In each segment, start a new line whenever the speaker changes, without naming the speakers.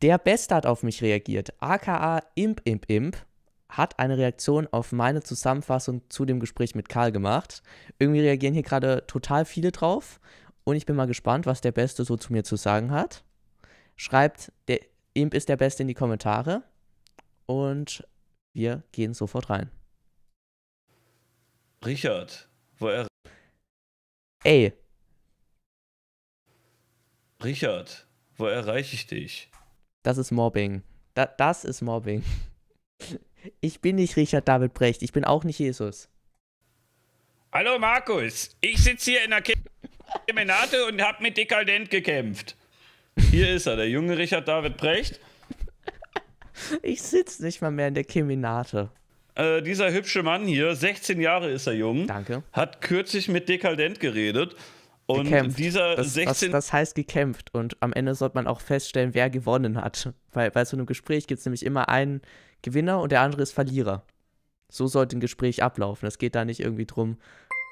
Der Beste hat auf mich reagiert, aka Imp Imp Imp, hat eine Reaktion auf meine Zusammenfassung zu dem Gespräch mit Karl gemacht. Irgendwie reagieren hier gerade total viele drauf und ich bin mal gespannt, was der Beste so zu mir zu sagen hat. Schreibt, der Imp ist der Beste in die Kommentare und wir gehen sofort rein.
Richard, wo er. Ey. Richard, wo erreiche ich dich?
Das ist Mobbing. Da, das ist Mobbing. Ich bin nicht Richard David Brecht. Ich bin auch nicht Jesus.
Hallo Markus, ich sitze hier in der Kemenate und habe mit Dekadent gekämpft. Hier ist er, der junge Richard David Brecht.
Ich sitze nicht mal mehr in der Kemenate.
Äh, dieser hübsche Mann hier, 16 Jahre ist er jung, Danke. hat kürzlich mit Dekadent geredet und gekämpft. dieser das, 16. Das,
das, heißt gekämpft. Und am Ende sollte man auch feststellen, wer gewonnen hat. Weil bei so einem Gespräch gibt es nämlich immer einen Gewinner und der andere ist Verlierer. So sollte ein Gespräch ablaufen. Es geht da nicht irgendwie drum,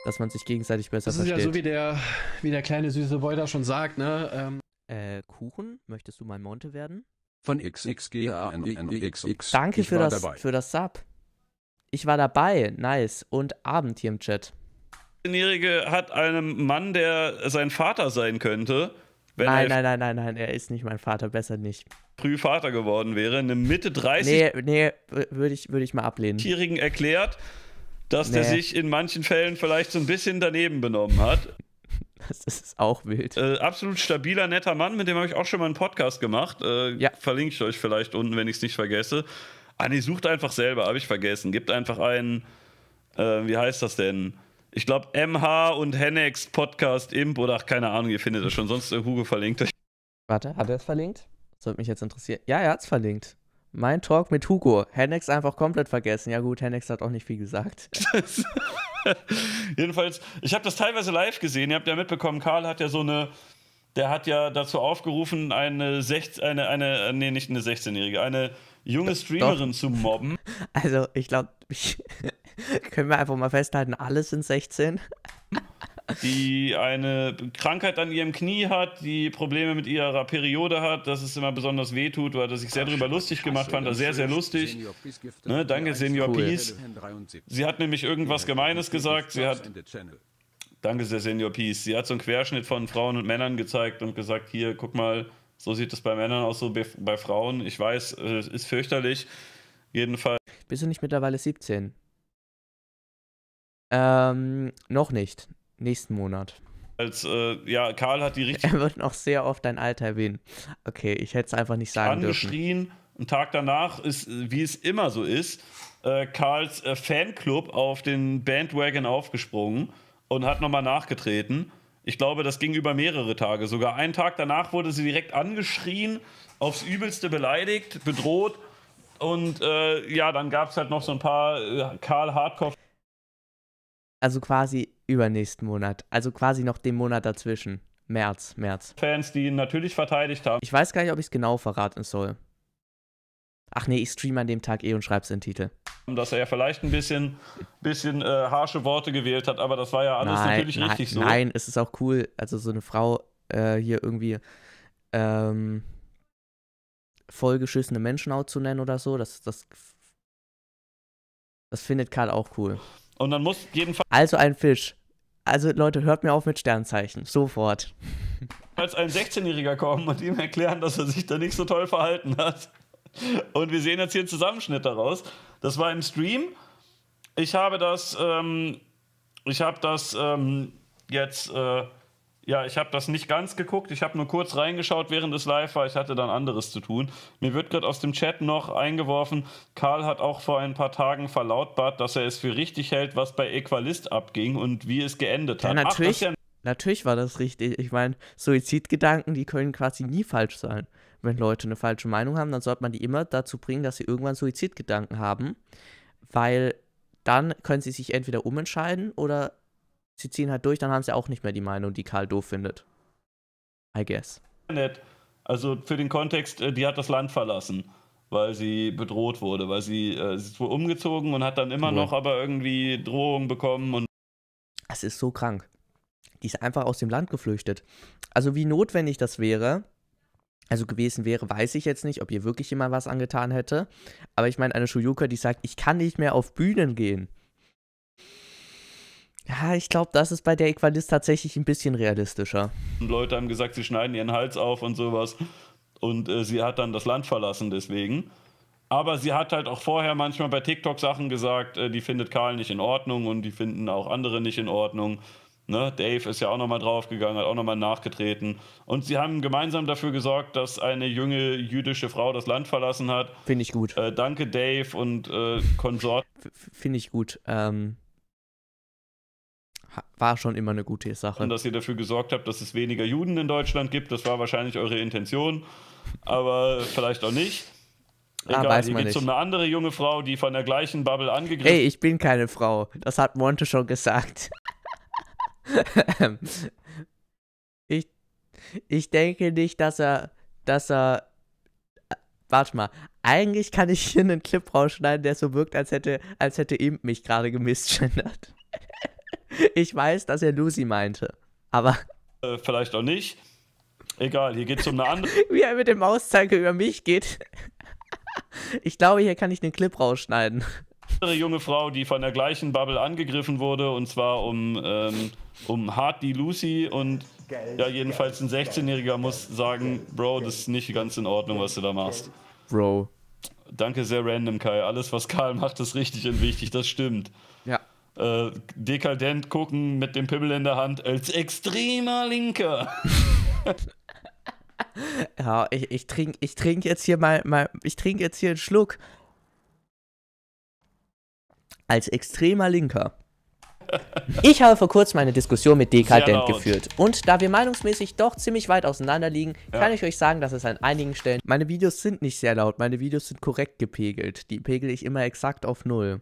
dass man sich gegenseitig besser versteht. Das ist versteht. ja so, wie der, wie der kleine süße Boy da schon sagt, ne? Ähm äh, Kuchen, möchtest du mein Monte werden?
Von XXGANENXX.
Danke für das, dabei. für das Sub. Ich war dabei, nice. Und Abend hier im Chat.
16-Jährige hat einem Mann, der sein Vater sein könnte, wenn nein, er
nein, nein, nein, nein, er ist nicht mein Vater, besser nicht.
Früh Vater geworden wäre, eine Mitte 30.
Nee, nee, würde ich, würd ich mal ablehnen. Jährigen
erklärt, dass nee. der sich in manchen Fällen vielleicht so ein bisschen daneben benommen hat. Das ist auch wild. Äh, absolut stabiler, netter Mann, mit dem habe ich auch schon mal einen Podcast gemacht. Äh, ja. Verlinke ich euch vielleicht unten, wenn ich es nicht vergesse. Ah, nee, sucht einfach selber, habe ich vergessen. Gibt einfach einen, äh, wie heißt das denn? ich glaube, MH und Hennex Podcast Imp oder ach, keine Ahnung, ihr findet das schon. Sonst äh, Hugo verlinkt euch.
Warte, hat er es verlinkt? Sollte mich jetzt interessieren. Ja, er hat es verlinkt. Mein Talk mit Hugo. Hennex einfach komplett vergessen. Ja, gut, Hennex hat
auch nicht viel gesagt. Jedenfalls, ich habe das teilweise live gesehen. Ihr habt ja mitbekommen, Karl hat ja so eine. Der hat ja dazu aufgerufen, eine 16, eine, eine, nee, nicht eine 16-Jährige, eine junge Streamerin Doch. zu mobben. Also, ich glaube,
können wir einfach mal festhalten, alle sind 16.
die eine Krankheit an ihrem Knie hat, die Probleme mit ihrer Periode hat, dass es immer besonders wehtut, weil das sich sehr drüber lustig gemacht fand, sehr, sehr lustig. ne, danke, Senior cool. Peace.
Sie hat nämlich irgendwas Gemeines gesagt. Sie hat,
danke, sehr Senior Peace. Sie hat so einen Querschnitt von Frauen und Männern gezeigt und gesagt, hier, guck mal, so sieht es bei Männern aus, so bei Frauen. Ich weiß, es ist fürchterlich. Jedenfalls. Bist du nicht mittlerweile 17?
Ähm, noch nicht. Nächsten Monat.
Als, äh, ja, Karl hat die richtige. Er wird noch sehr oft dein Alter erwähnen. Okay, ich hätte es einfach nicht sagen angeschrien. dürfen. Ein Tag danach ist, wie es immer so ist, äh, Karls äh, Fanclub auf den Bandwagon aufgesprungen und hat nochmal nachgetreten. Ich glaube, das ging über mehrere Tage. Sogar einen Tag danach wurde sie direkt angeschrien, aufs Übelste beleidigt, bedroht. Und äh, ja, dann gab es halt noch so ein paar äh, Karl Hardcore.
Also quasi übernächsten Monat. Also quasi noch den Monat dazwischen. März, März. Fans, die ihn natürlich verteidigt haben. Ich weiß gar nicht, ob ich es genau verraten soll. Ach nee, ich streame an dem Tag eh und schreib's in den Titel.
Dass er ja vielleicht ein bisschen, bisschen äh, harsche Worte gewählt hat, aber das war ja alles nein, natürlich nein, richtig so. Nein,
es ist auch cool. Also so eine Frau äh, hier irgendwie ähm, vollgeschissene Menschen zu nennen oder so, das, das, das findet Karl auch cool. Und dann muss jedenfalls. Also ein Fisch. Also Leute, hört mir auf mit Sternzeichen. Sofort.
Als ein 16-Jähriger kommen und ihm erklären, dass er sich da nicht so toll verhalten hat. Und wir sehen jetzt hier einen Zusammenschnitt daraus. Das war im Stream. Ich habe das, ähm, ich habe das ähm, jetzt äh, ja, ich habe das nicht ganz geguckt. Ich habe nur kurz reingeschaut, während es live war. Ich hatte dann anderes zu tun. Mir wird gerade aus dem Chat noch eingeworfen, Karl hat auch vor ein paar Tagen verlautbart, dass er es für richtig hält, was bei Equalist abging und wie es geendet ja, hat. Natürlich, Ach, ja natürlich
war das richtig. Ich meine, Suizidgedanken, die können quasi nie falsch sein. Wenn Leute eine falsche Meinung haben, dann sollte man die immer dazu bringen, dass sie irgendwann Suizidgedanken haben, weil dann können sie sich entweder umentscheiden oder sie ziehen halt durch, dann haben sie auch nicht mehr die Meinung, die Karl doof findet. I guess.
Nett. Also für den Kontext, äh, die hat das Land verlassen, weil sie bedroht wurde, weil sie, äh, sie ist wohl umgezogen und hat dann immer cool. noch aber irgendwie Drohungen bekommen und. Es ist so krank.
Die ist einfach aus dem Land geflüchtet. Also wie notwendig das wäre, also gewesen wäre, weiß ich jetzt nicht, ob ihr wirklich jemand was angetan hätte. Aber ich meine, eine Shoyuka, die sagt, ich kann nicht mehr auf Bühnen gehen. Ja, ich glaube, das ist bei der Equalist tatsächlich ein bisschen realistischer.
Und Leute haben gesagt, sie schneiden ihren Hals auf und sowas. Und äh, sie hat dann das Land verlassen deswegen. Aber sie hat halt auch vorher manchmal bei TikTok Sachen gesagt, äh, die findet Karl nicht in Ordnung und die finden auch andere nicht in Ordnung. Ne? Dave ist ja auch nochmal draufgegangen, hat auch nochmal nachgetreten. Und sie haben gemeinsam dafür gesorgt, dass eine junge jüdische Frau das Land verlassen hat. Finde ich gut. Äh, danke, Dave und äh, Konsort. Finde ich gut. Ähm, war schon immer eine gute Sache. Und dass ihr dafür gesorgt habt, dass es weniger Juden in Deutschland gibt, das war wahrscheinlich eure Intention, aber vielleicht auch nicht. Ah, Egal, ah, weiß man hier geht um eine andere junge Frau, die von der gleichen Bubble angegriffen Hey, ich
bin keine Frau. Das hat Monte schon gesagt. ich, ich denke nicht, dass er, dass er. Warte mal. Eigentlich kann ich hier einen Clip rausschneiden, der so wirkt, als hätte, als hätte Imp mich gerade gemissgendert. Ich weiß, dass er Lucy meinte, aber.
Äh, vielleicht auch nicht. Egal, hier geht es um eine andere. Wie er mit dem Mauszeiger über mich geht. Ich glaube, hier kann ich den Clip rausschneiden. Eine junge Frau, die von der gleichen Bubble angegriffen wurde, und zwar um, ähm, um Hardy Lucy. Und ja, jedenfalls ein 16-Jähriger muss sagen: Bro, das ist nicht ganz in Ordnung, was du da machst. Bro. Danke, sehr random, Kai. Alles, was Karl macht, ist richtig und wichtig. Das stimmt äh, dekadent gucken mit dem Pimmel in der Hand als extremer
Linker.
ja, ich, ich trinke ich trink
jetzt hier mal, mal ich trinke jetzt hier einen Schluck. Als extremer Linker. Ich habe vor kurzem eine Diskussion mit Dekadent geführt. Und da wir meinungsmäßig doch ziemlich weit auseinander liegen, ja. kann ich euch sagen, dass es an einigen Stellen. Meine Videos sind nicht sehr laut, meine Videos sind korrekt gepegelt. Die pegel ich immer exakt auf Null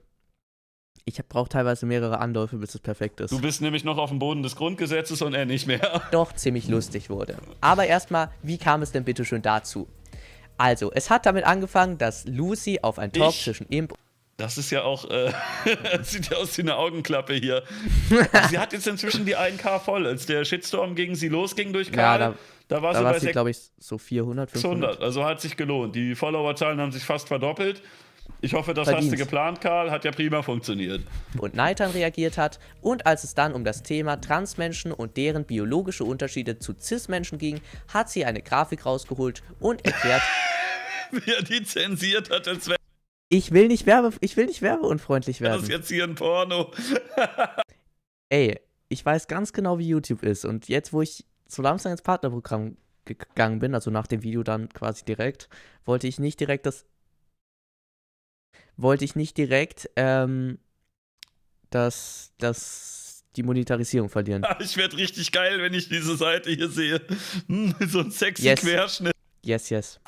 ich brauche teilweise mehrere Anläufe, bis es perfekt ist. Du
bist nämlich noch auf dem Boden des Grundgesetzes und er nicht
mehr. Doch ziemlich lustig wurde. Aber erstmal, wie kam es denn bitte schön dazu? Also, es hat damit angefangen, dass Lucy auf ein Talk ich, zwischen ihm. Das ist ja auch. Äh,
sieht ja aus wie eine Augenklappe hier. Also sie hat jetzt inzwischen die 1K voll. Als der Shitstorm gegen sie losging durch Karl, ja, da, da war da sie, sie glaube ich,
so 400, 500.
600. Also hat sich gelohnt. Die Followerzahlen haben sich fast verdoppelt. Ich hoffe, das verdienst. hast du geplant, Karl. Hat ja prima
funktioniert. Und Neitern reagiert hat. Und als es dann um das Thema Transmenschen und deren biologische Unterschiede zu Cis-Menschen ging, hat sie eine Grafik rausgeholt und erklärt,
Wer die zensiert hat, als wäre
ich will nicht werbe, ich will nicht werbeunfreundlich werden. Das ist
jetzt hier ein Porno.
Ey, ich weiß ganz genau, wie YouTube ist. Und jetzt, wo ich so langsam ins Partnerprogramm gegangen bin, also nach dem Video dann quasi direkt, wollte ich nicht direkt das wollte ich nicht direkt ähm, dass, dass die Monetarisierung verlieren.
Ich werde richtig geil, wenn ich diese Seite hier sehe. Hm, so ein sexy yes. Querschnitt.
Yes, yes.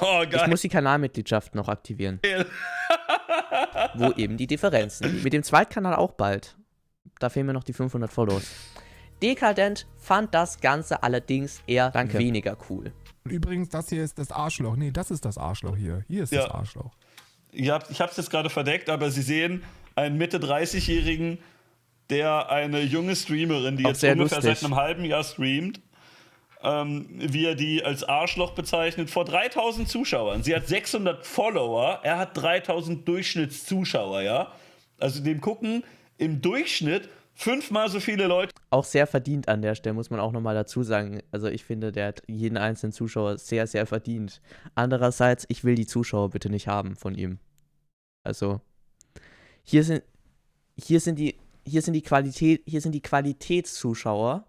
Oh, geil. ich muss die Kanalmitgliedschaft noch aktivieren. wo eben die Differenzen. Mit dem Zweitkanal auch bald. Da fehlen mir noch die 500 Follows. Dekadent fand das Ganze allerdings eher Danke. weniger cool.
Und übrigens, das hier ist das Arschloch. Nee, das ist das Arschloch hier. Hier ist ja. das Arschloch
ich habe es jetzt gerade verdeckt, aber Sie sehen einen Mitte 30-Jährigen, der eine junge Streamerin, die jetzt ungefähr lustig. seit einem halben Jahr streamt, ähm, wie er die als Arschloch bezeichnet, vor 3000 Zuschauern. Sie hat 600 Follower, er hat 3000 Durchschnittszuschauer, ja. Also dem gucken im Durchschnitt Fünfmal so viele Leute. Auch sehr verdient an
der Stelle, muss man auch nochmal dazu sagen. Also ich finde, der hat jeden einzelnen Zuschauer sehr, sehr verdient. Andererseits, ich will die Zuschauer bitte nicht haben von ihm. Also, hier sind, hier sind die, hier sind die Qualität, hier sind die Qualitätszuschauer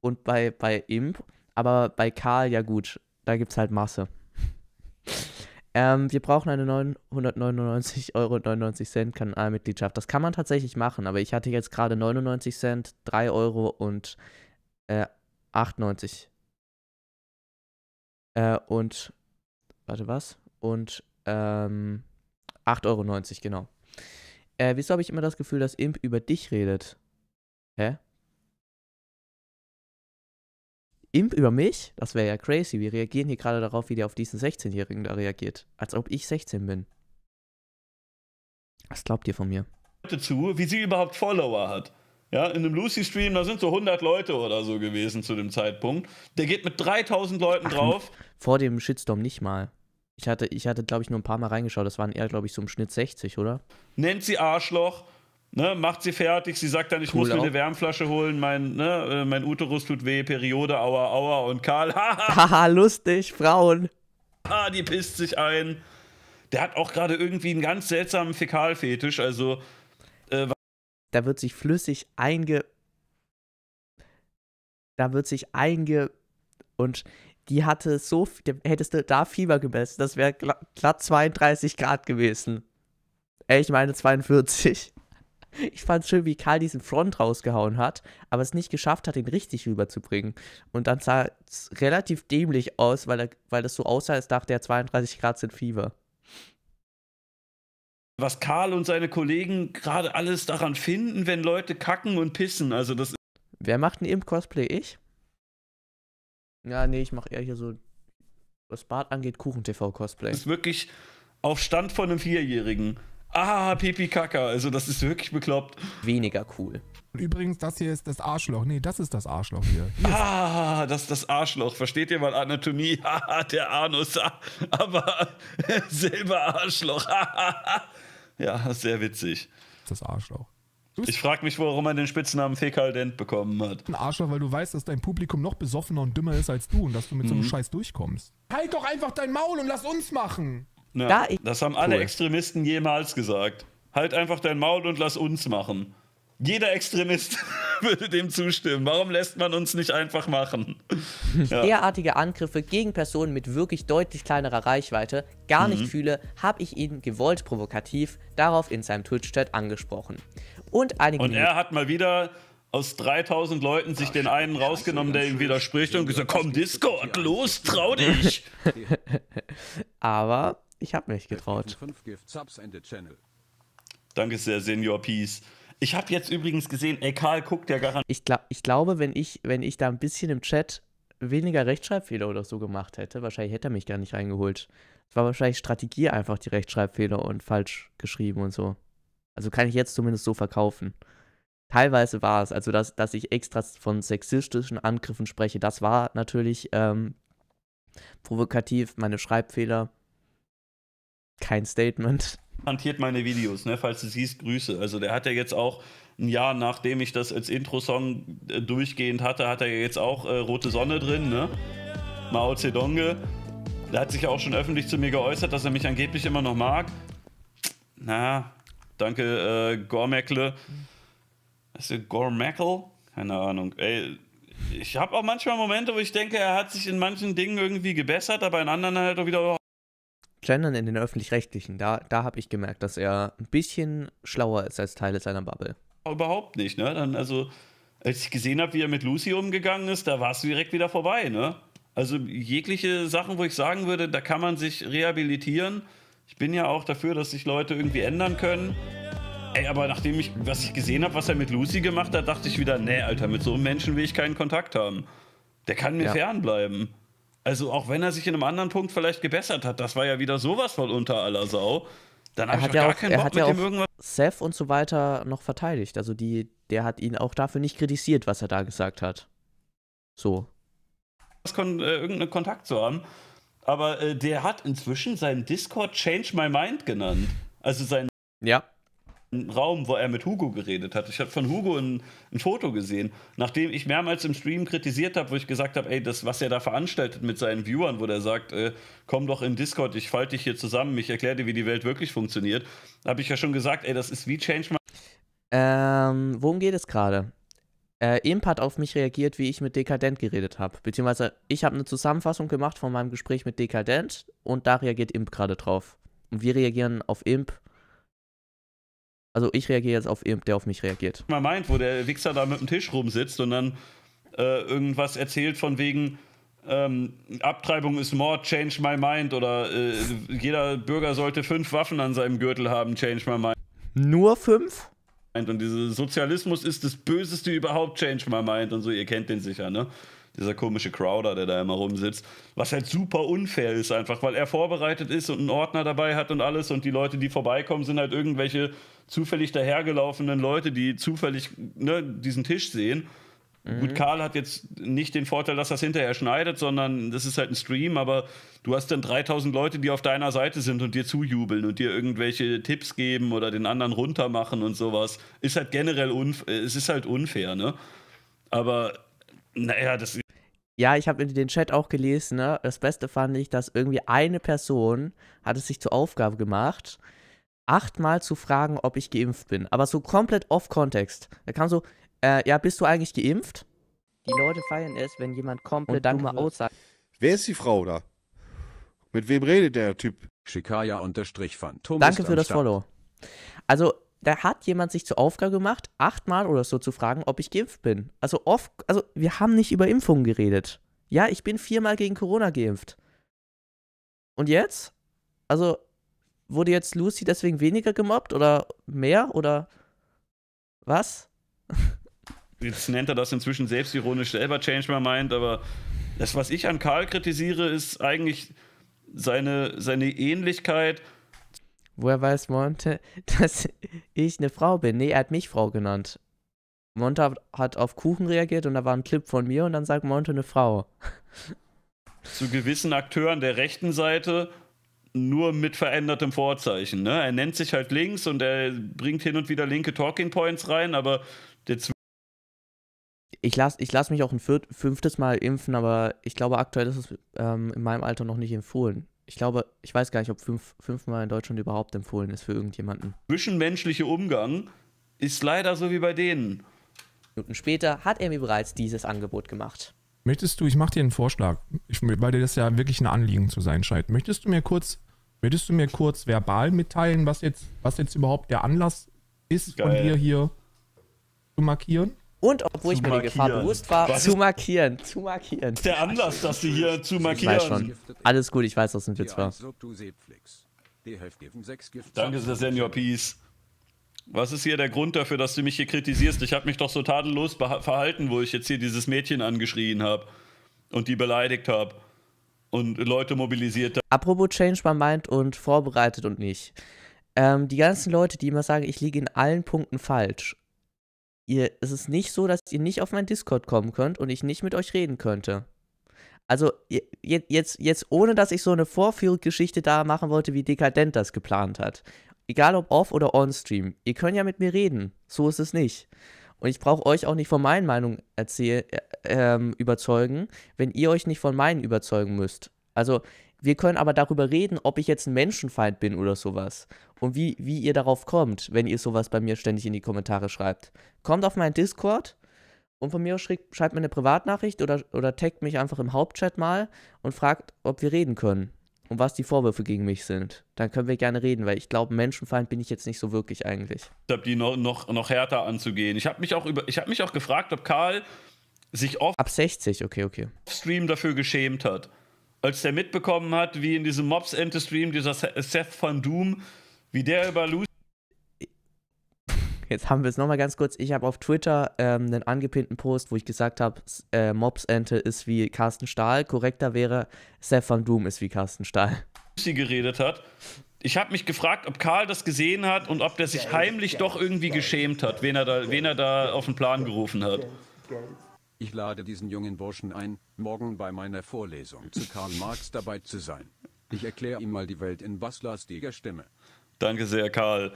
und bei, bei Imp, aber bei Karl, ja gut, da gibt's halt Masse. Ähm, wir brauchen eine 999,99 Euro 99 Cent Kanalmitgliedschaft. Das kann man tatsächlich machen, aber ich hatte jetzt gerade 99 Cent, 3 Euro und äh, 98. Äh, und, warte, was? Und ähm, 8,90 Euro, genau. Äh, wieso habe ich immer das Gefühl, dass Imp über dich redet? Hä? Imp über mich? Das wäre ja crazy. Wir reagieren hier gerade darauf, wie der auf diesen 16-Jährigen da reagiert. Als ob ich 16 bin. Was glaubt ihr von mir?
Zu, wie sie überhaupt Follower hat. Ja, in einem Lucy-Stream, da sind so 100 Leute oder so gewesen zu dem Zeitpunkt. Der geht mit 3000 Leuten Ach, drauf.
Vor dem Shitstorm nicht mal. Ich hatte, ich hatte glaube ich, nur ein paar Mal reingeschaut. Das waren eher, glaube ich, so im Schnitt 60, oder?
Nennt sie Arschloch Ne, macht sie fertig, sie sagt dann, ich cool muss mir auch. eine Wärmflasche holen, mein, ne, äh, mein Uterus tut weh, Periode, aua, aua und Karl, haha. haha, lustig, Frauen. Ah, die pisst sich ein. Der hat auch gerade irgendwie einen ganz seltsamen Fäkalfetisch, also. Äh, da wird sich flüssig einge.
Da wird sich einge. Und die hatte so. Hättest du da Fieber gemessen, das wäre glatt 32 Grad gewesen. Ich meine 42. Ich fand schön, wie Karl diesen Front rausgehauen hat, aber es nicht geschafft hat, ihn richtig rüberzubringen. Und dann sah es relativ dämlich aus, weil, er, weil das so aussah, als dachte er
32 Grad sind Fieber. Was Karl und seine Kollegen gerade alles daran finden, wenn Leute kacken und pissen. Also das
Wer macht denn im Cosplay? Ich? Ja, nee, ich mache eher hier so, was Bart angeht,
Kuchen-TV-Cosplay. Das Ist wirklich auf Stand von einem Vierjährigen ah, Pipi Kaka. Also das ist wirklich bekloppt. Weniger
cool. übrigens, das hier ist das Arschloch. Nee, das ist das Arschloch hier.
hier ah, das ist das Arschloch. Versteht ihr mal Anatomie? Haha, der Anus. Ah, aber selber Arschloch. ja, sehr witzig. Das Arschloch. Ich frage mich, warum man den Spitznamen Fekal Dent bekommen hat.
Ein Arschloch, weil du weißt, dass dein Publikum noch besoffener und dümmer ist als du und dass du mit mhm. so einem mhm. Scheiß durchkommst. Halt doch einfach dein Maul und lass uns machen!
Ja, da das haben alle cool. Extremisten jemals gesagt. Halt einfach dein Maul und lass uns machen. Jeder Extremist würde dem zustimmen. Warum lässt man uns nicht einfach machen?
Ja. Derartige Angriffe gegen Personen mit wirklich deutlich kleinerer Reichweite gar mhm. nicht fühle, habe ich ihn gewollt provokativ darauf in seinem Twitch-Chat angesprochen. Und, einige und er
hat mal wieder aus 3000 Leuten sich Ach, den einen rausgenommen, der ihm widerspricht und gesagt, komm Discord, los, trau dich. Aber ich habe mich getraut. Danke sehr, Senior Peace. Ich habe jetzt übrigens gesehen, ey, Karl guckt ja garantiert. Ich, glaub, ich glaube, wenn ich, wenn ich
da ein bisschen im Chat weniger Rechtschreibfehler oder so gemacht hätte, wahrscheinlich hätte er mich gar nicht reingeholt. Es war wahrscheinlich Strategie einfach die Rechtschreibfehler und falsch geschrieben und so. Also kann ich jetzt zumindest so verkaufen. Teilweise war es, also dass, dass ich extra von sexistischen Angriffen spreche, das war natürlich ähm, provokativ, meine Schreibfehler kein Statement.
Hantiert meine Videos, ne? falls du siehst, Grüße. Also der hat ja jetzt auch ein Jahr nachdem ich das als Intro-Song äh, durchgehend hatte, hat er jetzt auch äh, Rote Sonne drin, ne? Mao Zedonge. Der hat sich ja auch schon öffentlich zu mir geäußert, dass er mich angeblich immer noch mag. Na, danke, äh, Gormeckle. Weißt du, Gormeckle? Keine Ahnung. Ey, ich habe auch manchmal Momente, wo ich denke, er hat sich in manchen Dingen irgendwie gebessert, aber in anderen halt auch wieder, oh,
Gendern in den öffentlich-rechtlichen, da, da habe ich gemerkt, dass er ein bisschen schlauer ist als Teile seiner Bubble.
Überhaupt nicht, ne? Dann, also, als ich gesehen habe, wie er mit Lucy umgegangen ist, da war es direkt wieder vorbei, ne? Also jegliche Sachen, wo ich sagen würde, da kann man sich rehabilitieren. Ich bin ja auch dafür, dass sich Leute irgendwie ändern können. Ey, aber nachdem ich, was ich gesehen habe, was er mit Lucy gemacht hat, dachte ich wieder, nee, Alter, mit so einem Menschen will ich keinen Kontakt haben. Der kann mir ja. fernbleiben. Also auch wenn er sich in einem anderen Punkt vielleicht gebessert hat, das war ja wieder sowas von unter aller Sau. Dann er hat ja auch, gar er hat ja auch irgendwas.
Seth und so weiter noch verteidigt. Also die, der hat ihn auch dafür nicht kritisiert, was er da gesagt hat. So.
Kon äh, irgendeinen Kontakt zu haben. Aber äh, der hat inzwischen seinen Discord Change My Mind genannt. Also sein. Ja. Raum, wo er mit Hugo geredet hat. Ich habe von Hugo ein, ein, Foto gesehen, nachdem ich mehrmals im Stream kritisiert habe, wo ich gesagt habe, ey, das, was er da veranstaltet mit seinen Viewern, wo der sagt, äh, komm doch in Discord, ich falte dich hier zusammen, ich erkläre dir, wie die Welt wirklich funktioniert, habe ich ja schon gesagt, ey, das ist wie Change My ähm, worum geht es gerade? Äh, Imp hat auf mich reagiert, wie ich mit
Dekadent geredet habe. Beziehungsweise ich habe eine Zusammenfassung gemacht von meinem Gespräch mit Dekadent und da reagiert Imp gerade drauf. Und wir reagieren auf Imp also ich reagiere jetzt auf der auf mich reagiert.
Man meint, wo der Wichser da mit dem Tisch rumsitzt und dann äh, irgendwas erzählt von wegen, ähm, Abtreibung ist Mord, change my mind oder äh, jeder Bürger sollte fünf Waffen an seinem Gürtel haben, change my mind. Nur fünf? Und dieser Sozialismus ist das Böseste überhaupt, change my mind und so, ihr kennt den sicher, ne? dieser komische Crowder, der da immer rumsitzt, was halt super unfair ist einfach, weil er vorbereitet ist und einen Ordner dabei hat und alles und die Leute, die vorbeikommen, sind halt irgendwelche zufällig dahergelaufenen Leute, die zufällig ne, diesen Tisch sehen. Mhm. Gut, Karl hat jetzt nicht den Vorteil, dass das hinterher schneidet, sondern das ist halt ein Stream, aber du hast dann 3000 Leute, die auf deiner Seite sind und dir zujubeln und dir irgendwelche Tipps geben oder den anderen runtermachen und sowas. Ist halt generell unfair, es ist halt unfair, ne? Aber naja, das ist.
Ja, ich habe den Chat auch gelesen. Ne? Das Beste fand ich, dass irgendwie eine Person hat es sich zur Aufgabe gemacht, achtmal zu fragen, ob ich geimpft bin. Aber so komplett off Kontext. Da kam so, äh, ja, bist du eigentlich geimpft? Die Leute feiern es, wenn jemand komplett dumme Aussagen. Wer ist die Frau da? Mit wem redet der Typ? Shikaya Phantom. Danke für das Start. Follow. Also, da hat jemand sich zur Aufgabe gemacht, achtmal oder so zu fragen, ob ich geimpft bin. Also oft, also wir haben nicht über Impfungen geredet. Ja, ich bin viermal gegen Corona geimpft. Und jetzt? Also wurde jetzt Lucy deswegen weniger gemobbt oder mehr oder
was? Jetzt nennt er das inzwischen selbstironisch selber Change My Mind, aber das, was ich an Karl kritisiere, ist eigentlich seine, seine Ähnlichkeit
Woher weiß Monte, dass ich eine Frau bin? Nee, er hat mich Frau genannt. Monte hat auf Kuchen reagiert und da war ein Clip von mir und dann sagt Monte eine Frau.
Zu gewissen Akteuren der rechten Seite nur mit verändertem Vorzeichen. Ne? Er nennt sich halt links und er bringt hin und wieder linke Talking Points rein, aber der Zwischen.
ich lasse ich lass mich auch ein viert, fünftes Mal impfen, aber ich glaube, aktuell ist es ähm, in meinem Alter noch nicht empfohlen ich glaube, ich weiß gar nicht, ob fünf, fünfmal in Deutschland überhaupt empfohlen ist für irgendjemanden.
Zwischenmenschlicher Umgang
ist leider so wie bei denen. Minuten später hat er mir bereits dieses Angebot gemacht.
Möchtest du, ich mache dir einen Vorschlag, ich, weil dir das ja wirklich ein Anliegen zu sein scheint. Möchtest du mir kurz, möchtest du mir kurz verbal mitteilen, was jetzt, was jetzt überhaupt der Anlass ist, Geil. von dir hier zu markieren? Und obwohl zu ich mir markieren. die Gefahr bewusst war, Was? zu markieren,
zu markieren. Der Anlass, dass sie hier zu markieren. Ich weiß schon. Alles gut, ich weiß, was ein
Witz war. Danke, sehr Senior
Peace. Was ist hier der Grund dafür, dass du mich hier kritisierst? Ich habe mich doch so tadellos verhalten, wo ich jetzt hier dieses Mädchen angeschrien habe und die beleidigt habe und Leute mobilisiert habe. Apropos Change
my mind und vorbereitet und nicht. Ähm, die ganzen Leute, die immer sagen, ich liege in allen Punkten falsch ihr, es ist nicht so, dass ihr nicht auf meinen Discord kommen könnt und ich nicht mit euch reden könnte. Also jetzt, jetzt ohne, dass ich so eine Vorführgeschichte da machen wollte, wie Dekadent das geplant hat. Egal ob off oder on-stream. Ihr könnt ja mit mir reden. So ist es nicht. Und ich brauche euch auch nicht von meinen Meinungen erzähl, äh, ähm, überzeugen, wenn ihr euch nicht von meinen überzeugen müsst. Also wir können aber darüber reden, ob ich jetzt ein Menschenfeind bin oder sowas. Und wie, wie ihr darauf kommt, wenn ihr sowas bei mir ständig in die Kommentare schreibt. Kommt auf meinen Discord und von mir aus schreibt, schreibt mir eine Privatnachricht oder, oder taggt mich einfach im Hauptchat mal und fragt, ob wir reden können und was die Vorwürfe gegen mich sind. Dann können wir gerne reden, weil ich glaube, Menschenfeind bin ich jetzt nicht so wirklich eigentlich. Ich
glaube, die noch, noch, noch härter anzugehen. Ich habe mich, hab mich auch gefragt, ob Karl sich oft. Ab
60, okay, okay.
Stream dafür geschämt hat als der mitbekommen hat, wie in diesem Mobs-Ente-Stream dieser Seth von Doom, wie der über Lucy.
Jetzt haben wir es nochmal ganz kurz. Ich habe auf Twitter ähm, einen angepinnten Post, wo ich gesagt habe, äh, Mobs-Ente ist wie Carsten Stahl. Korrekter wäre, Seth van Doom ist wie Carsten Stahl.
Lucy geredet hat. Ich habe mich gefragt, ob Karl das gesehen hat und ob der sich heimlich doch irgendwie geschämt hat, wen er da, wen er da auf den Plan gerufen hat. Ich lade diesen jungen
Burschen ein, morgen bei meiner Vorlesung zu Karl Marx dabei zu sein. Ich erkläre ihm mal
die Welt in basslastiger Stimme. Danke sehr, Karl.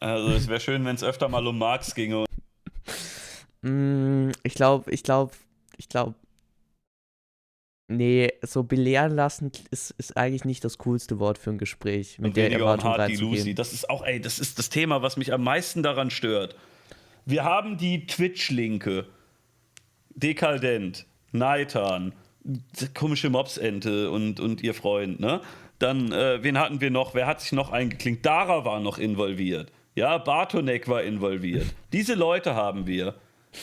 Also es wäre schön, wenn es öfter mal um Marx ginge.
Mm, ich glaube, ich glaube, ich glaube. Nee, so belehren lassen ist, ist eigentlich nicht das coolste Wort für ein Gespräch.
Mit der Erwartung um Hardy Lucy. Das ist auch, ey, das ist das Thema, was mich am meisten daran stört. Wir haben die Twitch-Linke. Dekadent, Neitan, komische Mobsente und, und ihr Freund, ne? Dann, äh, wen hatten wir noch? Wer hat sich noch eingeklinkt? Dara war noch involviert. Ja, Bartonek war involviert. Diese Leute haben wir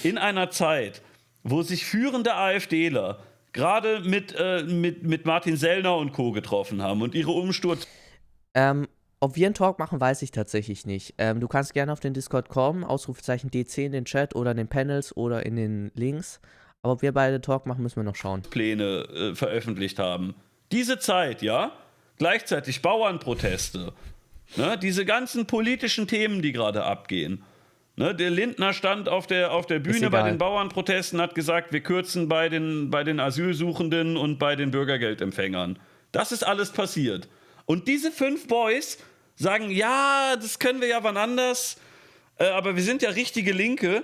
in einer Zeit, wo sich führende AfDler gerade mit, äh, mit, mit Martin Sellner und Co. getroffen haben und ihre Umsturz.
Ähm, ob wir einen Talk machen, weiß ich tatsächlich nicht. Ähm, du kannst gerne auf den Discord kommen, Ausrufezeichen DC in den Chat oder in den Panels oder in den Links. Aber ob wir beide Talk
machen, müssen wir noch schauen. Pläne äh, veröffentlicht haben. Diese Zeit, ja? Gleichzeitig Bauernproteste. Ne? Diese ganzen politischen Themen, die gerade abgehen. Ne? Der Lindner stand auf der, auf der Bühne bei den Bauernprotesten, hat gesagt, wir kürzen bei den, bei den Asylsuchenden und bei den Bürgergeldempfängern. Das ist alles passiert. Und diese fünf Boys sagen, ja, das können wir ja wann anders, äh, aber wir sind ja richtige Linke.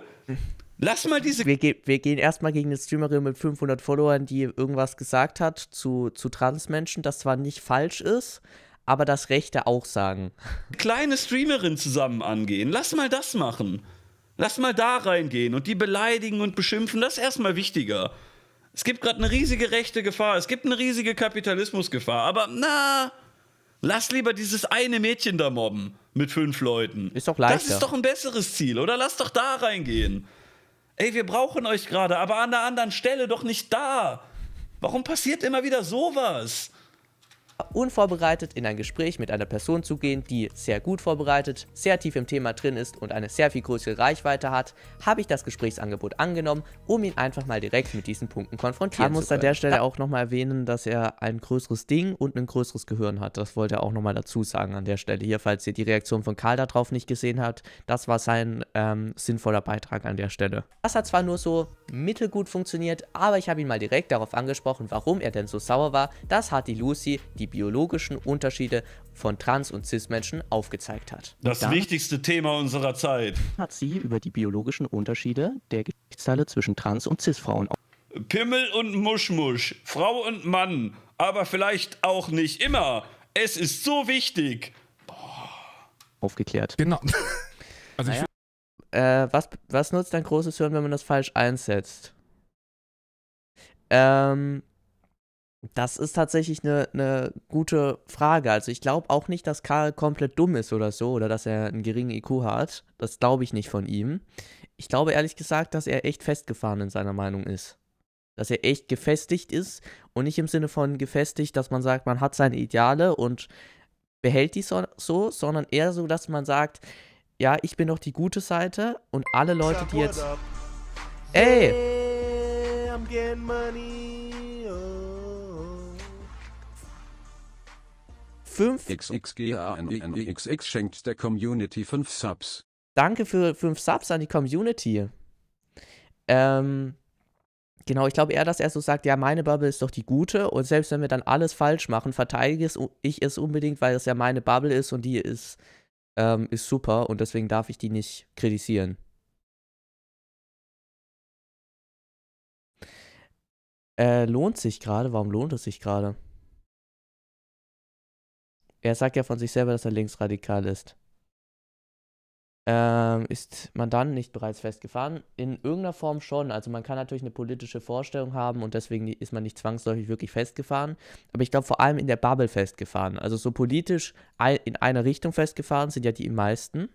Lass mal diese. Wir,
ge wir gehen erstmal gegen eine Streamerin mit 500 Followern, die irgendwas gesagt hat zu, zu Transmenschen, das zwar nicht falsch ist,
aber das Rechte auch sagen. Kleine Streamerin zusammen angehen. Lass mal das machen. Lass mal da reingehen und die beleidigen und beschimpfen. Das ist erstmal wichtiger. Es gibt gerade eine riesige rechte Gefahr. Es gibt eine riesige Kapitalismusgefahr. Aber na. Lass lieber dieses eine Mädchen da mobben mit fünf Leuten. Ist doch leichter. Das ist doch ein besseres Ziel, oder? Lass doch da reingehen. Ey, wir brauchen euch gerade, aber an der anderen Stelle doch nicht da. Warum passiert immer wieder sowas? unvorbereitet in
ein Gespräch mit einer Person zu gehen, die sehr gut vorbereitet, sehr tief im Thema drin ist und eine sehr viel größere Reichweite hat, habe ich das Gesprächsangebot angenommen, um ihn einfach mal direkt mit diesen Punkten konfrontieren zu können. Man muss an der Stelle ja. auch nochmal erwähnen, dass er ein größeres Ding und ein größeres Gehirn hat. Das wollte er auch nochmal dazu sagen an der Stelle hier, falls ihr die Reaktion von Karl darauf nicht gesehen habt. Das war sein ähm, sinnvoller Beitrag an der Stelle. Das hat zwar nur so mittelgut funktioniert, aber ich habe ihn mal direkt darauf angesprochen, warum er denn so sauer war, dass Hardy Lucy die biologischen Unterschiede von Trans- und Cis-Menschen aufgezeigt hat. Das Dann
wichtigste Thema unserer Zeit.
Hat sie über die biologischen Unterschiede der Geschlechtsteile zwischen Trans- und Cis-Frauen
Pimmel und Muschmusch, Frau und Mann, aber vielleicht auch nicht immer. Es ist so wichtig. Boah.
Aufgeklärt. Genau. Also naja. ich
äh, was, was nutzt ein großes Hirn, wenn man das falsch einsetzt? Ähm, das ist tatsächlich eine, eine gute Frage. Also ich glaube auch nicht, dass Karl komplett dumm ist oder so oder dass er einen geringen IQ hat. Das glaube ich nicht von ihm. Ich glaube ehrlich gesagt, dass er echt festgefahren in seiner Meinung ist. Dass er echt gefestigt ist und nicht im Sinne von gefestigt, dass man sagt, man hat seine Ideale und behält die so, so sondern eher so, dass man sagt, ja, ich bin doch die gute Seite und alle Leute, die jetzt... Ey!
Oh.
Fünf... XXGANENEXX e e schenkt der Community fünf Subs. Danke für
fünf Subs an die Community. Ähm, genau, ich glaube eher, dass er so sagt, ja, meine Bubble ist doch die gute und selbst wenn wir dann alles falsch machen, verteidige ich es unbedingt, weil es ja meine Bubble ist und die ist ähm, ist super und deswegen darf ich die nicht kritisieren.
Äh, lohnt sich gerade? Warum lohnt es sich gerade?
Er sagt ja von sich selber, dass er linksradikal ist. Ähm, ist man dann nicht bereits festgefahren? In irgendeiner Form schon. Also man kann natürlich eine politische Vorstellung haben und deswegen ist man nicht zwangsläufig wirklich festgefahren. Aber ich glaube vor allem in der Bubble festgefahren. Also so politisch in einer Richtung festgefahren sind ja die meisten.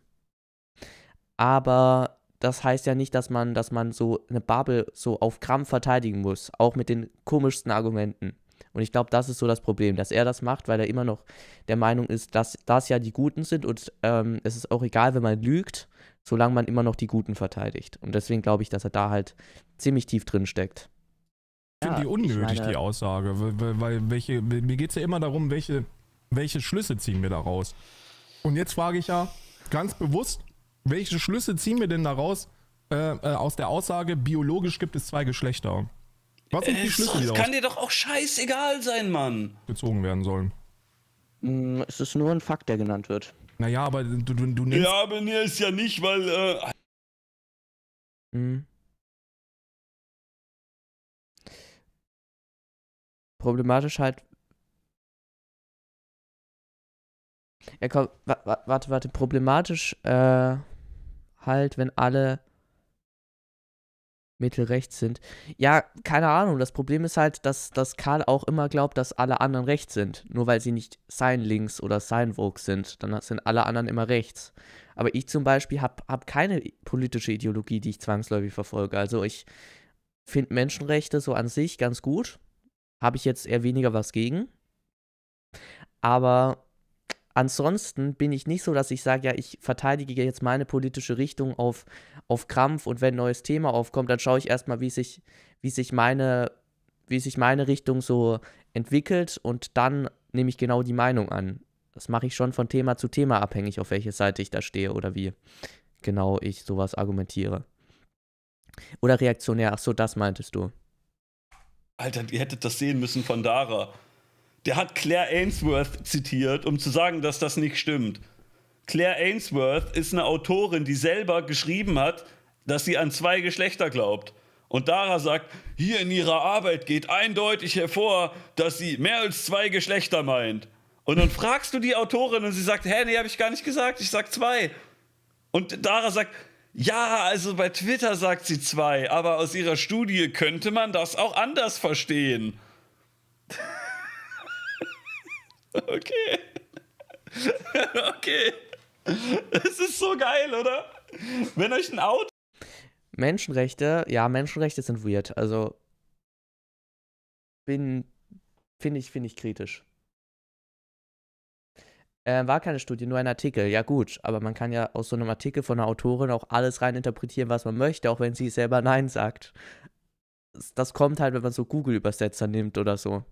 Aber das heißt ja nicht, dass man, dass man so eine Bubble so auf Krampf verteidigen muss, auch mit den komischsten Argumenten. Und ich glaube, das ist so das Problem, dass er das macht, weil er immer noch der Meinung ist, dass das ja die Guten sind und ähm, es ist auch egal, wenn man lügt, solange man immer noch die Guten verteidigt. Und deswegen glaube ich, dass er da halt ziemlich tief drin steckt.
Ich finde die unnötig, meine, die Aussage, weil, weil welche, mir geht es ja immer darum, welche, welche Schlüsse ziehen wir daraus. Und jetzt frage ich ja ganz bewusst, welche Schlüsse ziehen wir denn daraus äh, äh aus der Aussage, biologisch gibt es zwei Geschlechter? Was sind die äh, Schlüssel wieder? Kann dir doch auch scheißegal sein, Mann. Gezogen werden sollen. Hm,
es ist nur ein Fakt, der genannt wird. Naja, aber du, du, du nimmst. Ja, aber mir ist ja nicht, weil. Äh hm. Problematisch halt. Ja, komm, warte, warte. Problematisch äh, halt,
wenn alle mittelrechts sind. Ja, keine Ahnung. Das Problem ist halt, dass, dass Karl auch immer glaubt, dass alle anderen rechts sind. Nur weil sie nicht sein links oder sein Vogue sind. Dann sind alle anderen immer rechts. Aber ich zum Beispiel habe hab keine politische Ideologie, die ich zwangsläufig verfolge. Also ich finde Menschenrechte so an sich ganz gut. Habe ich jetzt eher weniger was gegen. Aber Ansonsten bin ich nicht so, dass ich sage, ja, ich verteidige jetzt meine politische Richtung auf, auf Krampf und wenn ein neues Thema aufkommt, dann schaue ich erstmal, wie sich, wie sich wie sich meine Richtung so entwickelt und dann nehme ich genau die Meinung an. Das mache ich schon von Thema zu Thema abhängig, auf welche Seite ich da stehe oder wie genau ich sowas argumentiere. Oder reaktionär, ach so, das meintest du.
Alter, ihr hättet das sehen müssen von Dara. Der hat Claire Ainsworth zitiert, um zu sagen, dass das nicht stimmt. Claire Ainsworth ist eine Autorin, die selber geschrieben hat, dass sie an zwei Geschlechter glaubt. Und Dara sagt, hier in ihrer Arbeit geht eindeutig hervor, dass sie mehr als zwei Geschlechter meint. Und dann fragst du die Autorin und sie sagt, hä, nee, habe ich gar nicht gesagt, ich sag zwei. Und Dara sagt, ja, also bei Twitter sagt sie zwei, aber aus ihrer Studie könnte man das auch anders verstehen. Okay. okay. Es ist so geil, oder? Wenn
euch ein Auto.
Menschenrechte, ja, Menschenrechte sind weird. Also. Bin. Finde ich, finde ich kritisch. Äh, war keine Studie, nur ein Artikel. Ja, gut, aber man kann ja aus so einem Artikel von einer Autorin auch alles rein interpretieren, was man möchte, auch wenn sie selber Nein sagt. Das kommt halt, wenn man so Google-Übersetzer nimmt oder so.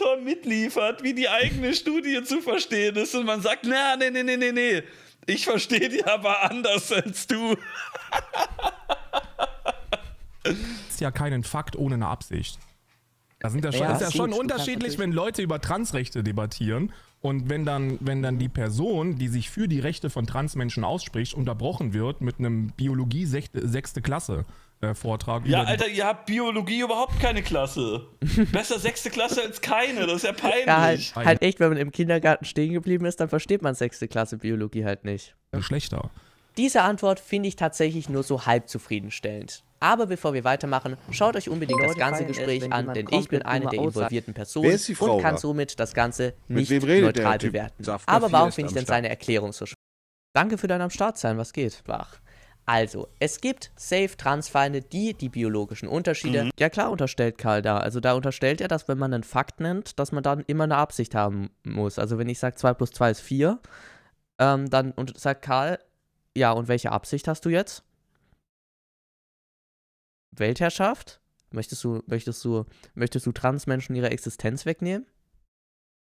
Autor mitliefert, wie die eigene Studie zu verstehen ist und man sagt, na, nee, nee, nee, nee, nee, ich verstehe die aber anders
als du. ist ja keinen Fakt ohne eine Absicht. Das sind ja schon, ja, ist ja gut, schon unterschiedlich, wenn Leute über Transrechte debattieren und wenn dann, wenn dann die Person, die sich für die Rechte von Transmenschen ausspricht, unterbrochen wird mit einem Biologie sechste, sechste Klasse äh, Vortrag. Ja, Alter,
ihr habt Biologie überhaupt keine Klasse. Besser sechste Klasse als keine, das ist ja peinlich. Ja, halt,
halt echt, wenn man
im Kindergarten stehen geblieben ist, dann versteht man sechste Klasse Biologie halt nicht. Ja, schlechter. Diese Antwort finde ich tatsächlich nur so halb zufriedenstellend. Aber bevor wir weitermachen, schaut euch unbedingt das ganze Gespräch ist, an, denn ich bin eine der involvierten Personen und kann somit das Ganze nicht neutral bewerten. Safka Aber warum finde ich denn seine Erklärung so schwach? Danke für dein am Start sein, was geht? Wach. Also, es gibt safe Transfeinde, die die biologischen Unterschiede. Mhm. Ja, klar, unterstellt Karl da. Also, da unterstellt er, dass wenn man einen Fakt nennt, dass man dann immer eine Absicht haben muss. Also, wenn ich sage 2 plus 2 ist 4, ähm, dann und sagt Karl, ja, und welche Absicht hast du jetzt? Weltherrschaft? Möchtest du, möchtest du, möchtest du Transmenschen ihre Existenz wegnehmen?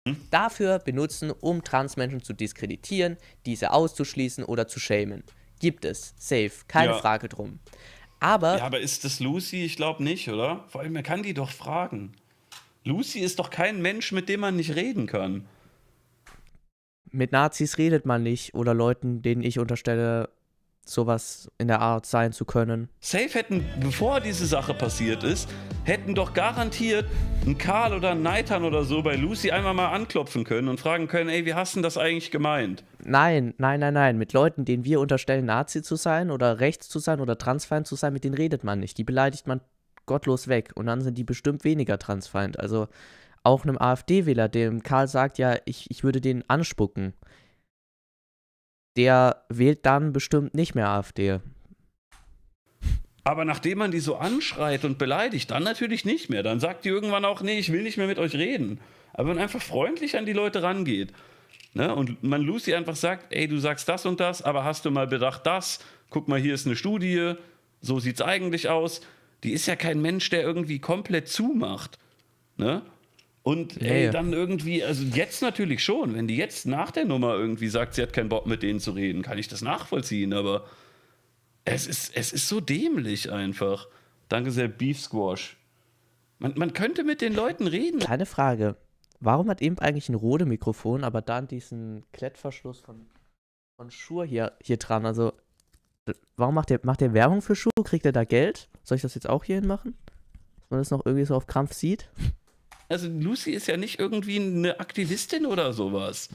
Mhm. Dafür benutzen, um Transmenschen zu diskreditieren, diese auszuschließen oder zu schämen. Gibt
es. Safe. Keine ja. Frage drum. Aber. Ja, aber ist das Lucy? Ich glaube nicht, oder? Vor allem, man kann die doch fragen. Lucy ist doch kein Mensch, mit dem man nicht reden kann.
Mit Nazis redet man nicht oder Leuten, denen ich unterstelle, sowas in der Art sein zu können.
Safe hätten, bevor diese Sache passiert ist, hätten doch garantiert ein Karl oder ein Nathan oder so bei Lucy einmal mal anklopfen können und fragen können, ey, wie hast denn das eigentlich gemeint?
Nein, nein, nein, nein. Mit Leuten, denen wir unterstellen, Nazi zu sein oder rechts zu sein oder transfeind zu sein, mit denen redet man nicht. Die beleidigt man gottlos weg und dann sind die bestimmt weniger transfeind. Also auch einem AfD-Wähler, dem Karl sagt, ja, ich, ich würde den anspucken der wählt dann bestimmt nicht
mehr AfD. Aber nachdem man die so anschreit und beleidigt, dann natürlich nicht mehr. Dann sagt die irgendwann auch, nee, ich will nicht mehr mit euch reden. Aber wenn man einfach freundlich an die Leute rangeht ne, und man Lucy einfach sagt, ey, du sagst das und das, aber hast du mal bedacht das? Guck mal, hier ist eine Studie, so sieht es eigentlich aus. Die ist ja kein Mensch, der irgendwie komplett zumacht. Ne? Und ja, ey, äh, dann irgendwie, also jetzt natürlich schon, wenn die jetzt nach der Nummer irgendwie sagt, sie hat keinen Bock mit denen zu reden, kann ich das nachvollziehen, aber es ist, es ist so dämlich einfach. Danke sehr, Beef Squash.
Man, man könnte mit den Leuten reden. Keine Frage. Warum hat eben eigentlich ein rode Mikrofon, aber dann diesen Klettverschluss von, von Schur hier, hier dran? Also, warum macht der, macht der Werbung für Schuhe? Kriegt er da Geld? Soll ich das jetzt auch hier hin machen? Dass man das noch irgendwie so auf Krampf sieht?
Also Lucy ist ja nicht irgendwie eine Aktivistin oder
sowas.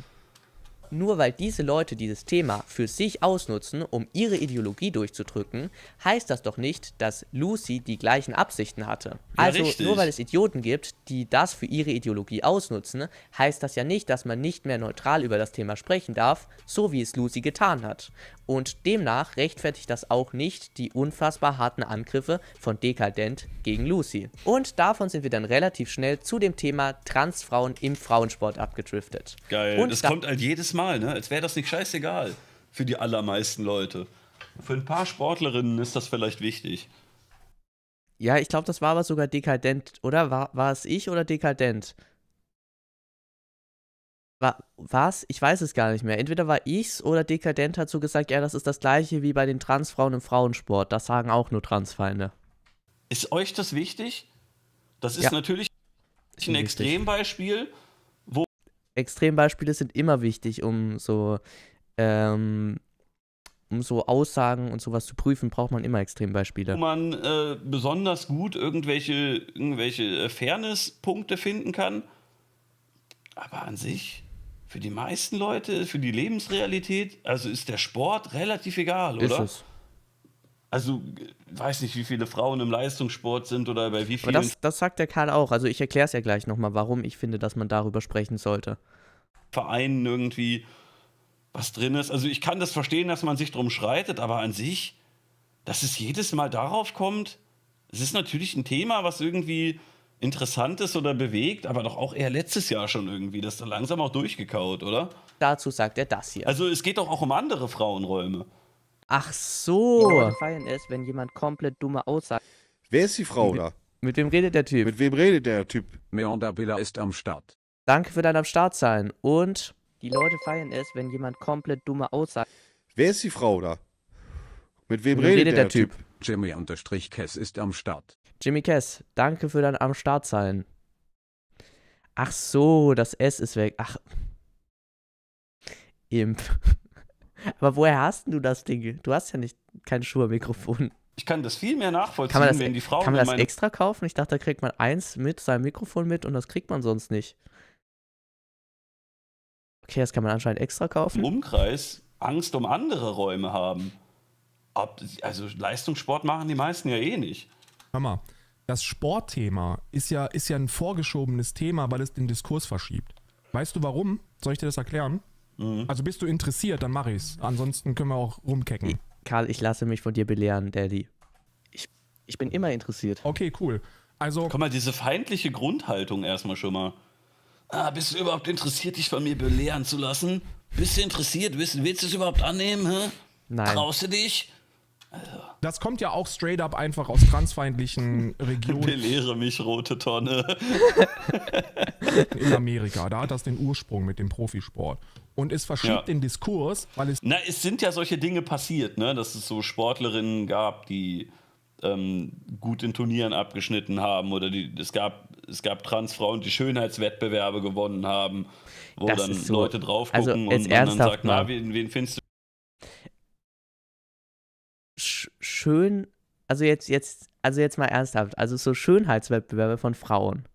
Nur weil diese Leute dieses Thema für sich ausnutzen, um ihre Ideologie durchzudrücken, heißt das doch nicht, dass Lucy die gleichen Absichten hatte. Ja, also richtig. nur weil es Idioten gibt, die das für ihre Ideologie ausnutzen, heißt das ja nicht, dass man nicht mehr neutral über das Thema sprechen darf, so wie es Lucy getan hat. Und demnach rechtfertigt das auch nicht die unfassbar harten Angriffe von Dekadent gegen Lucy. Und davon sind wir dann relativ schnell zu dem Thema Transfrauen im Frauensport abgedriftet.
Geil, Und das kommt halt jedes Mal Mal, ne? als wäre das nicht scheißegal für die allermeisten Leute. Für ein paar Sportlerinnen ist das vielleicht wichtig.
Ja, ich glaube, das war aber sogar dekadent, oder? War, war es ich oder dekadent? War was? Ich weiß es gar nicht mehr. Entweder war ich's oder dekadent hat so gesagt, ja, das ist das gleiche wie bei den Transfrauen im Frauensport. Das sagen auch nur Transfeinde.
Ist euch das wichtig? Das ist ja. natürlich ein Extrembeispiel. Wichtig.
Extrembeispiele sind immer wichtig, um so, ähm, um so Aussagen und sowas zu prüfen, braucht man immer Extrembeispiele. Wo
man äh, besonders gut irgendwelche, irgendwelche äh, Fairness-Punkte finden kann. Aber an sich, für die meisten Leute, für die Lebensrealität, also ist der Sport relativ egal, oder? Ist es. Also, weiß nicht, wie viele Frauen im Leistungssport sind oder bei wie vielen. Aber das,
das sagt der Karl auch. Also, ich erkläre es ja gleich nochmal, warum ich finde, dass man darüber sprechen sollte.
Vereinen irgendwie was drin ist. Also, ich kann das verstehen, dass man sich drum schreitet, aber an sich, dass es jedes Mal darauf kommt, es ist natürlich ein Thema, was irgendwie interessant ist oder bewegt, aber doch auch eher letztes Jahr schon irgendwie. Das ist langsam auch durchgekaut, oder? Dazu sagt er das hier. Also, es geht doch auch um andere Frauenräume. Ach
so. feiern ist, wenn jemand komplett dumme Aussagen.
Wer ist die Frau mit, da? Mit wem redet der Typ? Mit wem redet der Typ? Meonda Villa ist am Start. Danke für dein am Start sein.
Und? Die Leute feiern es, wenn jemand komplett dumme Aussagen. Wer ist die Frau da? Mit wem, redet, redet, der, der Typ? typ? Jimmy unterstrich Kess ist am Start. Jimmy Kess, danke für dein am Start sein. Ach so, das S ist weg. Ach. Imp. Aber woher hast du das Ding? Du hast ja nicht kein Schuhe-Mikrofon. Ich kann das viel
mehr nachvollziehen, das, wenn die Frauen. Kann man das extra
kaufen? Ich dachte, da kriegt man eins mit seinem Mikrofon mit und das kriegt man sonst nicht. Okay, das kann man anscheinend extra kaufen. Im
Umkreis Angst um andere Räume haben. Ob, also Leistungssport machen die meisten ja eh nicht.
mal, Das Sportthema ist ja, ist ja ein vorgeschobenes Thema, weil es den Diskurs verschiebt. Weißt du warum? Soll ich dir das erklären? Mhm. Also bist du interessiert, dann mach ich's. Ansonsten können wir auch rumkecken.
Karl, ich lasse mich von dir belehren, Daddy. Ich, ich bin immer interessiert. Okay, cool.
Also. Komm mal, diese feindliche Grundhaltung erstmal schon mal. Ah, bist du überhaupt interessiert, dich von mir belehren zu lassen? Bist du interessiert? Willst, willst du es überhaupt annehmen? Hä? Nein. Traust du dich?
Das kommt ja auch straight up einfach aus transfeindlichen Regionen.
Belehre mich, rote Tonne.
In Amerika, da hat das den Ursprung mit dem Profisport. Und es verschiebt ja. den Diskurs, weil es.
Na, es sind ja solche Dinge passiert, ne? dass es so Sportlerinnen gab, die ähm, gut in Turnieren abgeschnitten haben oder die, es gab es gab Transfrauen, die Schönheitswettbewerbe gewonnen haben, wo das dann so. Leute drauf also gucken also, und, und dann sagt, na, wen, wen findest
schön, also jetzt, jetzt, also jetzt mal ernsthaft, also so Schönheitswettbewerbe von Frauen.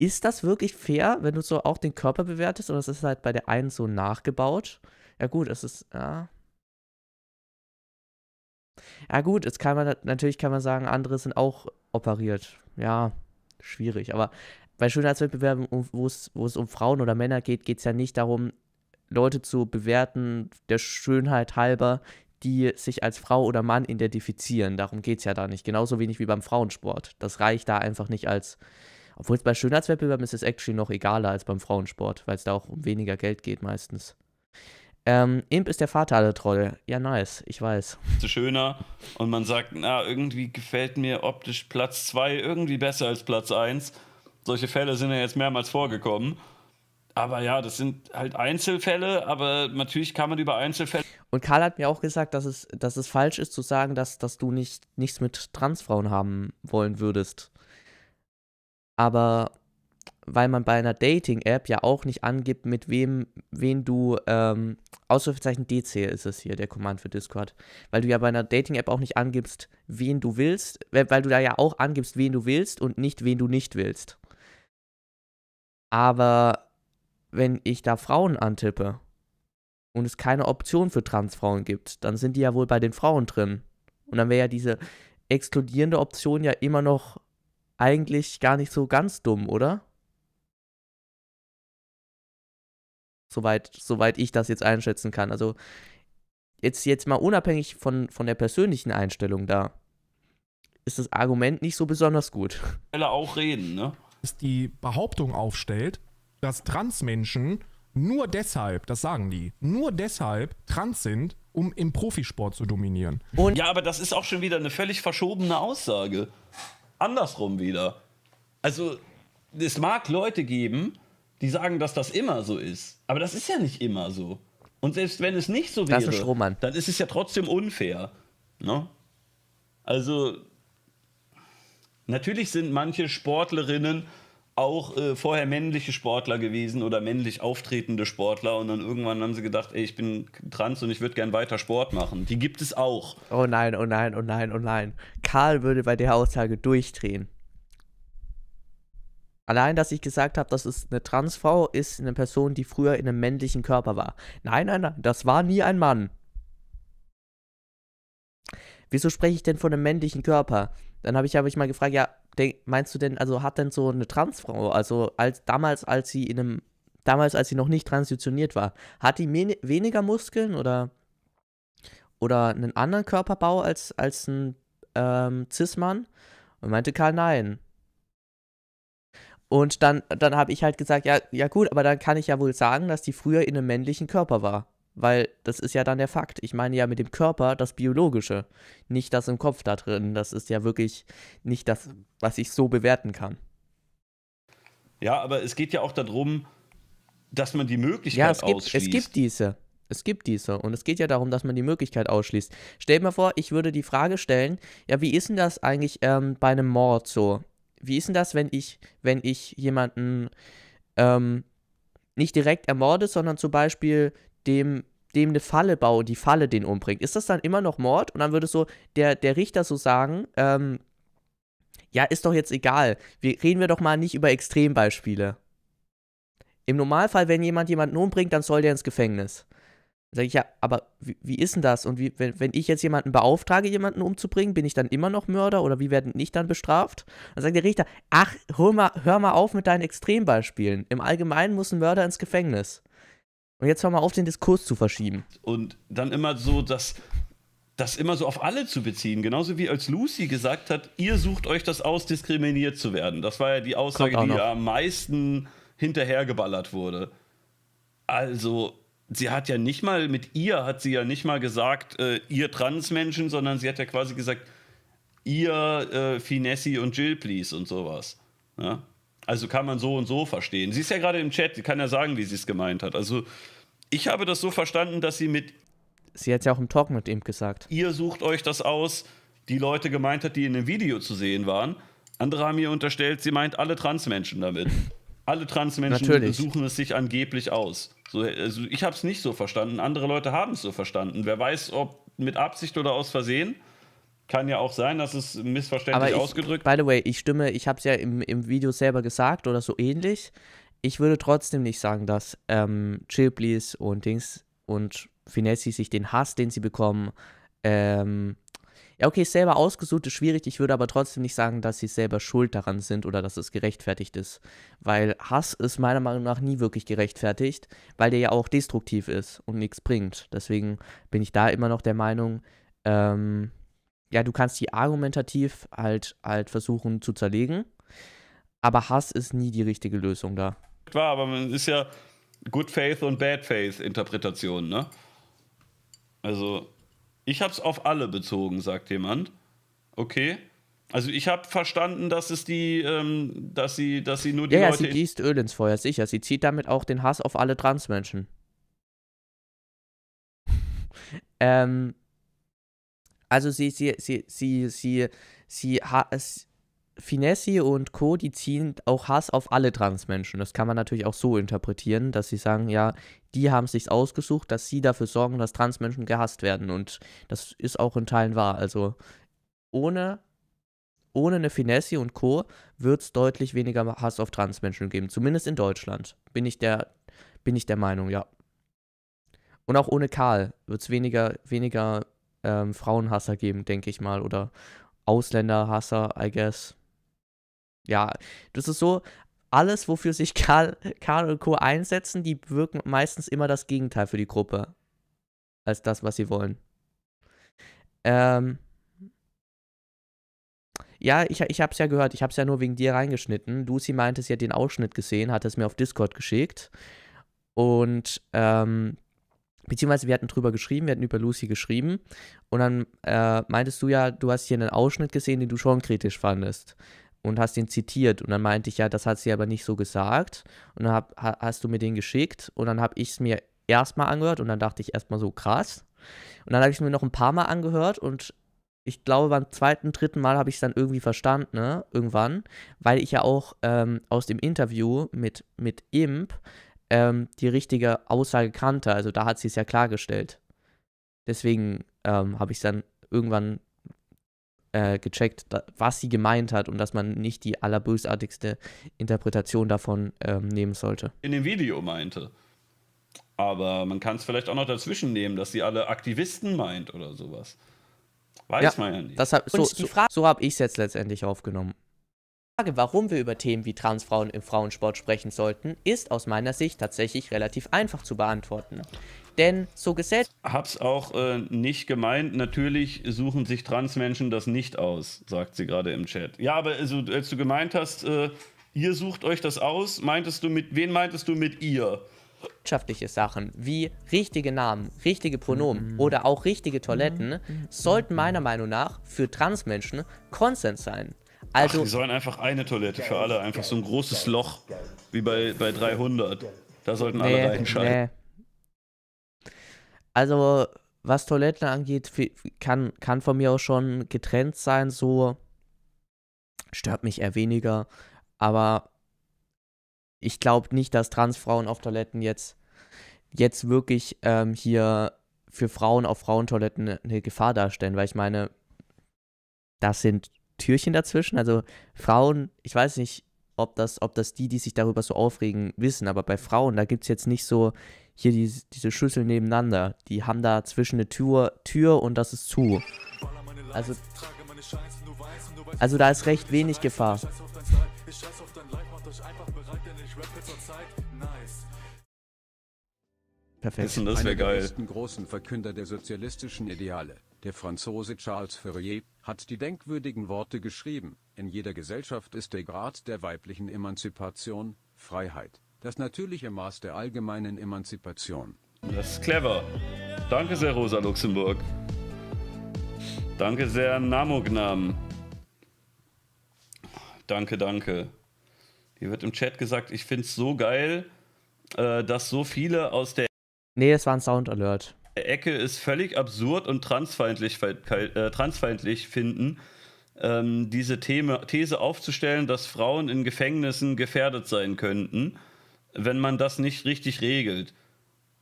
Ist das wirklich fair, wenn du so auch den Körper bewertest oder ist es halt bei der einen so nachgebaut? Ja gut, es ist, ja. Ja gut, jetzt kann man, natürlich kann man sagen, andere sind auch operiert. Ja, schwierig, aber bei Schönheitswettbewerben, wo es um Frauen oder Männer geht, geht es ja nicht darum, Leute zu bewerten, der Schönheit halber, die sich als Frau oder Mann identifizieren. Darum geht es ja da nicht. Genauso wenig wie beim Frauensport. Das reicht da einfach nicht als. Obwohl es bei Schönheitswettbewerben ist es actually noch egaler als beim Frauensport, weil es da auch um weniger Geld geht meistens. Ähm, Imp ist der Vater aller Trolle. Ja, nice, ich weiß.
Schöner und man sagt, na, irgendwie gefällt mir optisch Platz 2 irgendwie besser als Platz 1. Solche Fälle sind ja jetzt mehrmals vorgekommen. Aber ja, das sind halt Einzelfälle, aber natürlich kann man über Einzelfälle
und Karl hat mir auch gesagt, dass es, dass es falsch ist zu sagen, dass, dass du nicht, nichts mit Transfrauen haben wollen würdest. Aber weil man bei einer Dating-App ja auch nicht angibt, mit wem, wen du, ähm, Ausrufezeichen DC ist es hier, der Command für Discord, weil du ja bei einer Dating-App auch nicht angibst, wen du willst, äh, weil du da ja auch angibst, wen du willst und nicht, wen du nicht willst. Aber wenn ich da Frauen antippe, und es keine Option für Transfrauen gibt, dann sind die ja wohl bei den Frauen drin. Und dann wäre ja diese exkludierende Option ja immer noch eigentlich gar nicht so ganz dumm, oder? Soweit, soweit ich das jetzt einschätzen kann. Also jetzt, jetzt mal unabhängig von, von der persönlichen Einstellung da, ist das Argument nicht so besonders gut.
Auch reden, ne? Dass die Behauptung aufstellt, dass Transmenschen nur deshalb, das sagen die, nur deshalb trans sind, um im Profisport zu dominieren.
Und ja, aber das ist auch schon wieder eine völlig verschobene Aussage. Andersrum wieder. Also, es mag Leute geben, die sagen, dass das immer so ist. Aber das ist ja nicht immer so. Und selbst wenn es nicht so wäre, ist dann ist es ja trotzdem unfair. Ne? Also, natürlich sind manche Sportlerinnen auch äh, vorher männliche Sportler gewesen oder männlich auftretende Sportler und dann irgendwann haben sie gedacht, ey, ich bin trans und ich würde gern weiter Sport machen. Die gibt es auch.
Oh nein, oh nein, oh nein, oh nein. Karl würde bei der Aussage durchdrehen. Allein, dass ich gesagt habe, dass es eine Transfrau ist, eine Person, die früher in einem männlichen Körper war. Nein, nein, nein, das war nie ein Mann. Wieso spreche ich denn von einem männlichen Körper? Dann habe ich, hab ich mal gefragt, ja, meinst du denn, also hat denn so eine Transfrau, also als damals, als sie in einem, damals, als sie noch nicht transitioniert war, hat die weniger Muskeln oder, oder einen anderen Körperbau als, als ein ähm, Cis-Mann? Und meinte Karl, nein. Und dann, dann habe ich halt gesagt, ja, ja gut, aber dann kann ich ja wohl sagen, dass die früher in einem männlichen Körper war weil das ist ja dann der Fakt. Ich meine ja mit dem Körper das Biologische, nicht das im Kopf da drin. Das ist ja wirklich nicht das, was ich so bewerten kann.
Ja, aber es geht ja auch darum, dass man die Möglichkeit ja, es gibt, ausschließt. Es gibt
diese. Es gibt diese. Und es geht ja darum, dass man die Möglichkeit ausschließt. Stell dir mal vor, ich würde die Frage stellen: Ja, wie ist denn das eigentlich ähm, bei einem Mord so? Wie ist denn das, wenn ich, wenn ich jemanden ähm, nicht direkt ermordet, sondern zum Beispiel dem, dem eine Falle baue, die Falle den umbringt, ist das dann immer noch Mord? Und dann würde so der, der Richter so sagen, ähm, ja, ist doch jetzt egal. Wir, reden wir doch mal nicht über Extrembeispiele. Im Normalfall, wenn jemand jemanden umbringt, dann soll der ins Gefängnis. Sage ich ja, aber wie, wie ist denn das? Und wie, wenn, wenn ich jetzt jemanden beauftrage, jemanden umzubringen, bin ich dann immer noch Mörder oder wie werden nicht dann bestraft? Dann sagt der Richter, ach, hör mal, hör mal auf mit deinen Extrembeispielen. Im Allgemeinen muss ein Mörder ins Gefängnis. Und jetzt hör mal auf, den Diskurs zu verschieben.
Und dann immer so, dass das immer so auf alle zu beziehen. Genauso wie als Lucy gesagt hat, ihr sucht euch das aus, diskriminiert zu werden. Das war ja die Aussage, die ja am meisten hinterhergeballert wurde. Also, sie hat ja nicht mal, mit ihr hat sie ja nicht mal gesagt, äh, ihr Transmenschen, sondern sie hat ja quasi gesagt, ihr äh, Finessi und Jill, please und sowas. Ja? Also kann man so und so verstehen. Sie ist ja gerade im Chat, sie kann ja sagen, wie sie es gemeint hat. Also ich habe das so verstanden, dass sie mit.
Sie hat es ja auch im Talk mit ihm gesagt.
Ihr sucht euch das aus, die Leute gemeint hat, die in dem Video zu sehen waren. Andere haben ihr unterstellt, sie meint alle Transmenschen damit. alle Transmenschen suchen es sich angeblich aus. So, also ich habe es nicht so verstanden. Andere Leute haben es so verstanden. Wer weiß, ob mit Absicht oder aus Versehen. Kann ja auch sein, dass es missverständlich ich, ausgedrückt
By the way, ich stimme, ich habe es ja im, im Video selber gesagt oder so ähnlich. Ich würde trotzdem nicht sagen, dass ähm, Chill und Dings und Finessi sich den Hass, den sie bekommen, ähm, ja, okay, selber ausgesucht ist schwierig. Ich würde aber trotzdem nicht sagen, dass sie selber schuld daran sind oder dass es gerechtfertigt ist. Weil Hass ist meiner Meinung nach nie wirklich gerechtfertigt, weil der ja auch destruktiv ist und nichts bringt. Deswegen bin ich da immer noch der Meinung, ähm, ja, du kannst die argumentativ halt, halt versuchen zu zerlegen, aber Hass ist nie die richtige Lösung da.
Klar, aber es ist ja Good Faith und Bad Faith Interpretation, ne? Also, ich hab's auf alle bezogen, sagt jemand. Okay. Also ich habe verstanden, dass es die, ähm, dass sie, dass sie nur die ja, Leute. Ja, sie
gießt Öl ins Feuer, sicher. Sie zieht damit auch den Hass auf alle Transmenschen. ähm, also sie, sie, sie, sie, sie, sie, sie Finessi und Co., die ziehen auch Hass auf alle Transmenschen. Das kann man natürlich auch so interpretieren, dass sie sagen, ja, die haben sich's ausgesucht, dass sie dafür sorgen, dass Transmenschen gehasst werden. Und das ist auch in Teilen wahr. Also ohne, ohne eine Finessi und Co. wird es deutlich weniger Hass auf Transmenschen geben. Zumindest in Deutschland bin ich der, bin ich der Meinung, ja. Und auch ohne Karl wird es weniger, weniger ähm, Frauenhasser geben, denke ich mal. Oder Ausländerhasser, I guess. Ja, das ist so, alles, wofür sich Karl, Karl und Co. einsetzen, die bewirken meistens immer das Gegenteil für die Gruppe. Als das, was sie wollen. Ähm. Ja, ich, ich hab's ja gehört. Ich hab's ja nur wegen dir reingeschnitten. Lucy meinte, sie hat den Ausschnitt gesehen, hat es mir auf Discord geschickt. Und, ähm, beziehungsweise wir hatten drüber geschrieben, wir hatten über Lucy geschrieben und dann äh, meintest du ja, du hast hier einen Ausschnitt gesehen, den du schon kritisch fandest und hast den zitiert und dann meinte ich ja, das hat sie aber nicht so gesagt und dann hab, hast du mir den geschickt und dann habe ich es mir erstmal angehört und dann dachte ich erstmal so krass und dann habe ich es mir noch ein paar Mal angehört und ich glaube, beim zweiten, dritten Mal habe ich es dann irgendwie verstanden, ne? Irgendwann. Weil ich ja auch ähm, aus dem Interview mit, mit Imp ähm, die richtige Aussage kannte. Also da hat sie es ja klargestellt. Deswegen ähm, habe ich dann irgendwann äh, gecheckt, da, was sie gemeint hat und dass man nicht die allerbösartigste Interpretation davon ähm, nehmen sollte.
In dem Video meinte. Aber man kann es vielleicht auch noch dazwischen nehmen, dass sie alle Aktivisten meint oder sowas. Weiß ja, man ja nicht. Hab, so, so,
so habe ich es jetzt letztendlich aufgenommen. Frage, warum wir über Themen wie Transfrauen im Frauensport sprechen sollten, ist aus meiner Sicht tatsächlich relativ einfach
zu beantworten. Denn so gesetzt. Hab's auch äh, nicht gemeint. Natürlich suchen sich Transmenschen das nicht aus, sagt sie gerade im Chat. Ja, aber also, als du gemeint hast, äh, ihr sucht euch das aus, meintest du mit. Wen meintest du mit ihr? wirtschaftliche
Sachen wie richtige Namen, richtige Pronomen mhm. oder auch richtige Toiletten mhm. sollten meiner Meinung nach für Transmenschen Konsens sein. Also, Ach, die sollen einfach eine Toilette
für alle, einfach so ein großes Loch, wie bei, bei 300. Da sollten alle nee, reinschalten.
Nee. Also, was Toiletten angeht, kann, kann von mir auch schon getrennt sein, so stört mich eher weniger. Aber ich glaube nicht, dass Transfrauen auf Toiletten jetzt, jetzt wirklich ähm, hier für Frauen auf Frauentoiletten eine ne Gefahr darstellen, weil ich meine, das sind Türchen dazwischen. Also Frauen, ich weiß nicht, ob das, ob das die, die sich darüber so aufregen, wissen, aber bei Frauen, da gibt es jetzt nicht so hier die, diese Schüssel nebeneinander. Die haben da zwischen eine Tür, Tür und das ist zu. Also, also da ist recht wenig Gefahr. Ich scheiß auf
Perfekt. Wissen, das wäre geil. der großen Verkünder der sozialistischen Ideale, der Franzose Charles Ferrier, hat die denkwürdigen Worte geschrieben, in jeder Gesellschaft ist der Grad der weiblichen Emanzipation, Freiheit, das natürliche Maß der allgemeinen
Emanzipation. Das ist clever. Danke sehr, Rosa Luxemburg. Danke sehr, Namognam. Danke, danke. Hier wird im Chat gesagt, ich finde es so geil, äh, dass so viele aus der Nee, es war ein Sound Alert. Ecke ist völlig absurd und transfeindlich, äh, transfeindlich finden, ähm, diese Thema, These aufzustellen, dass Frauen in Gefängnissen gefährdet sein könnten, wenn man das nicht richtig regelt.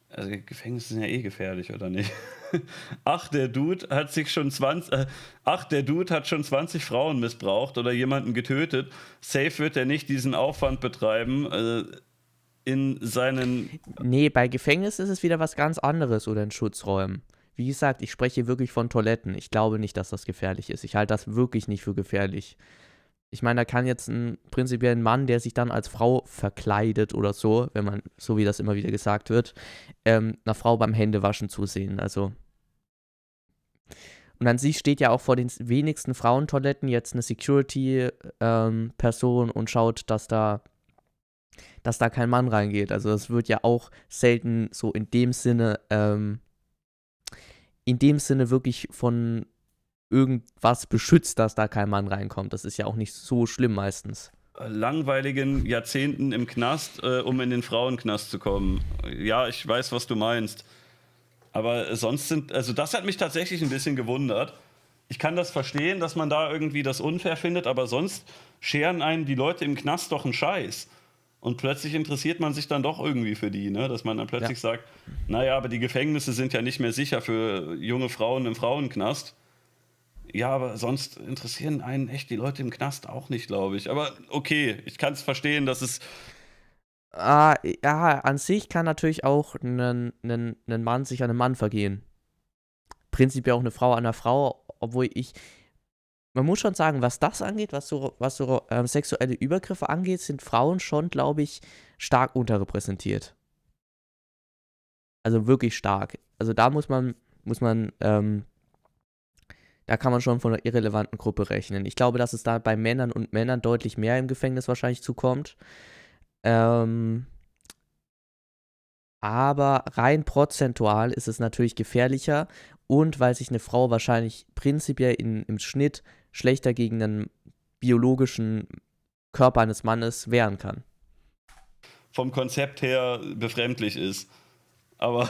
Also Gefängnisse sind ja eh gefährlich, oder nicht? ach, der Dude hat sich schon 20, äh, ach, der Dude hat schon 20 Frauen missbraucht oder jemanden getötet. Safe wird er nicht diesen Aufwand betreiben. Äh, in seinen. Nee, bei
Gefängnissen ist es wieder was ganz anderes oder in Schutzräumen. Wie gesagt, ich spreche wirklich von Toiletten. Ich glaube nicht, dass das gefährlich ist. Ich halte das wirklich nicht für gefährlich. Ich meine, da kann jetzt ein prinzipiell ein Mann, der sich dann als Frau verkleidet oder so, wenn man, so wie das immer wieder gesagt wird, ähm, einer Frau beim Händewaschen zusehen. Also. Und an sich steht ja auch vor den wenigsten Frauentoiletten jetzt eine Security-Person ähm, und schaut, dass da dass da kein Mann reingeht. Also das wird ja auch selten so in dem Sinne, ähm, in dem Sinne wirklich von irgendwas beschützt, dass da kein Mann reinkommt. Das ist ja auch nicht so schlimm meistens.
Langweiligen Jahrzehnten im Knast, äh, um in den Frauenknast zu kommen. Ja, ich weiß, was du meinst. Aber sonst sind, also das hat mich tatsächlich ein bisschen gewundert. Ich kann das verstehen, dass man da irgendwie das unfair findet, aber sonst scheren einen die Leute im Knast doch einen Scheiß. Und plötzlich interessiert man sich dann doch irgendwie für die, ne? dass man dann plötzlich ja. sagt, naja, aber die Gefängnisse sind ja nicht mehr sicher für junge Frauen im Frauenknast. Ja, aber sonst interessieren einen echt die Leute im Knast auch nicht, glaube ich. Aber okay, ich kann es verstehen, dass es Ah, ja, an sich kann natürlich auch
ein, Mann sich an einem Mann vergehen. Prinzipiell auch eine Frau an einer Frau, obwohl ich, man muss schon sagen, was das angeht, was so, was so ähm, sexuelle Übergriffe angeht, sind Frauen schon, glaube ich, stark unterrepräsentiert. Also wirklich stark. Also da muss man, muss man, ähm, da kann man schon von einer irrelevanten Gruppe rechnen. Ich glaube, dass es da bei Männern und Männern deutlich mehr im Gefängnis wahrscheinlich zukommt. Ähm, aber rein prozentual ist es natürlich gefährlicher und weil sich eine Frau wahrscheinlich prinzipiell in, im Schnitt schlechter gegen den biologischen Körper eines Mannes wehren kann.
Vom Konzept her befremdlich ist. Aber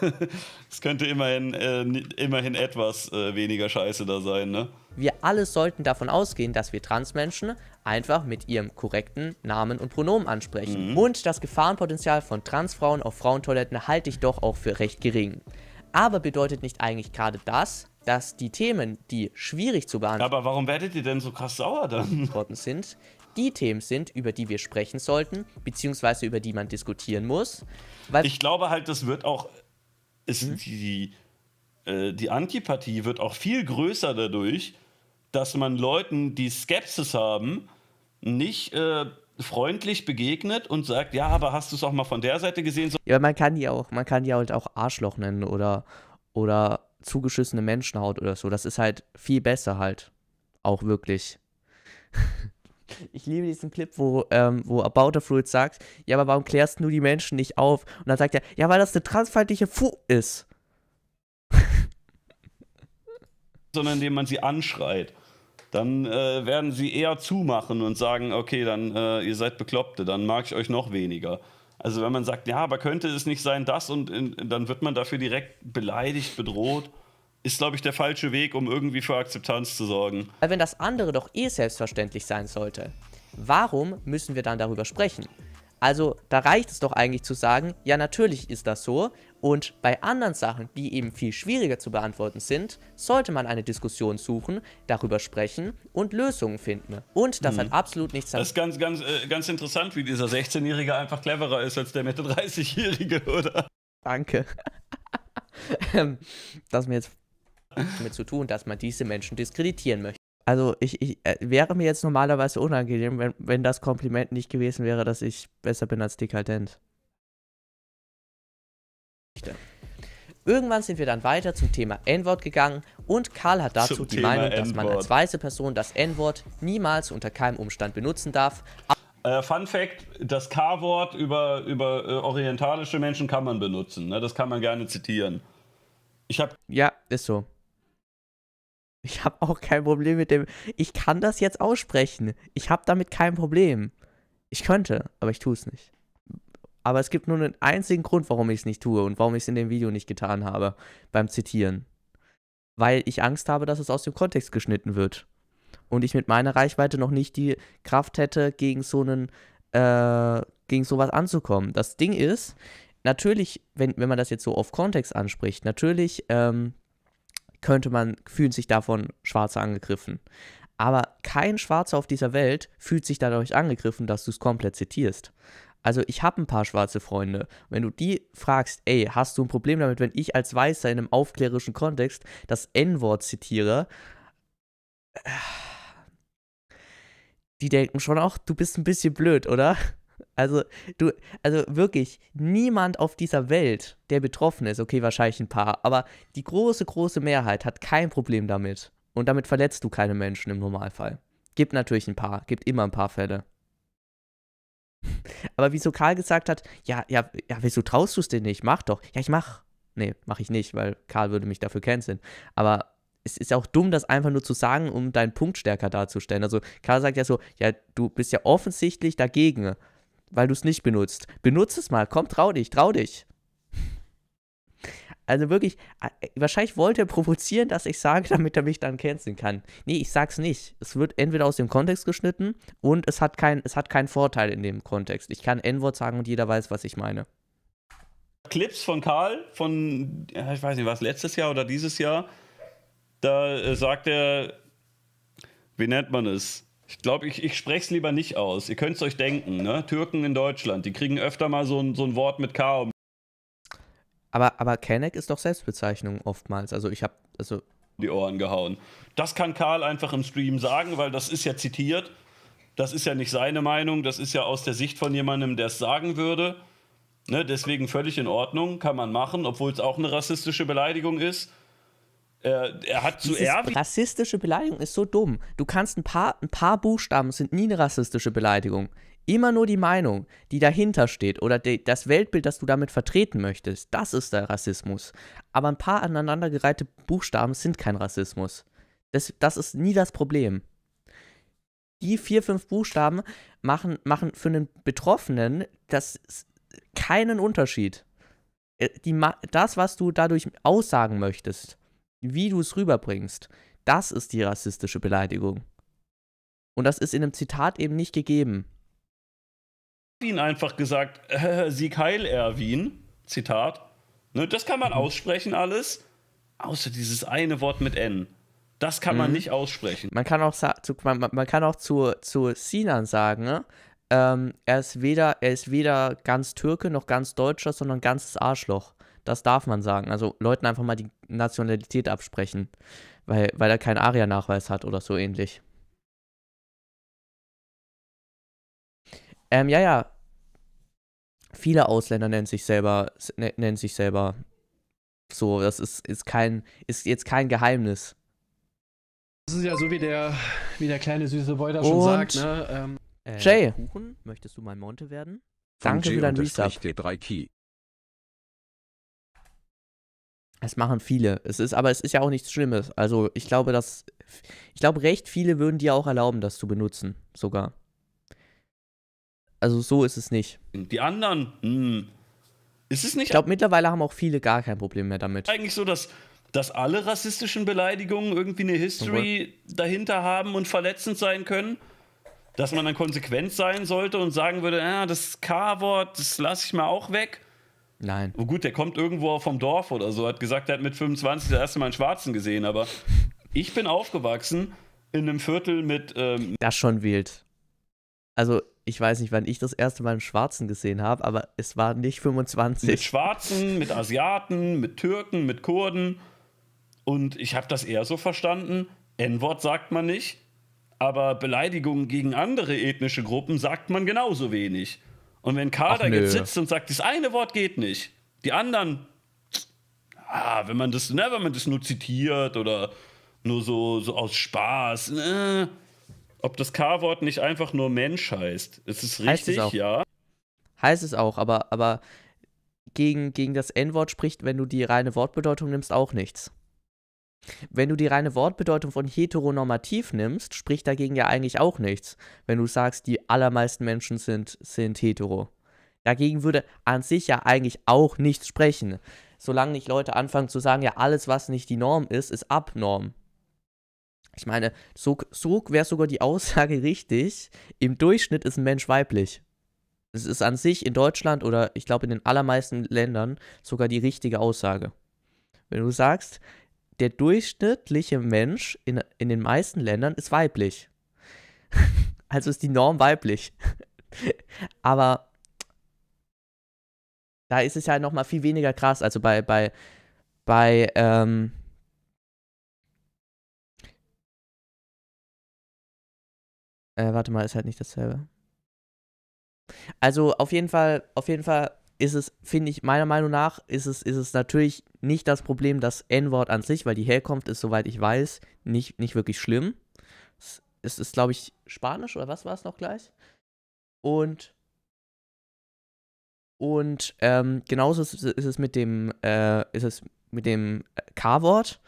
es könnte immerhin, äh, immerhin etwas äh, weniger
scheiße da sein, ne? Wir alle sollten davon ausgehen, dass wir Transmenschen einfach mit ihrem korrekten Namen und Pronomen ansprechen. Mhm. Und das Gefahrenpotenzial von Transfrauen auf Frauentoiletten halte ich doch auch für recht gering. Aber bedeutet nicht eigentlich gerade das, dass die Themen, die schwierig zu behandeln Aber warum werdet ihr denn so krass sauer dann? sind, die Themen sind, über die wir sprechen sollten, beziehungsweise über die man diskutieren muss. ich glaube
halt, das wird auch. Ist mhm. die, äh, die Antipathie wird auch viel größer dadurch, dass man Leuten, die Skepsis haben, nicht. Äh, freundlich begegnet und sagt, ja, aber hast du es auch mal von der Seite gesehen? So ja,
man kann die auch, man kann die halt auch Arschloch nennen oder, oder zugeschissene Menschenhaut oder so. Das ist halt viel besser halt. Auch wirklich. ich liebe diesen Clip, wo, ähm, wo About the Fruit sagt, ja, aber warum klärst du die Menschen nicht auf? Und dann sagt er, ja, weil das eine transfeindliche Fu ist.
Sondern indem man sie anschreit. Dann äh, werden sie eher zumachen und sagen, okay, dann äh, ihr seid Bekloppte, dann mag ich euch noch weniger. Also wenn man sagt, ja, aber könnte es nicht sein, das und in, dann wird man dafür direkt beleidigt, bedroht, ist, glaube ich, der falsche Weg, um irgendwie für Akzeptanz zu sorgen. Weil wenn das andere doch eh selbstverständlich sein sollte,
warum müssen wir dann darüber sprechen? Also da reicht es doch eigentlich zu sagen, ja natürlich ist das so. Und bei anderen Sachen, die eben viel schwieriger zu beantworten sind, sollte man eine Diskussion suchen, darüber sprechen und Lösungen finden.
Und das hm. hat absolut nichts damit. Das ist ganz, ganz, äh, ganz interessant, wie dieser 16-Jährige einfach cleverer ist als der Mitte 30-Jährige, oder?
Danke. Ähm, das mir jetzt damit zu tun, dass man diese Menschen diskreditieren möchte. Also ich, ich äh, wäre mir jetzt normalerweise unangenehm, wenn, wenn das Kompliment nicht gewesen wäre, dass ich besser bin als dekadent. Irgendwann sind wir dann weiter zum Thema N-Wort gegangen und Karl hat dazu zum die Thema Meinung, dass man als weiße Person das N-Wort niemals unter keinem Umstand benutzen darf.
Äh, Fun Fact: Das K-Wort über, über äh, orientalische Menschen kann man benutzen. Ne? Das kann man gerne zitieren. Ich hab ja, ist so.
Ich habe auch kein Problem mit dem. Ich kann das jetzt aussprechen. Ich habe damit kein Problem. Ich könnte, aber ich tue es nicht. Aber es gibt nur einen einzigen Grund, warum ich es nicht tue und warum ich es in dem Video nicht getan habe beim Zitieren. Weil ich Angst habe, dass es aus dem Kontext geschnitten wird. Und ich mit meiner Reichweite noch nicht die Kraft hätte, gegen so einen, äh, gegen sowas anzukommen. Das Ding ist, natürlich, wenn, wenn man das jetzt so auf Kontext anspricht, natürlich ähm, könnte man, fühlen sich davon Schwarze angegriffen. Aber kein Schwarzer auf dieser Welt fühlt sich dadurch angegriffen, dass du es komplett zitierst. Also ich habe ein paar schwarze Freunde. Wenn du die fragst, ey, hast du ein Problem damit, wenn ich als Weißer in einem aufklärerischen Kontext das N-Wort zitiere? Äh, die denken schon auch, du bist ein bisschen blöd, oder? Also, du, also wirklich, niemand auf dieser Welt, der betroffen ist, okay, wahrscheinlich ein paar, aber die große, große Mehrheit hat kein Problem damit. Und damit verletzt du keine Menschen im Normalfall. Gibt natürlich ein paar, gibt immer ein paar Fälle. aber wieso Karl gesagt hat, ja, ja, ja, wieso traust du es dir nicht? Mach doch. Ja, ich mach. Nee, mach ich nicht, weil Karl würde mich dafür canceln. Aber es ist auch dumm, das einfach nur zu sagen, um deinen Punkt stärker darzustellen. Also Karl sagt ja so, ja, du bist ja offensichtlich dagegen weil du es nicht benutzt. Benutze es mal, komm, trau dich, trau dich. Also wirklich, wahrscheinlich wollte er provozieren, dass ich sage, damit er mich dann canceln kann. Nee, ich sag's nicht. Es wird entweder aus dem Kontext geschnitten und es hat, kein, es hat keinen Vorteil in dem Kontext. Ich kann N-Wort sagen und jeder weiß, was ich meine.
Clips von Karl von, ich weiß nicht, was letztes Jahr oder dieses Jahr, da äh, sagt er, wie nennt man es? Ich glaube, ich, ich spreche es lieber nicht aus. Ihr könnt es euch denken, ne? Türken in Deutschland, die kriegen öfter mal so ein, so ein Wort mit K. Um. Aber, aber Kenneck ist doch Selbstbezeichnung oftmals. Also ich habe, also die Ohren gehauen. Das kann Karl einfach im Stream sagen, weil das ist ja zitiert. Das ist ja nicht seine Meinung, das ist ja aus der Sicht von jemandem, der es sagen würde. Ne, deswegen völlig in Ordnung, kann man machen, obwohl es auch eine rassistische Beleidigung ist. Äh, er hat zu Dieses
Rassistische Beleidigung ist so dumm. Du kannst ein paar, ein paar Buchstaben sind nie eine rassistische Beleidigung. Immer nur die Meinung, die dahinter steht oder die, das Weltbild, das du damit vertreten möchtest, das ist der Rassismus. Aber ein paar aneinandergereihte Buchstaben sind kein Rassismus. Das, das ist nie das Problem. Die vier, fünf Buchstaben machen, machen für einen Betroffenen das keinen Unterschied. Äh, die, das, was du dadurch aussagen möchtest, wie du es rüberbringst, das ist die rassistische Beleidigung. Und das ist in einem Zitat eben nicht gegeben.
Ihn einfach gesagt, äh, Sieg heil, Erwin, Zitat. Ne, das kann man mhm. aussprechen alles, außer dieses eine Wort mit N. Das kann man mhm. nicht aussprechen.
Man kann auch, zu, man, man kann auch zu, zu Sinan sagen, ne, ähm, er, ist weder, er ist weder ganz Türke noch ganz Deutscher, sondern ganzes Arschloch. Das darf man sagen. Also Leuten einfach mal die Nationalität absprechen, weil, weil er keinen Aria-Nachweis hat oder so ähnlich. Ähm, ja, ja. Viele Ausländer nennen sich selber, ne-, nennen sich selber so. Das ist, ist kein, ist jetzt kein Geheimnis.
Das ist ja so, wie der, wie der kleine süße Boy da schon sagt, ne? Ähm. Jay,
äh, Kuchen, möchtest du mein Monte werden? Danke für dein Resub. Es machen viele. Es ist, aber es ist ja auch nichts Schlimmes. Also ich glaube, dass ich glaube, recht viele würden dir auch erlauben, das zu benutzen, sogar. Also so ist es nicht. Die anderen, hm. Ist es nicht? Ich glaube, mittlerweile haben auch viele gar kein Problem mehr damit.
Eigentlich so, dass, dass alle rassistischen Beleidigungen irgendwie eine History okay. dahinter haben und verletzend sein können. Dass man dann konsequent sein sollte und sagen würde, ja, das K-Wort, das lasse ich mal auch weg. Nein. Oh gut, der kommt irgendwo vom Dorf oder so, hat gesagt, er hat mit 25 das erste Mal einen Schwarzen gesehen, aber ich bin aufgewachsen in einem Viertel mit. Ähm das schon wild. Also,
ich weiß nicht, wann ich das erste Mal einen Schwarzen gesehen habe, aber es war nicht 25. Mit Schwarzen,
mit Asiaten, mit Türken, mit Kurden. Und ich habe das eher so verstanden: N-Wort sagt man nicht, aber Beleidigungen gegen andere ethnische Gruppen sagt man genauso wenig. Und wenn Kader Ach, jetzt sitzt und sagt, das eine Wort geht nicht, die anderen, ah, wenn man das, ne, wenn man das nur zitiert oder nur so, so aus Spaß, äh, ob das K-Wort nicht einfach nur Mensch heißt. Ist es richtig, heißt es ja? Heißt es auch, aber, aber gegen, gegen das
N-Wort spricht, wenn du die reine Wortbedeutung nimmst, auch nichts. Wenn du die reine Wortbedeutung von heteronormativ nimmst, spricht dagegen ja eigentlich auch nichts, wenn du sagst, die allermeisten Menschen sind, sind hetero. Dagegen würde an sich ja eigentlich auch nichts sprechen, solange nicht Leute anfangen zu sagen, ja, alles, was nicht die Norm ist, ist abnorm. Ich meine, so, so wäre sogar die Aussage richtig, im Durchschnitt ist ein Mensch weiblich. Es ist an sich in Deutschland oder ich glaube in den allermeisten Ländern sogar die richtige Aussage. Wenn du sagst, der durchschnittliche Mensch in, in den meisten Ländern ist weiblich. also ist die Norm weiblich. Aber da ist es ja nochmal viel weniger
krass. Also bei, bei, bei, ähm, äh, warte mal, ist halt nicht dasselbe.
Also auf jeden Fall, auf jeden Fall ist es, finde ich, meiner Meinung nach, ist es, ist es natürlich nicht das Problem, das N-Wort an sich, weil die Herkunft ist, soweit ich weiß, nicht, nicht wirklich schlimm. Es, es ist, glaube ich, Spanisch oder was war es noch gleich? Und, und ähm, genauso ist, ist, es mit dem, äh, ist es mit dem äh, K-Wort.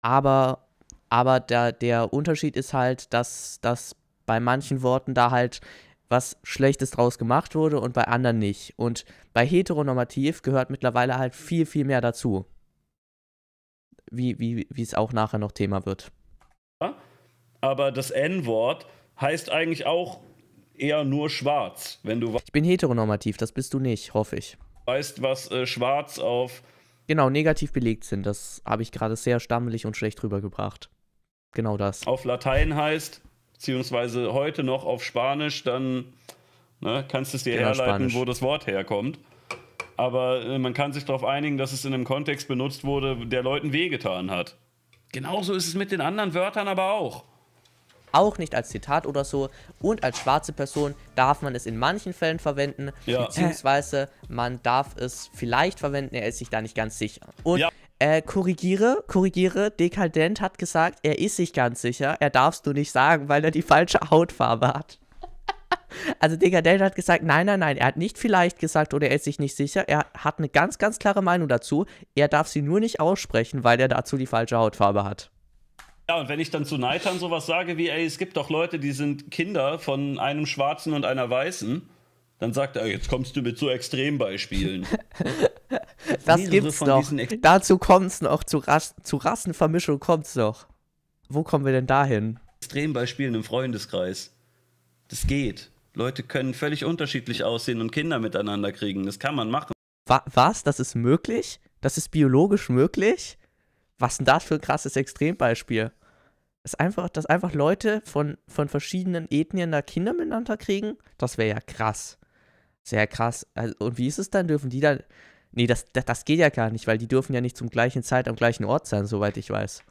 Aber, aber der, der Unterschied ist halt, dass, dass bei manchen Worten da halt was Schlechtes draus gemacht wurde und bei anderen nicht. Und bei heteronormativ gehört mittlerweile halt viel, viel mehr dazu. Wie, wie, wie es auch nachher noch Thema wird.
Aber das N-Wort heißt eigentlich auch eher nur schwarz, wenn du
Ich bin heteronormativ, das bist du nicht, hoffe ich.
Weißt, was äh, schwarz auf
Genau, negativ belegt sind, das habe ich gerade sehr stammelig und schlecht rübergebracht. Genau das.
Auf Latein heißt beziehungsweise heute noch auf Spanisch, dann ne, kannst du es dir genau, herleiten, Spanisch. wo das Wort herkommt. Aber äh, man kann sich darauf einigen, dass es in einem Kontext benutzt wurde, der Leuten wehgetan hat. Genauso ist es mit den anderen Wörtern aber auch. Auch nicht als Zitat oder so. Und als schwarze
Person darf man es in manchen Fällen verwenden. Ja. Beziehungsweise man darf es vielleicht verwenden, er ist sich da nicht ganz sicher. Und ja. Äh, korrigiere, korrigiere, Dekadent hat gesagt, er ist sich ganz sicher, er darfst du nicht sagen, weil er die falsche Hautfarbe hat. also Dekadent hat gesagt, nein, nein, nein, er hat nicht vielleicht gesagt oder er ist sich nicht sicher, er hat eine ganz, ganz klare Meinung dazu, er darf sie nur nicht aussprechen, weil er dazu die falsche Hautfarbe hat.
Ja, und wenn ich dann zu Neitern sowas sage wie, ey, es gibt doch Leute, die sind Kinder von einem Schwarzen und einer Weißen, dann sagt er, jetzt kommst du mit so Extrembeispielen. das Mehrere gibt's noch.
Dazu kommt's noch. Zu, Ras zu Rassenvermischung kommt's
noch. Wo kommen wir denn dahin? Extrembeispielen im Freundeskreis. Das geht. Leute können völlig unterschiedlich aussehen und Kinder miteinander kriegen. Das kann man machen. Wa was? Das ist möglich? Das ist biologisch
möglich?
Was denn das für ein krasses
Extrembeispiel? Dass einfach, dass einfach Leute von, von verschiedenen Ethnien da Kinder miteinander kriegen? Das wäre ja krass. Sehr krass. Also, und wie ist es dann? Dürfen die dann. Nee, das, das, das, geht ja gar nicht, weil die dürfen ja nicht zum gleichen Zeit am gleichen Ort sein, soweit ich weiß.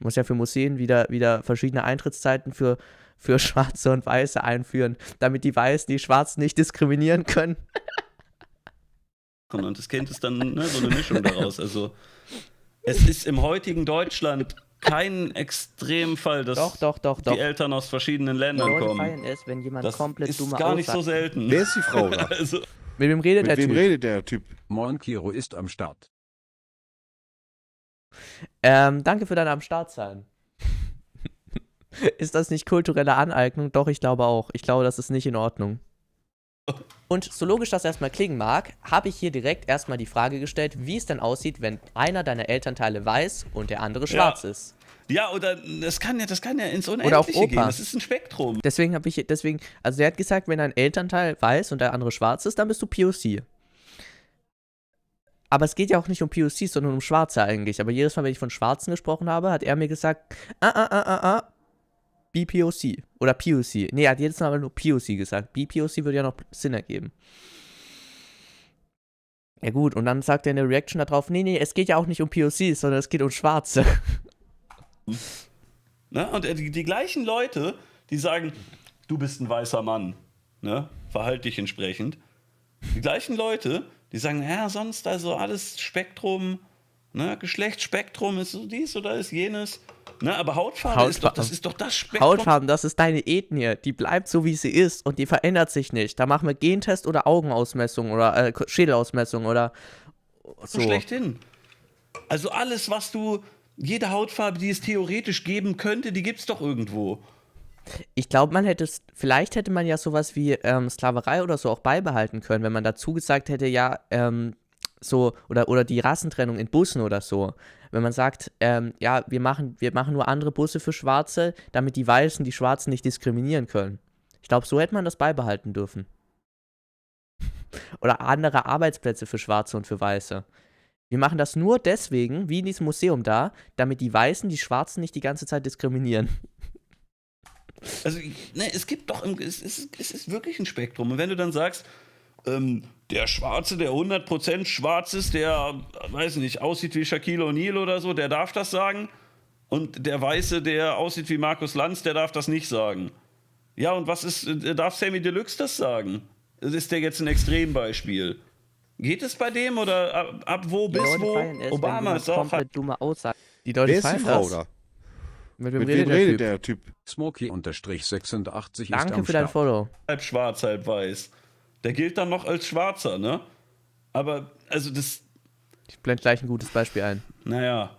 Muss ja für Museen wieder, wieder verschiedene Eintrittszeiten für, für Schwarze und Weiße einführen, damit die Weißen die Schwarzen nicht diskriminieren können.
Genau, und das Kind ist dann ne, so eine Mischung daraus. Also, es ist im heutigen Deutschland kein Extremfall, dass doch, doch, doch, die Eltern aus verschiedenen Ländern Leute kommen. Feiern wenn jemand das komplett ist gar aussagt. nicht so selten.
Wer ist die Frau da? also, mit wem redet mit der wem Typ? Mit wem redet der Typ? Monkiro ist am Start. Ähm, danke für dein am Start
sein. ist das nicht kulturelle Aneignung? Doch, ich glaube auch. Ich glaube, das ist nicht in Ordnung. Und so logisch das erstmal klingen mag, habe ich hier direkt erstmal die Frage gestellt, wie es denn aussieht, wenn einer deiner Elternteile weiß und der andere schwarz ja. ist.
Ja, oder das kann ja, das kann ja ins Unendliche oder auf Opa. gehen. Das ist ein Spektrum. Deswegen habe ich, deswegen,
also er hat gesagt, wenn dein Elternteil weiß und der andere schwarz ist, dann bist du POC. Aber es geht ja auch nicht um POCs, sondern um Schwarze eigentlich. Aber jedes Mal, wenn ich von Schwarzen gesprochen habe, hat er mir gesagt, ah, ah, ah, ah, BPOC oder POC. Nee, er hat jedes Mal nur POC gesagt. BPOC würde ja noch Sinn ergeben. Ja gut, und dann sagt er in der Reaction darauf, nee, nee, es geht ja auch nicht um POC, sondern es geht um Schwarze.
Ne? Und äh, die, die gleichen Leute, die sagen, du bist ein weißer Mann, ne? verhalt dich entsprechend. Die gleichen Leute, die sagen, ja, sonst also alles Spektrum, Ne? Geschlechtsspektrum ist so dies oder ist jenes. Ne? Aber Hautfarbe Hautfa ist doch, das ist doch das Spektrum. Hautfarben,
das ist deine Ethnie. Die bleibt so, wie sie ist und die verändert sich nicht. Da machen wir Gentest oder Augenausmessung oder äh, Schädelausmessung oder so. Schlechthin.
Also alles, was du, jede Hautfarbe, die es theoretisch geben könnte, die gibt es doch irgendwo.
Ich glaube, man hätte, vielleicht hätte man ja sowas wie ähm, Sklaverei oder so auch beibehalten können, wenn man dazu gesagt hätte, ja, ähm, so, oder, oder die Rassentrennung in Bussen oder so. Wenn man sagt, ähm, ja, wir machen, wir machen nur andere Busse für Schwarze, damit die Weißen die Schwarzen nicht diskriminieren können. Ich glaube, so hätte man das beibehalten dürfen. oder andere Arbeitsplätze für Schwarze und für Weiße. Wir machen das nur deswegen, wie in diesem Museum da, damit die Weißen die Schwarzen nicht die ganze Zeit diskriminieren.
Also, ne, es gibt doch, im, es, es, es ist wirklich ein Spektrum. Und wenn du dann sagst, ähm, der Schwarze, der 100% schwarz ist, der, weiß nicht, aussieht wie Shaquille O'Neal oder so, der darf das sagen. Und der Weiße, der aussieht wie Markus Lanz, der darf das nicht sagen. Ja, und was ist, äh, darf Sammy Deluxe das sagen? Ist der jetzt ein Extrembeispiel? Geht es bei dem oder ab, ab wo bis wo? Obama ist auch.
Halt dumme Aussage. Die Deutsche Wer ist die Frau das? da?
Mit wem, Mit redet, redet, der, typ? typ? Smokey-86 ist Danke für dein Follow.
Halb schwarz, halb weiß. Der gilt dann noch als Schwarzer, ne? Aber, also das. Ich blende gleich ein gutes Beispiel ein. Naja,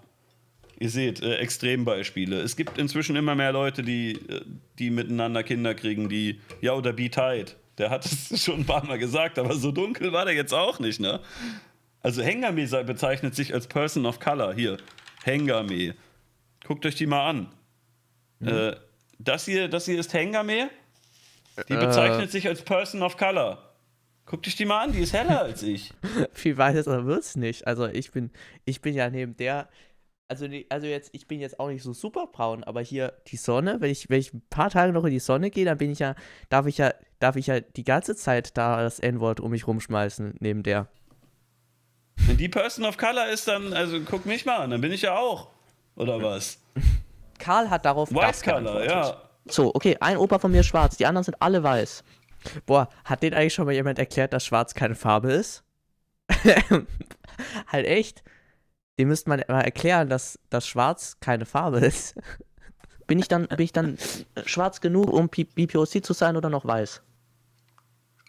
ihr seht, äh, Extrembeispiele. Es gibt inzwischen immer mehr Leute, die, äh, die miteinander Kinder kriegen, die, ja, oder be tight. Der hat es schon ein paar Mal gesagt, aber so dunkel war der jetzt auch nicht, ne? Also Hengame bezeichnet sich als Person of Color. Hier, Hengame. Guckt euch die mal an. Mhm. Äh, das, hier, das hier ist Hengame. Die äh. bezeichnet äh. sich als Person of Color. Guck dich die mal an, die ist heller als ich. Viel weiter
wird's nicht. Also ich bin, ich bin ja neben der,
also, also jetzt, ich bin jetzt auch nicht so
super braun, aber hier die Sonne, wenn ich, wenn ich ein paar Tage noch in die Sonne gehe, dann bin ich ja, darf ich ja, darf ich ja die ganze Zeit da das N-Wort um mich rumschmeißen, neben der.
Wenn die Person of Color ist, dann, also guck mich mal an, dann bin ich ja auch. Oder was? Karl hat darauf White Color, ja.
So, okay, ein Opa von mir schwarz, die anderen sind alle weiß. Boah, hat denen eigentlich schon mal jemand erklärt, dass schwarz keine Farbe ist? halt echt. Dem müsste man mal erklären, dass, dass schwarz keine Farbe ist. bin ich dann, bin ich dann schwarz genug, um P BPOC zu sein oder noch weiß?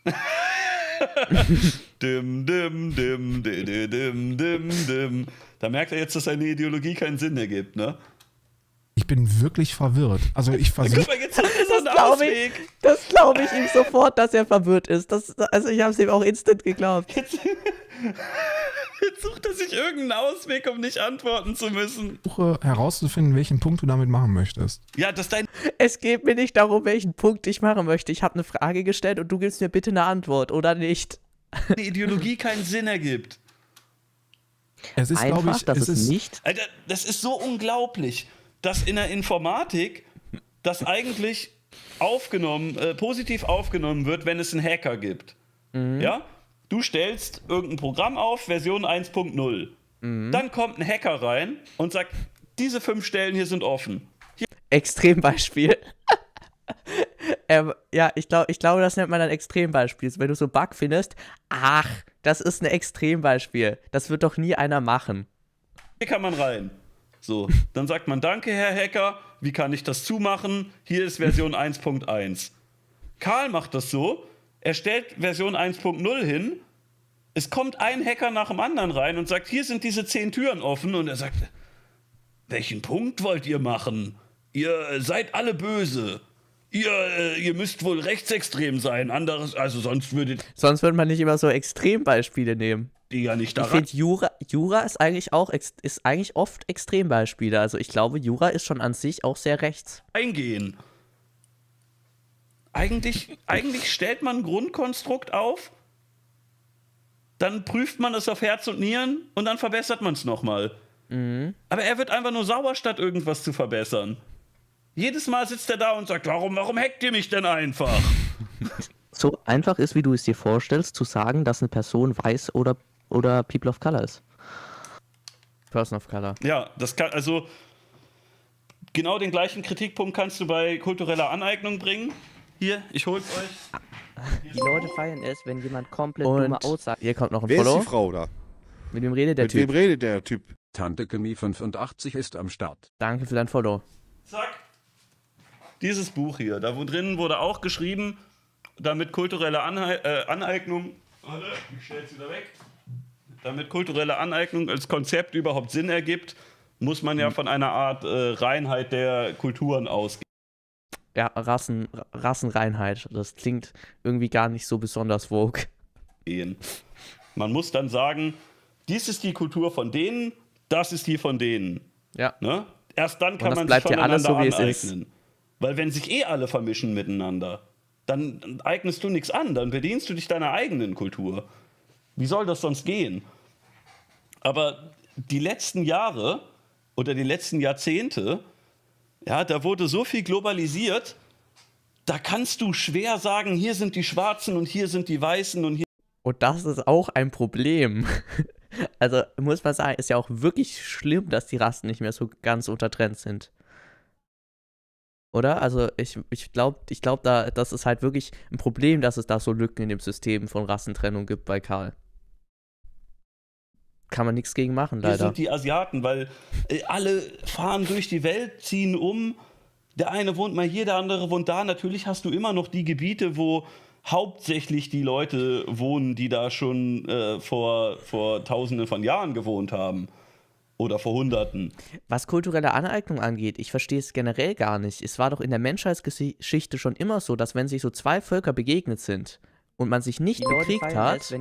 dim, dim, dim, dim, dim, dim, dim. Da merkt er jetzt, dass seine Ideologie keinen Sinn ergibt, ne?
Ich bin wirklich verwirrt. Also ich versuche.
Das glaube ich, das glaub ich ihm
sofort, dass er verwirrt ist. Das, also ich habe es ihm auch instant geglaubt. Jetzt,
jetzt sucht er sich irgendeinen Ausweg, um nicht antworten zu müssen.
Ich versuche herauszufinden, welchen Punkt du damit machen möchtest.
Ja, das dein. Es geht mir nicht darum, welchen Punkt ich machen möchte. Ich habe eine Frage gestellt und du gibst mir bitte eine Antwort, oder nicht?
Die Ideologie keinen Sinn ergibt.
Es ist, glaube ich, das es, es ist, nicht.
Alter, das ist so unglaublich dass in der Informatik das eigentlich aufgenommen, äh, positiv aufgenommen wird, wenn es einen Hacker gibt. Mhm. Ja? Du stellst irgendein Programm auf, Version 1.0. Mhm. Dann kommt ein Hacker rein und sagt, diese fünf Stellen hier sind offen. Hier
Extrembeispiel. ähm, ja, ich glaube, ich glaub, das nennt man dann Extrembeispiel. Wenn du so Bug findest, ach, das ist ein Extrembeispiel.
Das wird doch nie einer machen. Hier kann man rein. So, dann sagt man, danke, Herr Hacker, wie kann ich das zumachen? Hier ist Version 1.1. Karl macht das so, er stellt Version 1.0 hin, es kommt ein Hacker nach dem anderen rein und sagt, hier sind diese zehn Türen offen und er sagt, welchen Punkt wollt ihr machen? Ihr äh, seid alle böse. Ihr, äh, ihr müsst wohl rechtsextrem sein, anderes, also sonst würdet. Sonst würde man nicht immer so Extrembeispiele nehmen die nicht daran. Ich
finde, Jura, Jura ist eigentlich auch ist eigentlich oft Extrembeispiele. Also ich glaube, Jura ist schon an sich auch sehr
rechts. Eingehen. Eigentlich, eigentlich stellt man ein Grundkonstrukt auf, dann prüft man es auf Herz und Nieren und dann verbessert man es nochmal. Mhm. Aber er wird einfach nur sauer, statt irgendwas zu verbessern. Jedes Mal sitzt er da und sagt, warum, warum hackt ihr mich denn einfach?
so einfach ist, wie du es dir vorstellst, zu sagen, dass eine Person weiß oder oder People of Color ist.
Person of Color. Ja, das kann, also genau den gleichen Kritikpunkt kannst du bei kultureller Aneignung bringen. Hier, ich hol's euch.
Die Leute feiern es, wenn jemand komplett Und dumme aussagt.
Hier kommt noch ein Wer Follow. ist die Frau da? Mit wem redet der Mit Typ? Mit wem redet der Typ? Tante Chemie85 ist am Start. Danke für dein Follow.
Zack. Dieses Buch hier, da wo drin wurde auch geschrieben, damit kulturelle Anhe äh, Aneignung. Warte, ich stell's wieder weg damit kulturelle Aneignung als Konzept überhaupt Sinn ergibt, muss man ja mhm. von einer Art äh, Reinheit der Kulturen ausgehen. Ja, Rassen, Rassenreinheit, das klingt irgendwie gar nicht so besonders woke. Man muss dann sagen, dies ist die Kultur von denen, das ist die von denen. Ja. Ne? Erst dann kann man sich voneinander ja so, wie aneignen. Weil wenn sich eh alle vermischen miteinander, dann eignest du nichts an, dann bedienst du dich deiner eigenen Kultur. Wie soll das sonst gehen? Aber die letzten Jahre oder die letzten Jahrzehnte, ja, da wurde so viel globalisiert, da kannst du schwer sagen, hier sind die Schwarzen und hier sind die Weißen und hier. Und das ist auch ein Problem.
Also muss man sagen, ist ja auch wirklich schlimm, dass die Rassen nicht mehr so ganz untertrennt sind. Oder? Also ich, ich glaube, ich glaub, da, das ist halt wirklich ein Problem, dass es da so Lücken in dem System von Rassentrennung gibt bei Karl kann man nichts gegen machen, leider. Wir sind
die Asiaten, weil äh, alle fahren durch die Welt, ziehen um. Der eine wohnt mal hier, der andere wohnt da. Natürlich hast du immer noch die Gebiete, wo hauptsächlich die Leute wohnen, die da schon äh, vor, vor Tausenden von Jahren gewohnt haben. Oder vor Hunderten. Was kulturelle Aneignung angeht,
ich verstehe es generell gar nicht. Es war doch in der Menschheitsgeschichte schon immer so, dass wenn sich so zwei Völker begegnet sind, und man sich nicht bekriegt hat,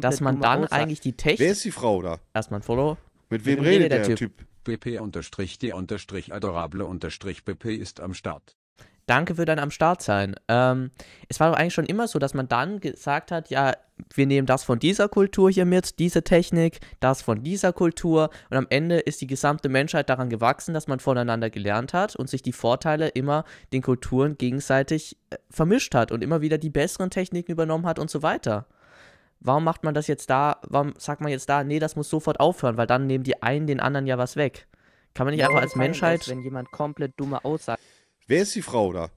dass man dann eigentlich die Technik. Wer ist die
Frau da? Erstmal ein Follow. Mit wem, wem redet, redet der, der Typ? typ? bp-d-adorable-bp ist am Start. Danke für dein am Start sein. Ähm, es war doch eigentlich
schon immer so, dass man dann gesagt hat, ja, wir nehmen das von dieser Kultur hier mit, diese Technik, das von dieser Kultur und am Ende ist die gesamte Menschheit daran gewachsen, dass man voneinander gelernt hat und sich die Vorteile immer den Kulturen gegenseitig äh, vermischt hat und immer wieder die besseren Techniken übernommen hat und so weiter. Warum macht man das jetzt da? Warum sagt man jetzt da, nee, das muss sofort aufhören, weil dann nehmen die einen den anderen ja was weg. Kann man nicht ja, einfach als Menschheit. Ist, wenn jemand komplett dumme Aussagen Wer ist die Frau da?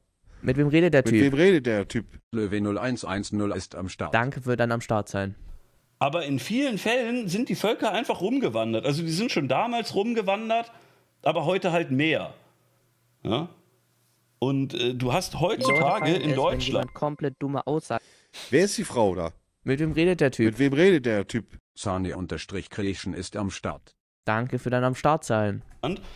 Mit wem redet der Mit Typ? Mit wem redet der Typ? Löwe
0110 ist am Start. Danke, wird dann am Start sein. Aber in vielen Fällen sind die Völker einfach rumgewandert. Also die sind schon damals rumgewandert, aber heute halt mehr. Ja? Und äh, du hast heutzutage in ist, Deutschland komplett dumme Aussagen. Wer ist die Frau da? Mit wem redet der Typ? Mit wem redet der Typ? sani Kreischen ist am Start. Danke für dein am Start sein.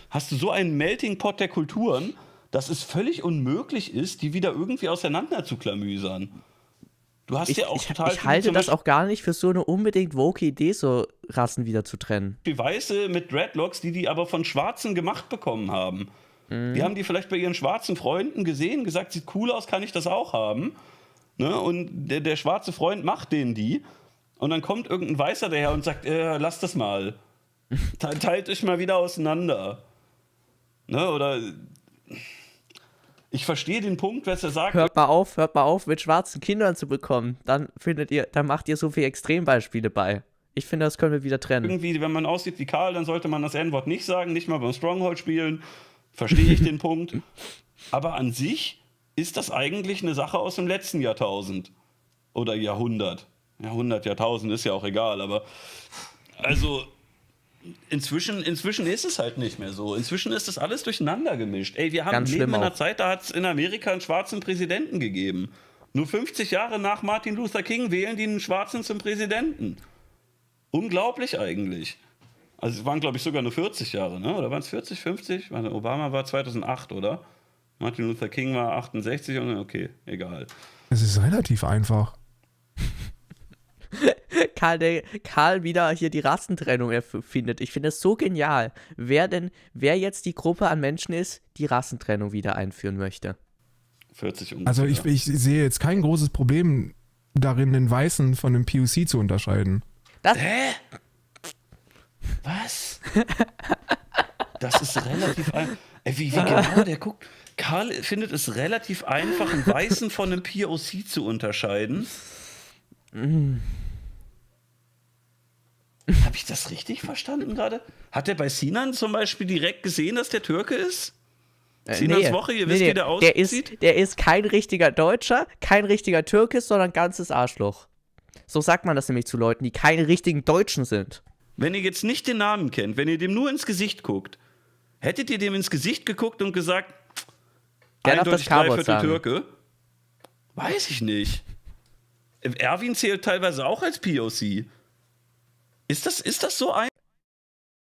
Hast du so einen Melting Pot der Kulturen? dass es völlig unmöglich ist, die wieder irgendwie auseinander zu klamüsern. Du hast ich, ja auch total. Ich, halte das auch
gar nicht für so eine unbedingt woke Idee, so Rassen wieder zu trennen.
Die Weiße mit Dreadlocks, die die aber von Schwarzen gemacht bekommen haben. Mhm. Die haben die vielleicht bei ihren schwarzen Freunden gesehen, gesagt, sieht cool aus, kann ich das auch haben. Ne? Und der, der schwarze Freund macht denen die. Und dann kommt irgendein Weißer daher und sagt, äh, lasst das mal. Teilt euch mal wieder auseinander. Ne? Oder ich verstehe den Punkt, was er sagt. Hört mal auf, hört mal auf, mit schwarzen Kindern zu bekommen. Dann findet ihr, dann macht ihr so viele Extrembeispiele bei. Ich finde, das können wir wieder trennen. Irgendwie, wenn man aussieht wie Karl, dann sollte man das N-Wort nicht sagen, nicht mal beim Stronghold spielen. Verstehe ich den Punkt. Aber an sich ist das eigentlich eine Sache aus dem letzten Jahrtausend oder Jahrhundert. Jahrhundert, Jahrtausend ist ja auch egal, aber also Inzwischen, inzwischen ist es halt nicht mehr so. Inzwischen ist das alles durcheinander gemischt. Ey, wir haben Ganz Leben in einer auch. Zeit, da hat es in Amerika einen schwarzen Präsidenten gegeben. Nur 50 Jahre nach Martin Luther King wählen die einen Schwarzen zum Präsidenten. Unglaublich eigentlich. Also es waren, glaube ich, sogar nur 40 Jahre, ne? oder waren es 40, 50? Obama war 2008, oder? Martin Luther King war 68 und okay, egal.
Es ist relativ einfach.
Karl, der, Karl wieder hier die Rassentrennung erfindet. Ich finde es so genial. Wer denn, wer jetzt die Gruppe an Menschen ist, die Rassentrennung wieder einführen möchte. 40 ungefähr. Also ich, ich
sehe jetzt kein großes Problem darin, den Weißen von dem POC zu unterscheiden. Das Hä?
Was?
das ist relativ einfach. Ey, wie, wie genau der guckt.
Karl findet es relativ einfach, einen Weißen von einem POC zu unterscheiden. Mm. Habe ich das richtig verstanden gerade? Hat er bei Sinan zum Beispiel direkt gesehen, dass der Türke ist? Äh, Sinans nee, Woche, ihr wisst, nee, wie der aussieht? Der ist,
der ist kein richtiger Deutscher, kein richtiger Türke, sondern ganzes Arschloch. So sagt man das nämlich zu Leuten, die keine richtigen Deutschen sind.
Wenn ihr jetzt nicht den Namen kennt, wenn ihr dem nur ins Gesicht guckt, hättet ihr dem ins Gesicht geguckt und gesagt,
der eindeutig darf das Carbot Türke?
Weiß ich nicht. Erwin zählt teilweise auch als POC. Ist das, ist das so ein?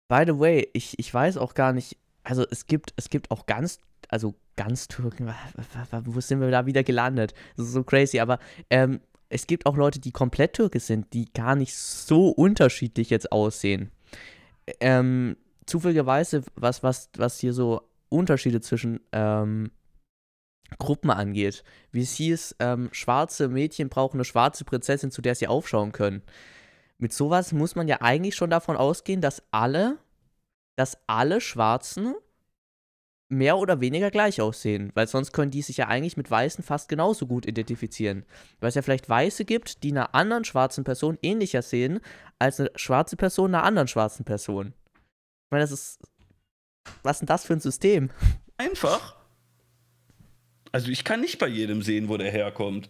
By the way, ich, ich weiß auch gar nicht, also es gibt, es gibt auch ganz, also ganz Türken, wo sind wir da wieder gelandet? Das ist so crazy, aber ähm, es gibt auch Leute, die komplett Türke sind, die gar nicht so unterschiedlich jetzt aussehen. Ähm, zufälligerweise, was, was, was hier so Unterschiede zwischen ähm, Gruppen angeht. Wie es hieß, ähm, schwarze Mädchen brauchen eine schwarze Prinzessin, zu der sie aufschauen können. Mit sowas muss man ja eigentlich schon davon ausgehen, dass alle, dass alle Schwarzen mehr oder weniger gleich aussehen, weil sonst können die sich ja eigentlich mit Weißen fast genauso gut identifizieren. Weil es ja vielleicht Weiße gibt, die einer anderen schwarzen Person ähnlicher sehen als eine schwarze Person einer anderen schwarzen Person. Ich meine, das ist. Was ist denn das für ein System?
Einfach also ich kann nicht bei jedem sehen, wo der herkommt.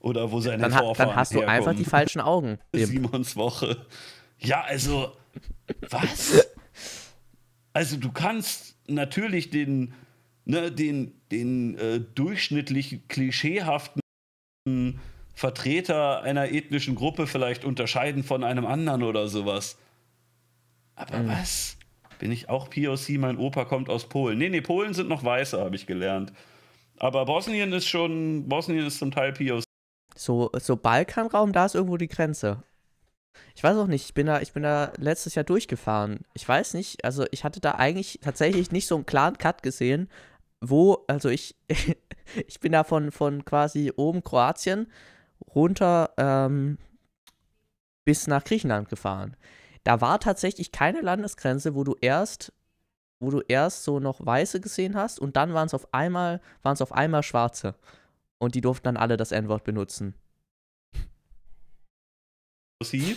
Oder wo seine dann, Vorfahren Dann hast du herkommen. einfach die falschen Augen. Eben. Simons Woche. Ja, also, was? Also du kannst natürlich den, ne, den, den äh, durchschnittlich klischeehaften Vertreter einer ethnischen Gruppe vielleicht unterscheiden von einem anderen oder sowas. Aber mhm. was? Bin ich auch POC? Mein Opa kommt aus Polen. Nee, nee, Polen sind noch weißer, habe ich gelernt. Aber Bosnien ist schon, Bosnien ist zum Teil POC. So, so Balkanraum, da ist irgendwo die Grenze. Ich weiß auch nicht, ich bin da, ich bin
da letztes Jahr durchgefahren. Ich weiß nicht, also ich hatte da eigentlich tatsächlich nicht so einen klaren Cut gesehen, wo, also ich, ich bin da von, von quasi oben Kroatien runter ähm, bis nach Griechenland gefahren. Da war tatsächlich keine Landesgrenze, wo du erst wo du erst so noch weiße gesehen hast und dann waren es auf einmal, waren es auf einmal schwarze. Und die durften dann alle das N-Wort benutzen.
Sie?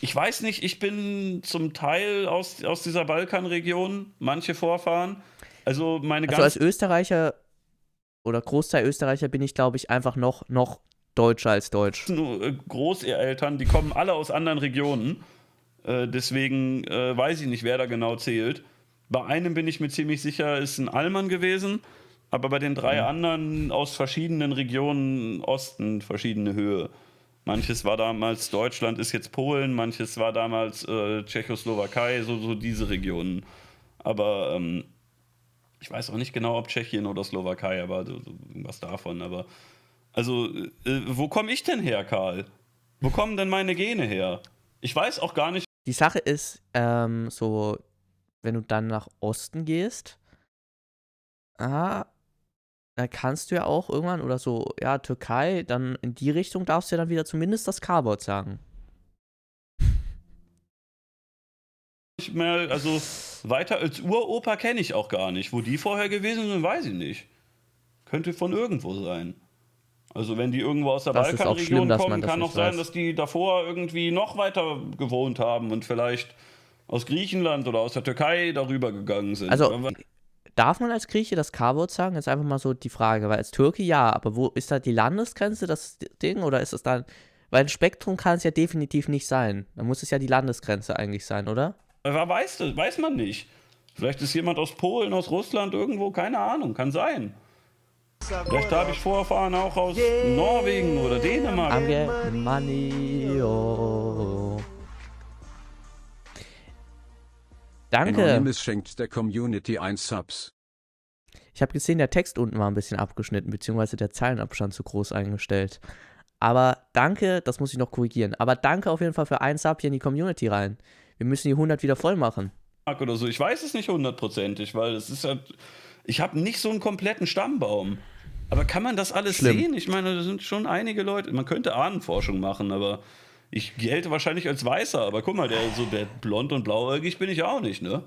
Ich weiß nicht, ich bin zum Teil aus, aus dieser Balkanregion, manche Vorfahren. Also meine ganze. Also als
Österreicher oder Großteil Österreicher bin ich, glaube ich, einfach noch, noch
deutscher als deutsch. Äh, Großeltern, die kommen alle aus anderen Regionen. Äh, deswegen äh, weiß ich nicht, wer da genau zählt. Bei einem bin ich mir ziemlich sicher, ist ein Allmann gewesen, aber bei den drei ja. Mhm. anderen aus verschiedenen Regionen Osten verschiedene Höhe. Manches war damals Deutschland, ist jetzt Polen, manches war damals äh, Tschechoslowakei, so, so diese Regionen. Aber ähm, ich weiß auch nicht genau, ob Tschechien oder Slowakei, aber so, so irgendwas davon. Aber also, äh, wo komme ich denn her, Karl? Wo kommen denn meine Gene her? Ich weiß auch gar nicht. Die
Sache ist, ähm, so wenn du dann nach Osten gehst, ah, dann kannst du ja auch irgendwann oder so, ja, Türkei, dann in die Richtung darfst du ja dann wieder zumindest das k sagen.
Nicht mehr, also weiter als Uropa kenne ich auch gar nicht. Wo die vorher gewesen sind, weiß ich nicht. Könnte von irgendwo sein. Also wenn die irgendwo aus der das Balkanregion kommen, kann auch sein, dass die davor irgendwie noch weiter gewohnt haben und vielleicht aus Griechenland oder aus der Türkei darüber gegangen sind. Also darf man
als Grieche das K-Wort sagen? Ist einfach mal so die Frage, weil als Türke ja, aber wo ist da die Landesgrenze das Ding oder ist es dann weil ein Spektrum kann es ja definitiv nicht sein. Da muss es ja die Landesgrenze
eigentlich sein, oder? Weiß, weiß man nicht. Vielleicht ist jemand aus Polen, aus Russland irgendwo, keine Ahnung, kann sein. Vielleicht habe ich Vorfahren auch aus Norwegen oder Dänemark. Ange oh.
Danke. Anonymous schenkt der Community ein Subs.
Ich habe gesehen, der Text unten war ein bisschen abgeschnitten, beziehungsweise der Zeilenabstand zu groß eingestellt. Aber danke, das muss ich noch korrigieren. Aber danke auf jeden Fall für ein Sub hier in die Community rein. Wir müssen die 100 wieder voll machen.
Oder so. Ich weiß es nicht hundertprozentig, weil es ist halt. Ich habe nicht so einen kompletten Stammbaum. Aber kann man das alles Schlimm. sehen? Ich meine, da sind schon einige Leute. Man könnte Ahnenforschung machen, aber ich gelte wahrscheinlich als Weißer, aber guck mal, der, so der blond und blauäugig bin ich auch nicht, ne?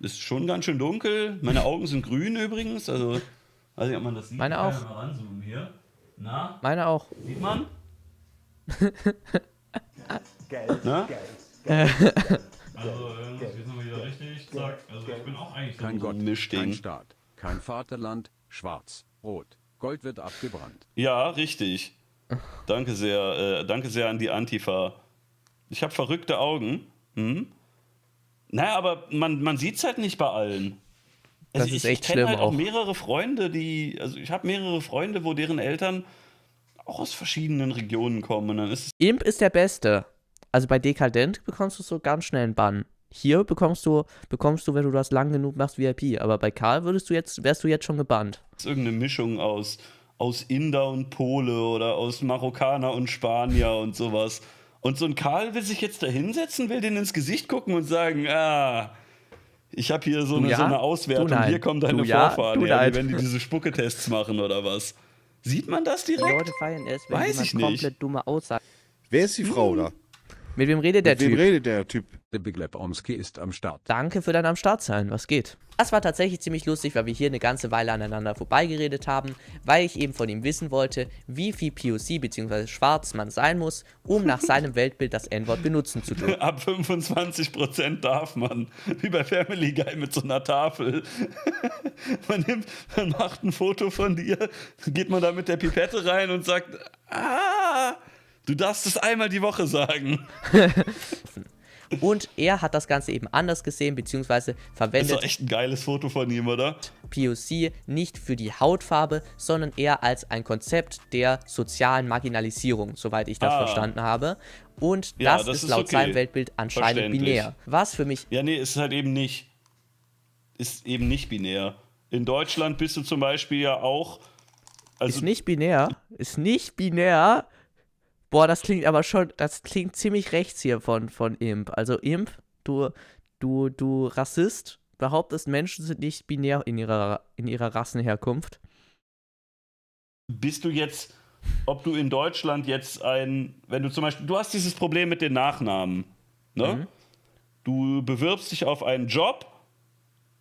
Ist schon ganz schön dunkel. Meine Augen sind grün übrigens, also weiß nicht, ob man das sieht. Meine auch. Na? Meine auch. Sieht man? Geld, Na? Geld, also, äh, Geld, Geld, Also, jetzt sind wir wieder richtig. Zack. Also, ich bin auch eigentlich kein so Gott, Mischding. kein
Staat, kein Vaterland, schwarz, rot. Gold wird abgebrannt.
Ja, richtig. Danke sehr, äh, danke sehr an die Antifa. Ich habe verrückte Augen. Hm? Naja, aber man, man sieht es halt nicht bei allen.
Also das ich, ist echt ich kenne halt auch
mehrere Freunde, die, also ich habe mehrere Freunde, wo deren Eltern auch aus verschiedenen Regionen kommen. Und dann ist Imp ist der Beste. Also bei Dekadent bekommst du so
ganz schnell einen Bann. Hier bekommst du, bekommst du, wenn du das lang genug machst, VIP. Aber bei Karl würdest
du jetzt, wärst du jetzt schon gebannt. Das ist irgendeine Mischung aus aus Inder und Pole oder aus Marokkaner und Spanier und sowas. Und so ein Karl will sich jetzt da hinsetzen, will den ins Gesicht gucken und sagen, ah, ich habe hier so eine, ja? so eine Auswertung, hier kommen deine ja? Vorfahren her, ja, wenn die diese Spucketests machen oder was. Sieht man das direkt?
Die Leute feiern es, wenn Weiß ich nicht. komplett
dumme Aussagen. Wer ist die Frau hm. da? Mit wem redet der Mit Typ? Mit wem redet der Typ?
Bigleb Omski ist am Start. Danke für dein am Start sein, was geht? Das war tatsächlich ziemlich lustig, weil wir hier eine ganze Weile aneinander vorbeigeredet haben, weil ich eben von ihm wissen wollte, wie viel POC bzw. Schwarz man sein muss, um nach seinem Weltbild das N-Wort benutzen zu dürfen. Ab
25% darf man, wie bei Family Guy mit so einer Tafel. man, nimmt, man macht ein Foto von dir, geht man da mit der Pipette rein und sagt, ah, du darfst es einmal die Woche sagen.
Und er hat das Ganze eben anders gesehen, beziehungsweise verwendet. Das ist doch echt ein geiles Foto von ihm, oder? POC nicht für die Hautfarbe, sondern eher als ein Konzept der sozialen Marginalisierung, soweit ich das ah. verstanden habe. Und ja, das, ist, ist laut okay. seinem Weltbild anscheinend binär.
Was für mich. Ja, nee, es ist halt eben nicht. Ist eben nicht binär. In Deutschland bist du zum Beispiel ja auch.
Also ist nicht binär. Ist nicht binär. Boah, das klingt aber schon, das klingt ziemlich rechts hier von, von Imp. Also Imp, du, du, du Rassist, behauptest, Menschen sind nicht binär in ihrer, in ihrer Rassenherkunft.
Bist du jetzt, ob du in Deutschland jetzt ein, wenn du zum Beispiel, du hast dieses Problem mit den Nachnamen, ne? Mhm. Du bewirbst dich auf einen Job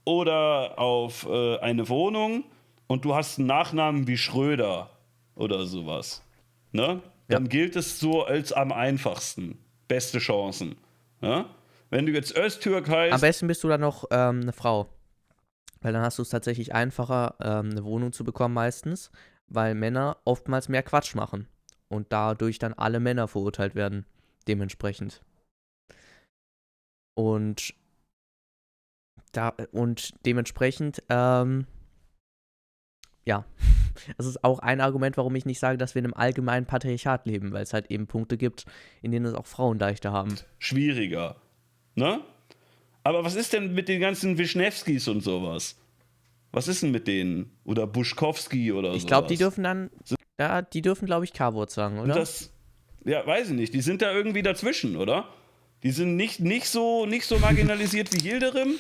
oder auf äh, eine Wohnung und du hast einen Nachnamen wie Schröder oder sowas, ne? dann gilt es so als am einfachsten. Beste Chancen. Ja? Wenn du jetzt Öztürk heißt. Am besten bist du dann noch ähm, eine Frau. Weil dann hast du es tatsächlich
einfacher, ähm, eine Wohnung zu bekommen meistens, weil Männer oftmals mehr Quatsch machen und dadurch dann alle Männer verurteilt werden, dementsprechend. Und, da, und dementsprechend ähm, ja, das ist auch ein Argument, warum ich nicht sage, dass wir in einem allgemeinen Patriarchat leben, weil es halt eben Punkte gibt, in denen es auch Frauen leichter haben. Schwieriger.
Ne? Aber was ist denn mit den ganzen Wischnewskis und sowas? Was ist denn mit denen? Oder Buschkowski oder so? Ich glaube, die dürfen dann. Ja, die dürfen, glaube ich, K-Wort sagen, oder? Das, ja, weiß ich nicht. Die sind da irgendwie dazwischen, oder? Die sind nicht, nicht, so, nicht so marginalisiert wie Hilderim,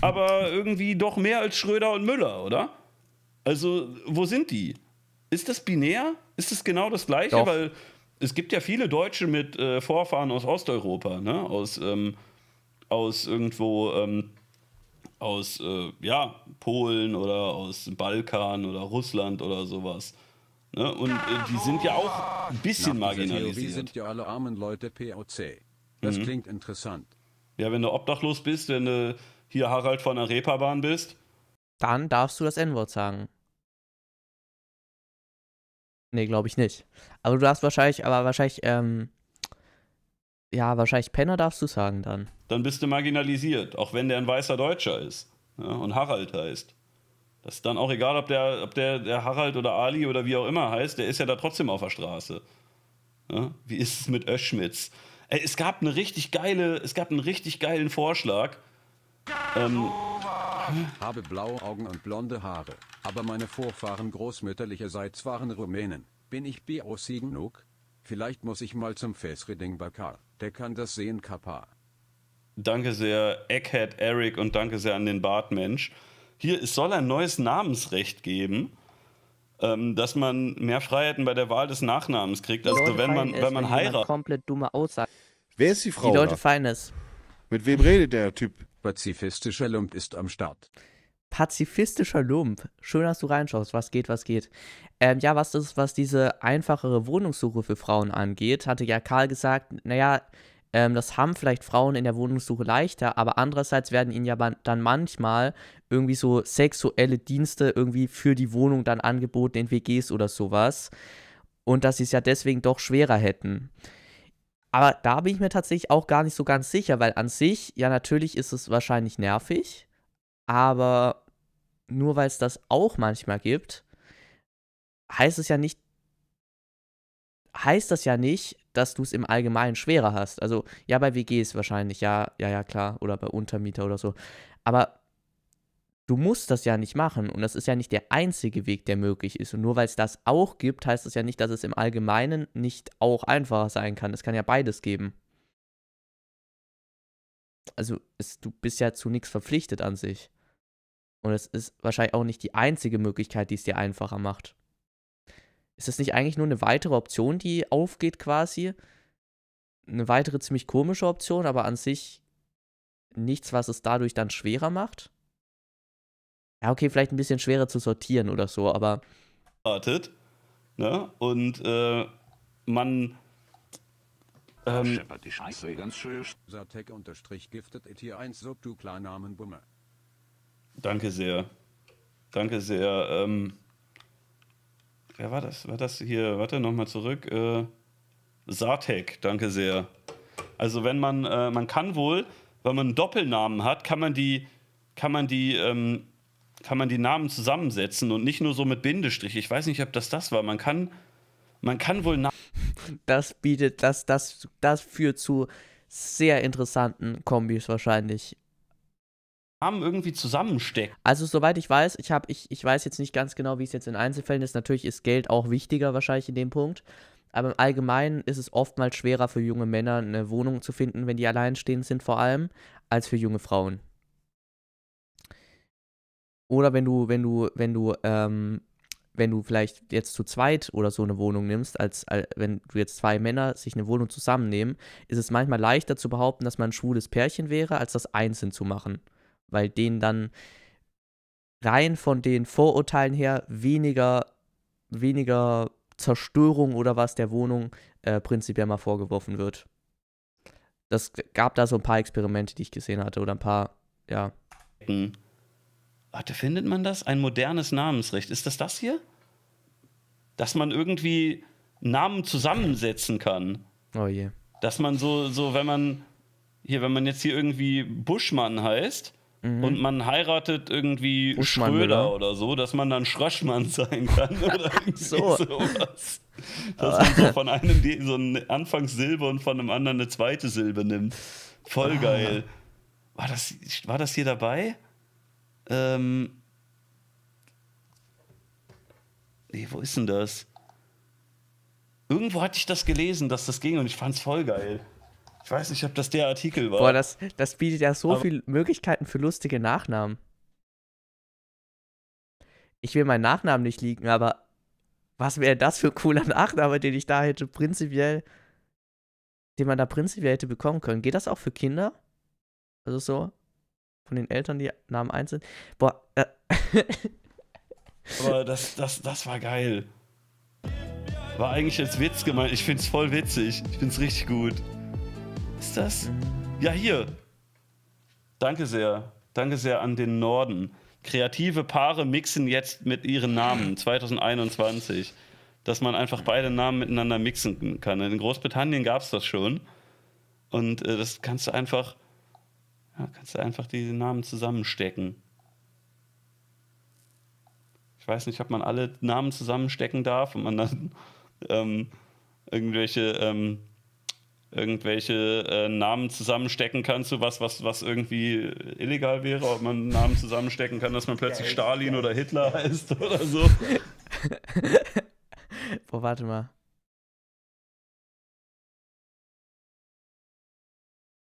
aber irgendwie doch mehr als Schröder und Müller, oder? Also, wo sind die? Ist das binär? Ist das genau das Gleiche? Doch. Weil es gibt ja viele Deutsche mit äh, Vorfahren aus Osteuropa, ne? aus, ähm, aus irgendwo, ähm, aus äh, ja, Polen oder aus dem Balkan oder Russland oder sowas. Ne? Und äh, die sind ja auch
ein bisschen Nach marginalisiert. Die sind
ja alle armen Leute POC. Das mhm. klingt interessant. Ja, wenn du obdachlos bist, wenn du hier Harald von der Reeperbahn bist. Dann darfst du das N-Wort sagen.
Nee, glaube ich nicht. Aber du darfst wahrscheinlich, aber wahrscheinlich, ähm, ja, wahrscheinlich Penner darfst du sagen dann.
Dann bist du marginalisiert, auch wenn der ein weißer Deutscher ist ja, und Harald heißt. Das ist dann auch egal, ob der, ob der, der Harald oder Ali oder wie auch immer heißt, der ist ja da trotzdem auf der Straße. Ja, wie ist es mit Öschmitz? Ey, es gab eine richtig geile, es gab einen richtig geilen Vorschlag ähm. Habe blaue Augen und blonde
Haare, aber meine Vorfahren großmütterlicherseits waren Rumänen. Bin ich BOC
genug? Vielleicht muss ich mal zum Face-Reading Der kann das sehen, Kappa. Danke sehr, Egghead Eric, und danke sehr an den Bartmensch. Hier, es soll ein neues Namensrecht geben, ähm, dass man mehr Freiheiten bei der Wahl des Nachnamens kriegt. Also, wenn man, wenn man heiratet.
komplett dumme Aussage. Wer ist die Frau? Die Leute feines.
Mit wem redet der Typ? Pazifistischer Lump ist am Start.
Pazifistischer Lump. Schön, dass du reinschaust. Was geht, was geht. Ähm, ja, was ist, was diese einfachere Wohnungssuche für Frauen angeht, hatte ja Karl gesagt, naja, ähm, das haben vielleicht Frauen in der Wohnungssuche leichter, aber andererseits werden ihnen ja dann manchmal irgendwie so sexuelle Dienste irgendwie für die Wohnung dann angeboten in WGs oder sowas. Und dass sie es ja deswegen doch schwerer hätten. Aber da bin ich mir tatsächlich auch gar nicht so ganz sicher, weil an sich, ja, natürlich ist es wahrscheinlich nervig, aber nur weil es das auch manchmal gibt, heißt es ja nicht, heißt das ja nicht, dass du es im Allgemeinen schwerer hast. Also, ja, bei WGs wahrscheinlich, ja, ja, ja, klar, oder bei Untermieter oder so. Aber du musst das ja nicht machen und das ist ja nicht der einzige Weg, der möglich ist. Und nur weil es das auch gibt, heißt das ja nicht, dass es im Allgemeinen nicht auch einfacher sein kann. Es kann ja beides geben. Also es, du bist ja zu nichts verpflichtet an sich. Und es ist wahrscheinlich auch nicht die einzige Möglichkeit, die es dir einfacher macht. Ist das nicht eigentlich nur eine weitere Option, die aufgeht quasi? Eine weitere ziemlich komische Option, aber an sich nichts, was es dadurch dann schwerer macht? ja, okay, vielleicht ein bisschen
schwerer zu sortieren oder so, aber. Wartet. Ne? Und äh, man. Ähm,
die Scheiße ganz schön. Satek unterstrich giftet et hier 1 sub du Klarnamen Bumme.
Danke sehr. Danke sehr. Ähm, wer war das? War das hier? Warte, nochmal zurück. Äh, Satek, danke sehr. Also wenn man, äh, man kann wohl, weil man einen Doppelnamen hat, kann man die, kann man die ähm, kann man die Namen zusammensetzen und nicht nur so mit Bindestrich. Ich weiß nicht, ob das das war. Man kann, man kann wohl. Na das bietet, das, das, das führt zu sehr interessanten
Kombis wahrscheinlich.
Namen irgendwie zusammenstecken.
Also soweit ich weiß, ich habe, ich, ich weiß jetzt nicht ganz genau, wie es jetzt in Einzelfällen ist. Natürlich ist Geld auch wichtiger wahrscheinlich in dem Punkt. Aber im Allgemeinen ist es oftmals schwerer für junge Männer eine Wohnung zu finden, wenn die alleinstehend sind vor allem, als für junge Frauen. Oder wenn du, wenn du, wenn du, ähm, wenn du vielleicht jetzt zu zweit oder so eine Wohnung nimmst, als, als, wenn du jetzt zwei Männer sich eine Wohnung zusammennehmen, ist es manchmal leichter zu behaupten, dass man ein schwules Pärchen wäre, als das einzeln zu machen. Weil denen dann rein von den Vorurteilen her weniger, weniger Zerstörung oder was der Wohnung äh, prinzipiell mal vorgeworfen wird. Das gab da so ein paar Experimente,
die ich gesehen hatte oder ein paar, ja. Hm warte, findet man das? Ein modernes Namensrecht. Ist das das hier? Dass man irgendwie Namen zusammensetzen kann. Oh je. Dass man so, so, wenn man hier, wenn man jetzt hier irgendwie Buschmann heißt mhm. und man heiratet irgendwie Buschmann Schröder oder? oder so, dass man dann Schröschmann sein kann oder so. sowas. Dass man so von einem die, so eine Anfangssilbe und von einem anderen eine zweite Silbe nimmt. Voll ah. geil. War das, war das hier dabei? Ähm, nee, wo ist denn das? Irgendwo hatte ich das gelesen, dass das ging und ich fand's voll geil. Ich weiß nicht, ob das der Artikel war. Boah, das, das bietet
ja so viele Möglichkeiten für lustige Nachnamen. Ich will meinen Nachnamen nicht liegen, aber was wäre das für ein cooler Nachname, den ich da hätte prinzipiell, den man da prinzipiell hätte bekommen können? Geht das auch für Kinder? Also so, von den Eltern die Namen einzeln. Boah. Äh.
Aber das, das, das war geil. War eigentlich als Witz gemeint. Ich find's voll witzig. Ich find's richtig gut. Ist das? Mhm. Ja, hier. Danke sehr. Danke sehr an den Norden. Kreative Paare mixen jetzt mit ihren Namen 2021. Dass man einfach beide Namen miteinander mixen kann. In Großbritannien gab's das schon. Und äh, das kannst du einfach ja, kannst du einfach diese Namen zusammenstecken. Ich weiß nicht, ob man alle Namen zusammenstecken darf und man dann ähm, irgendwelche, ähm, irgendwelche äh, Namen zusammenstecken kann zu was, was, was irgendwie illegal wäre, ob man Namen zusammenstecken kann, dass man plötzlich ja, Stalin ja. oder Hitler
heißt oder so. Boah, warte mal.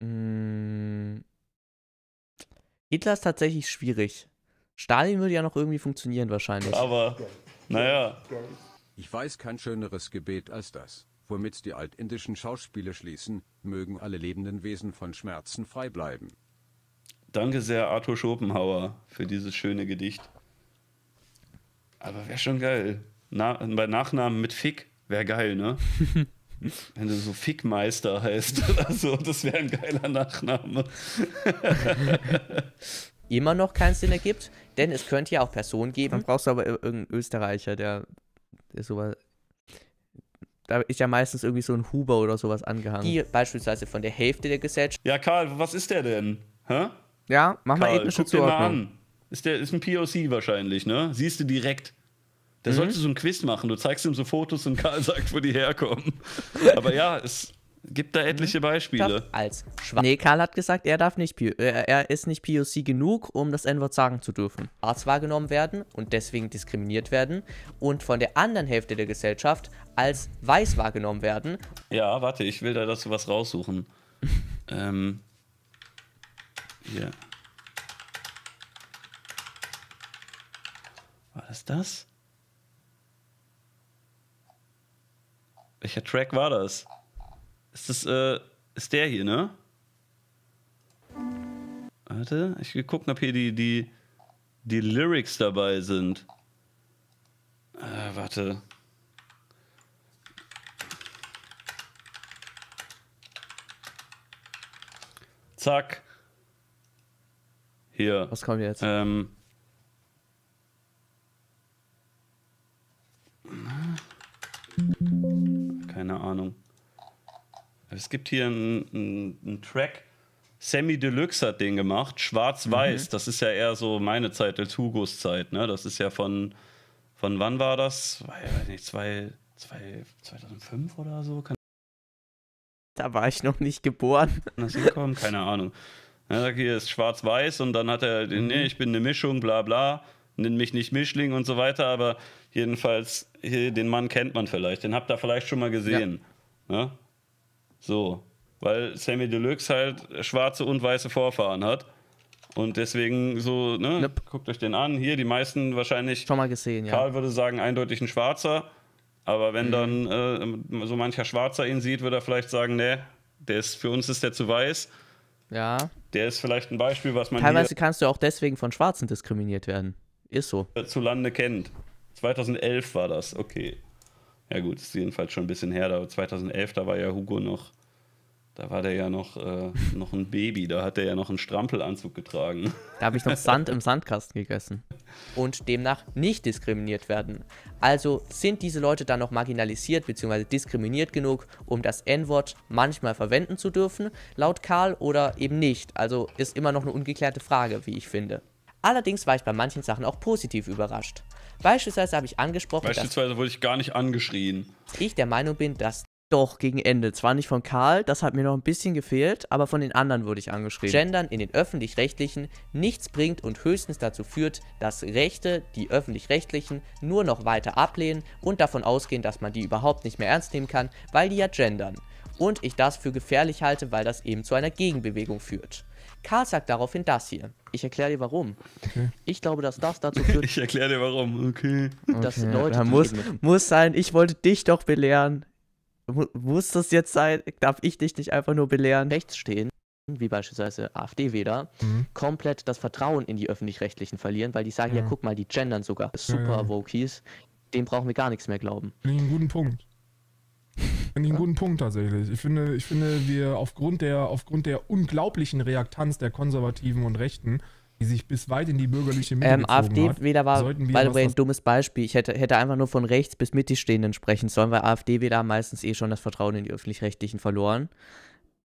Mm. Hitler ist tatsächlich schwierig. Stalin würde ja noch irgendwie funktionieren
wahrscheinlich. Aber,
naja. Ich weiß kein schöneres Gebet als das, womit die altindischen Schauspiele schließen, mögen alle lebenden Wesen von Schmerzen frei bleiben.
Danke sehr, Arthur Schopenhauer, für dieses schöne Gedicht. Aber wäre schon geil. Na, bei Nachnamen mit Fick wäre geil, ne? Wenn du so Fickmeister heißt oder so, das wäre ein geiler Nachname.
Immer noch keinen Sinn ergibt, denn es könnte ja auch Personen geben. Dann brauchst du aber irgendeinen Österreicher, der, der sowas. Da ist ja meistens irgendwie so ein Huber oder sowas angehangen.
Die beispielsweise von der Hälfte der Gesellschaft. Ja, Karl, was ist der denn? Hä? Ja, mach Karl, mal ethnische guck Zuordnung. Mal an. Ist, der, ist ein POC wahrscheinlich, ne? Siehst du direkt. Der mhm. sollte so ein Quiz machen. Du zeigst ihm so Fotos und Karl sagt, wo die herkommen. Aber ja, es gibt da etliche mhm. Beispiele. Als
Schwa nee, Karl hat gesagt, er darf nicht, äh, er ist nicht POC genug, um das N-Wort sagen zu dürfen. Arzt wahrgenommen werden und deswegen diskriminiert werden und von der anderen Hälfte der Gesellschaft als weiß wahrgenommen
werden. Ja, warte, ich will da dazu was raussuchen. ähm. Hier. War das das? Welcher Track war das? Ist das, äh, ist der hier, ne? Warte, ich will gucken, ob hier die, die, die Lyrics dabei sind. Äh, warte. Zack. Hier. Was kommt jetzt? Ähm, keine Ahnung. Es gibt hier einen, einen Track. Sammy Deluxe hat den gemacht. Schwarz-Weiß, mhm. das ist ja eher so meine Zeit als Hugos Zeit. Ne? Das ist ja von, von wann war das? Weiß nicht, zwei, zwei, 2005 oder so? Kann da war ich noch nicht geboren. Das hinkommen? Keine Ahnung. Er sagt, hier ist schwarz-weiß und dann hat er, mhm. nee, ich bin eine Mischung, bla bla, nenn mich nicht Mischling und so weiter, aber Jedenfalls, hier, den Mann kennt man vielleicht, den habt ihr vielleicht schon mal gesehen. Ja. Ne? So, weil Sammy Deluxe halt schwarze und weiße Vorfahren hat. Und deswegen so, ne? Yep. Guckt euch den an. Hier, die meisten wahrscheinlich. Schon mal gesehen, Karl ja. würde sagen, eindeutig ein Schwarzer. Aber wenn mhm. dann äh, so mancher Schwarzer ihn sieht, würde er vielleicht sagen, ne, der ist, für uns ist der zu weiß. Ja. Der ist vielleicht ein Beispiel, was man. Teilweise
kannst du auch deswegen von Schwarzen diskriminiert werden. Ist so. Äh,
Zulande kennt. 2011 war das, okay. Ja gut, ist jedenfalls schon ein bisschen her. aber 2011, da war ja Hugo noch, da war der ja noch, äh, noch ein Baby. Da hat er ja noch einen Strampelanzug getragen. Da habe ich noch Sand im
Sandkasten gegessen.
Und demnach
nicht diskriminiert werden. Also sind diese Leute dann noch marginalisiert bzw. diskriminiert genug, um das N-Wort manchmal verwenden zu dürfen, laut Karl, oder eben nicht? Also ist immer noch eine ungeklärte Frage, wie ich finde. Allerdings war ich bei manchen Sachen auch positiv überrascht. Beispielsweise habe ich angesprochen. Beispielsweise wurde ich gar nicht angeschrien. Ich der Meinung bin, dass doch gegen Ende. Zwar nicht von Karl, das hat mir noch ein bisschen gefehlt, aber von den anderen wurde ich angeschrieben. Gendern in den öffentlich-rechtlichen nichts bringt und höchstens dazu führt, dass Rechte die öffentlich-rechtlichen nur noch weiter ablehnen und davon ausgehen, dass man die überhaupt nicht mehr ernst nehmen kann, weil die ja gendern. Und ich das für gefährlich halte, weil das eben zu einer Gegenbewegung führt. Karl sagt daraufhin das hier. Ich erkläre dir warum. Okay. Ich glaube, dass das dazu führt. ich erkläre dir warum, okay. Dass okay. Leute. Ja, muss, muss sein, ich wollte dich doch belehren. Muss das jetzt sein? Darf ich dich nicht einfach nur belehren? Rechts stehen, wie beispielsweise AfD-Wähler, mhm. komplett das Vertrauen in die Öffentlich-Rechtlichen verlieren, weil die sagen: ja. ja guck mal, die gendern sogar. Super ja, ja. dem brauchen wir gar nichts mehr glauben.
Finde einen guten Punkt. Finde ich einen guten Punkt tatsächlich. Ich finde, ich finde wir aufgrund der, aufgrund der unglaublichen Reaktanz der Konservativen und Rechten, die sich bis weit in die bürgerliche Mitte ähm, AfD-Wähler war, by the way, ein
dummes Beispiel. Ich hätte, hätte einfach nur von rechts bis Mittelstehenden sprechen sollen, weil AfD-Wähler meistens eh schon das Vertrauen in die Öffentlich-Rechtlichen verloren.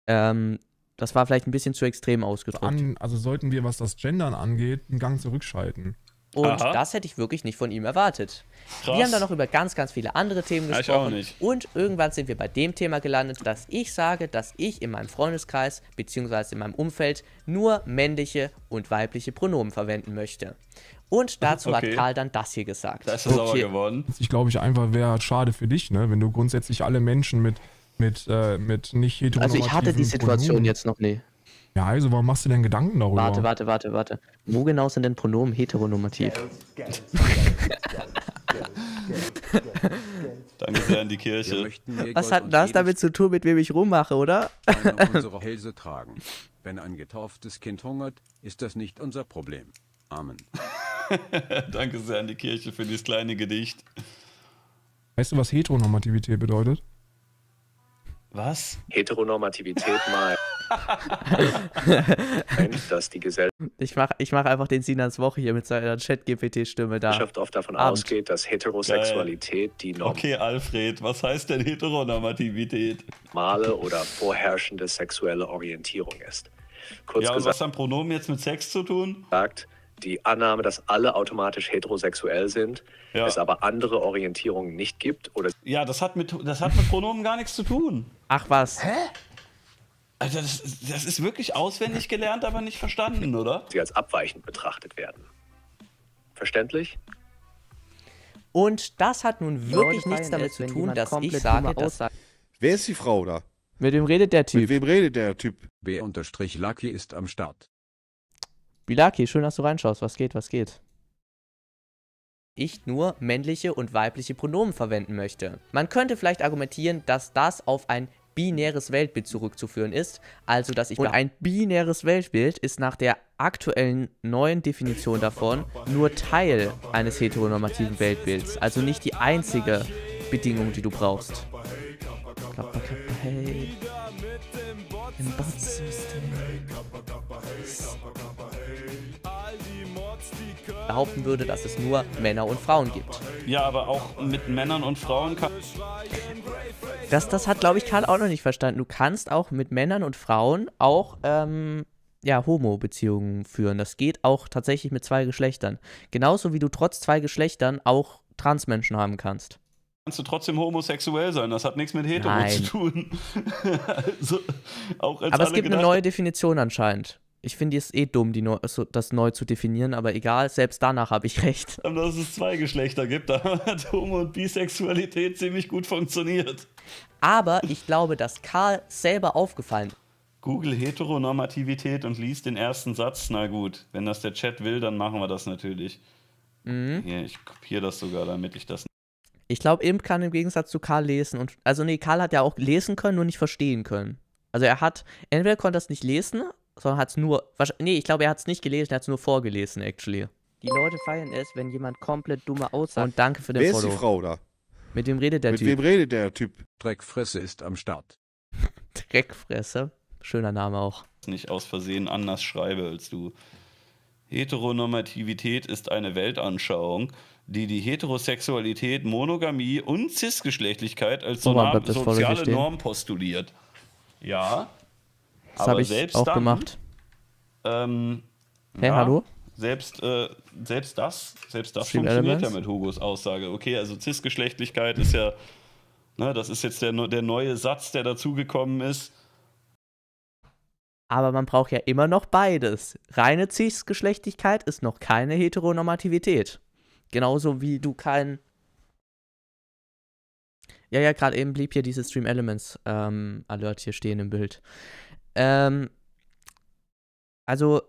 Ähm, das war vielleicht ein bisschen zu extrem ausgedrückt.
also sollten wir, was das Gendern angeht, einen Gang zurückschalten. Und
Aha. das hätte ich wirklich nicht von ihm erwartet. Krass. Wir haben dann noch über ganz, ganz viele andere Themen gesprochen. Ich auch nicht. und irgendwann sind wir bei dem Thema gelandet, dass ich sage, dass ich in meinem Freundeskreis bzw. in meinem Umfeld nur männliche und weibliche Pronomen verwenden möchte. Und dazu okay. hat Karl dann das hier gesagt. Das ist okay. sauer geworden.
Ich glaube, ich einfach wäre schade für dich, ne? wenn du grundsätzlich alle Menschen mit, mit, äh, mit nicht heteronormativen Also ich hatte die Situation Pronomen jetzt noch nie. Ja, also warum machst
du denn Gedanken darüber? Warte, warte, warte, warte. Wo genau sind denn Pronomen heteronormativ?
Danke sehr
an die Kirche. Was hat
das damit zu tun, mit wem ich rummache, oder?
unsere Hälse tragen. Wenn ein getauftes Kind hungert, ist das nicht unser Problem. Amen. Danke sehr an die Kirche
für dieses kleine Gedicht.
Weißt du, was Heteronormativität bedeutet?
Was? Heteronormativität mal.
dass die Gesellschaft.
Ich mache ich mach einfach den Sinans Woche hier mit seiner Chat-GPT-Stimme da. Gesellschaft oft
davon Abend. ausgeht, dass Heterosexualität Geil. die Norm. Okay, Alfred, was heißt denn Heteronormativität? Male oder vorherrschende
sexuelle Orientierung ist.
Kurz ja, und gesagt, was hat ein Pronomen jetzt mit Sex zu tun?
Sagt, die Annahme, dass alle automatisch heterosexuell sind, ja. es aber andere Orientierungen nicht gibt. Oder
ja, das hat, mit, das hat mit Pronomen gar nichts zu tun. Ach was. Hä? Also das, das ist wirklich auswendig gelernt, aber nicht verstanden, oder? Sie als abweichend betrachtet werden. Verständlich?
Und das hat nun wirklich nichts damit zu tun, dass ich sage, dass...
Wer ist die Frau da? Mit wem redet der Typ? Mit wem redet der Typ? B-Lucky ist am
Start. Bilaki, schön, dass du reinschaust. Was geht, was geht? ich nur männliche und weibliche Pronomen verwenden möchte. Man könnte vielleicht argumentieren, dass das auf ein binäres Weltbild zurückzuführen ist, also dass ich und ein binäres Weltbild ist nach der aktuellen neuen Definition davon nur Teil eines heteronormativen Weltbilds, also nicht die einzige Bedingung, die du brauchst. Kappa, kappa, hey. Im Botsystem. behaupten würde, dass es nur Männer und Frauen gibt. Ja,
aber auch mit Männern und Frauen kann.
Das, das hat, glaube ich, Karl auch noch nicht verstanden. Du kannst auch mit Männern und Frauen auch ähm, ja, Homo-Beziehungen führen. Das geht auch tatsächlich mit zwei Geschlechtern. Genauso wie du trotz zwei Geschlechtern auch Transmenschen haben kannst.
Kannst du trotzdem homosexuell sein? Das hat nichts mit hetero Nein. zu tun. also, Aber es gibt eine neue
Definition anscheinend. Ich finde es eh dumm, die neu, also das neu zu definieren, aber egal, selbst danach habe ich recht.
Dass es zwei Geschlechter gibt, da hat Homo- und Bisexualität ziemlich gut funktioniert. Aber ich glaube, dass Karl selber aufgefallen Google Heteronormativität und liest den ersten Satz. Na gut, wenn das der Chat will, dann machen wir das natürlich. Mhm. Hier, ich kopiere das sogar, damit ich das.
Ich glaube, Imp kann im Gegensatz zu Karl lesen. Und, also, nee, Karl hat ja auch lesen können, nur nicht verstehen können. Also, er hat, entweder konnte das nicht lesen, sondern hat es nur. Nee, ich glaube, er hat es nicht gelesen, er hat es nur vorgelesen, actually. Die Leute feiern es, wenn jemand komplett dumme aussagt. Und danke für den Wer Follow. Wer ist die Frau da? Mit dem redet der Mit Typ. Mit wem
redet der Typ? Dreckfresse ist am Start. Dreckfresse? Schöner Name auch. Nicht aus Versehen anders schreibe als du. Heteronormativität ist eine Weltanschauung, die die Heterosexualität, Monogamie und Cisgeschlechtlichkeit als so soziale Norm postuliert. Ja. Das habe ich auch dann, gemacht. Ähm, hey, ja, hallo? Selbst, äh, selbst das, selbst das funktioniert Elements? ja mit Hugos Aussage. Okay, also Cis-Geschlechtlichkeit ist ja, ne, das ist jetzt der, der neue Satz, der dazugekommen ist.
Aber man braucht ja immer noch beides. Reine Cis-Geschlechtlichkeit ist noch keine Heteronormativität. Genauso wie du kein. Ja, ja, gerade eben blieb hier dieses Stream Elements ähm, Alert hier stehen im Bild. Ähm, also,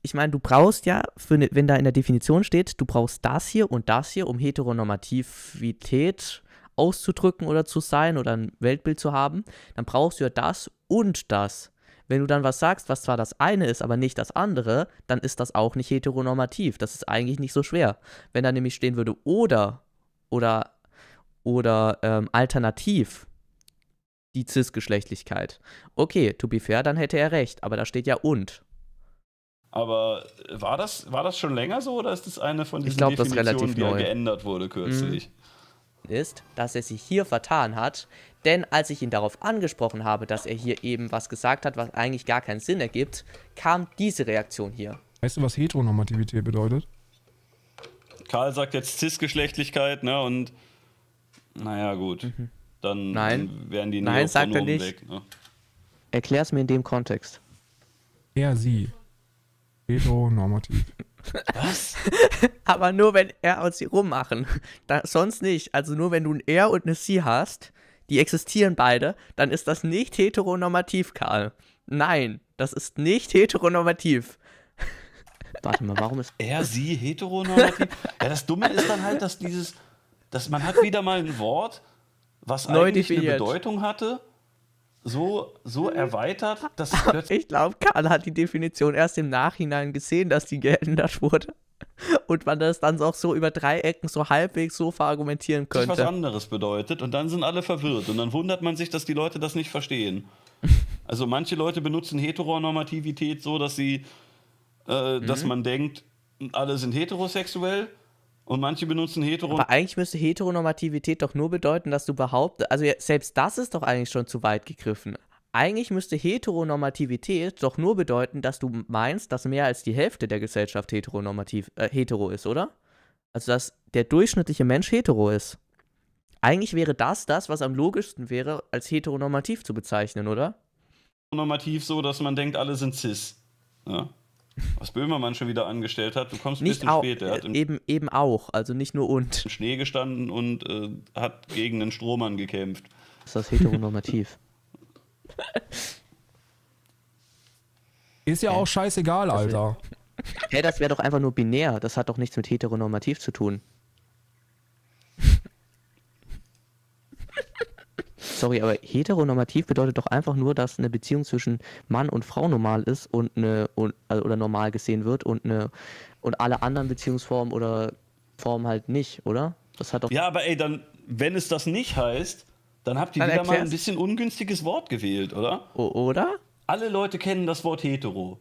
ich meine, du brauchst ja, ne, wenn da in der Definition steht, du brauchst das hier und das hier, um Heteronormativität auszudrücken oder zu sein oder ein Weltbild zu haben, dann brauchst du ja das und das. Wenn du dann was sagst, was zwar das eine ist, aber nicht das andere, dann ist das auch nicht heteronormativ. Das ist eigentlich nicht so schwer. Wenn da nämlich stehen würde oder oder oder ähm, alternativ, die Cis-Geschlechtlichkeit. Okay, to be fair, dann hätte er recht, aber da steht ja und.
Aber äh, war das, war das schon länger so oder ist das eine von diesen ich glaub, Definitionen, die ja
geändert wurde kürzlich? Mhm. Ist, dass er sich hier vertan hat, denn als ich ihn darauf angesprochen habe, dass er hier eben was gesagt hat, was eigentlich gar keinen Sinn ergibt, kam
diese Reaktion hier.
Weißt du, was Heteronormativität bedeutet?
Karl sagt jetzt Cis-Geschlechtlichkeit, ne, und naja, gut. Mhm dann Nein. wären die Nein, sagt er nicht. weg. Ne?
Erklär's mir in dem Kontext. Er, sie.
Heteronormativ.
Was? Aber nur wenn er und sie rummachen. Da, sonst nicht. Also nur wenn du ein er und eine sie hast, die existieren beide, dann ist das nicht heteronormativ, Karl. Nein, das ist nicht
heteronormativ. Warte mal, warum ist er sie heteronormativ? ja, das Dumme ist dann halt, dass dieses, dass man hat wieder mal ein Wort, was Neu eigentlich definiert. eine Bedeutung hatte, so, so mhm. erweitert, dass Ich glaube, Karl hat die Definition
erst im Nachhinein gesehen, dass die geändert wurde. Und man das dann auch so über Dreiecken so halbwegs so verargumentieren könnte. Das was
anderes bedeutet und dann sind alle verwirrt und dann wundert man sich, dass die Leute das nicht verstehen. Also manche Leute benutzen Heteronormativität so, dass sie, äh, mhm. dass man denkt, alle sind heterosexuell und manche benutzen hetero.
Aber eigentlich müsste Heteronormativität doch nur bedeuten, dass du behauptest, also selbst das ist doch eigentlich schon zu weit gegriffen. Eigentlich müsste Heteronormativität doch nur bedeuten, dass du meinst, dass mehr als die Hälfte der Gesellschaft heteronormativ äh, hetero ist, oder? Also dass der durchschnittliche Mensch hetero ist. Eigentlich wäre das das, was am logischsten wäre, als heteronormativ zu bezeichnen, oder?
Normativ so, dass man denkt, alle sind cis. Ja. Was Böhmermann schon wieder angestellt hat, du kommst ein nicht bisschen später. eben, eben auch, also nicht nur und. Im Schnee gestanden und äh, hat gegen einen Strohmann gekämpft. Ist das
heteronormativ? Ist ja äh, auch scheißegal, Alter. Hä, das wäre doch einfach nur binär. Das hat doch nichts mit heteronormativ zu tun. sorry, aber heteronormativ bedeutet doch einfach nur, dass eine Beziehung zwischen Mann und Frau normal ist und eine und, also, oder normal gesehen wird und eine und alle anderen Beziehungsformen oder Formen
halt nicht, oder? Das hat doch ja, aber ey, dann, wenn es das nicht heißt, dann habt ihr dann wieder mal ein bisschen ungünstiges Wort gewählt, oder? O oder? Alle Leute kennen das Wort hetero.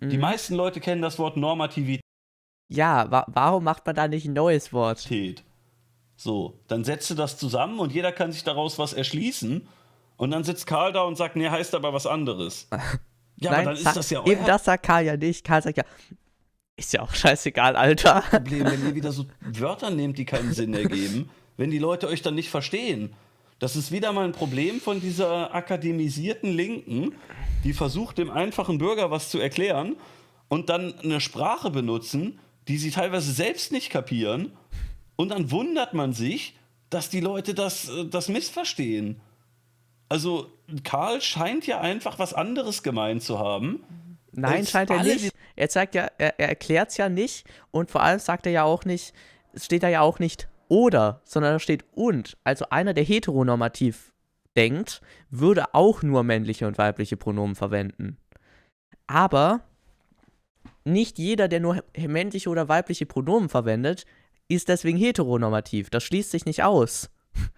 Mhm. Die meisten Leute kennen das Wort Normativität. Ja, wa warum macht man da nicht ein neues Wort? Tät. So, dann setzt du das zusammen und jeder kann sich daraus was erschließen. Und dann sitzt Karl da und sagt, nee, heißt aber was anderes.
Ja, Nein, aber dann ist das ja auch. Eben
das sagt Karl ja nicht. Karl sagt ja,
ist ja auch scheißegal, Alter. Problem, wenn ihr wieder so Wörter nehmt, die keinen Sinn ergeben, wenn die Leute euch dann nicht verstehen. Das ist wieder mal ein Problem von dieser akademisierten Linken, die versucht, dem einfachen Bürger was zu erklären und dann eine Sprache benutzen, die sie teilweise selbst nicht kapieren und dann wundert man sich, dass die Leute das, äh, das missverstehen. Also Karl scheint ja einfach was anderes gemeint zu haben. Nein, scheint er nicht. Er zeigt ja,
er, er erklärt es ja nicht und vor allem sagt er ja auch nicht, steht da ja auch nicht oder, sondern da steht und. Also einer, der heteronormativ denkt, würde auch nur männliche und weibliche Pronomen verwenden. Aber nicht jeder, der nur männliche oder weibliche Pronomen verwendet, ist deswegen heteronormativ. Das schließt sich nicht aus.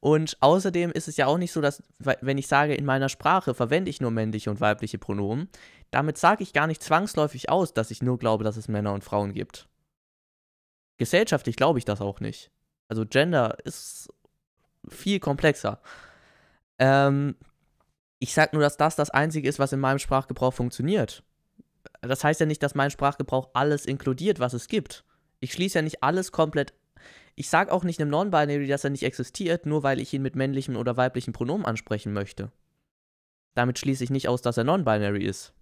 Und außerdem ist es ja auch nicht so, dass, wenn ich sage, in meiner Sprache verwende ich nur männliche und weibliche Pronomen, damit sage ich gar nicht zwangsläufig aus, dass ich nur glaube, dass es Männer und Frauen gibt. Gesellschaftlich glaube ich das auch nicht. Also Gender ist viel komplexer. Ähm, ich sage nur, dass das das Einzige ist, was in meinem Sprachgebrauch funktioniert. Das heißt ja nicht, dass mein Sprachgebrauch alles inkludiert, was es gibt. Ich schließe ja nicht alles komplett. Ich sage auch nicht einem Non-Binary, dass er nicht existiert, nur weil ich ihn mit männlichen oder weiblichen Pronomen ansprechen möchte. Damit schließe ich nicht aus, dass er Non-Binary ist.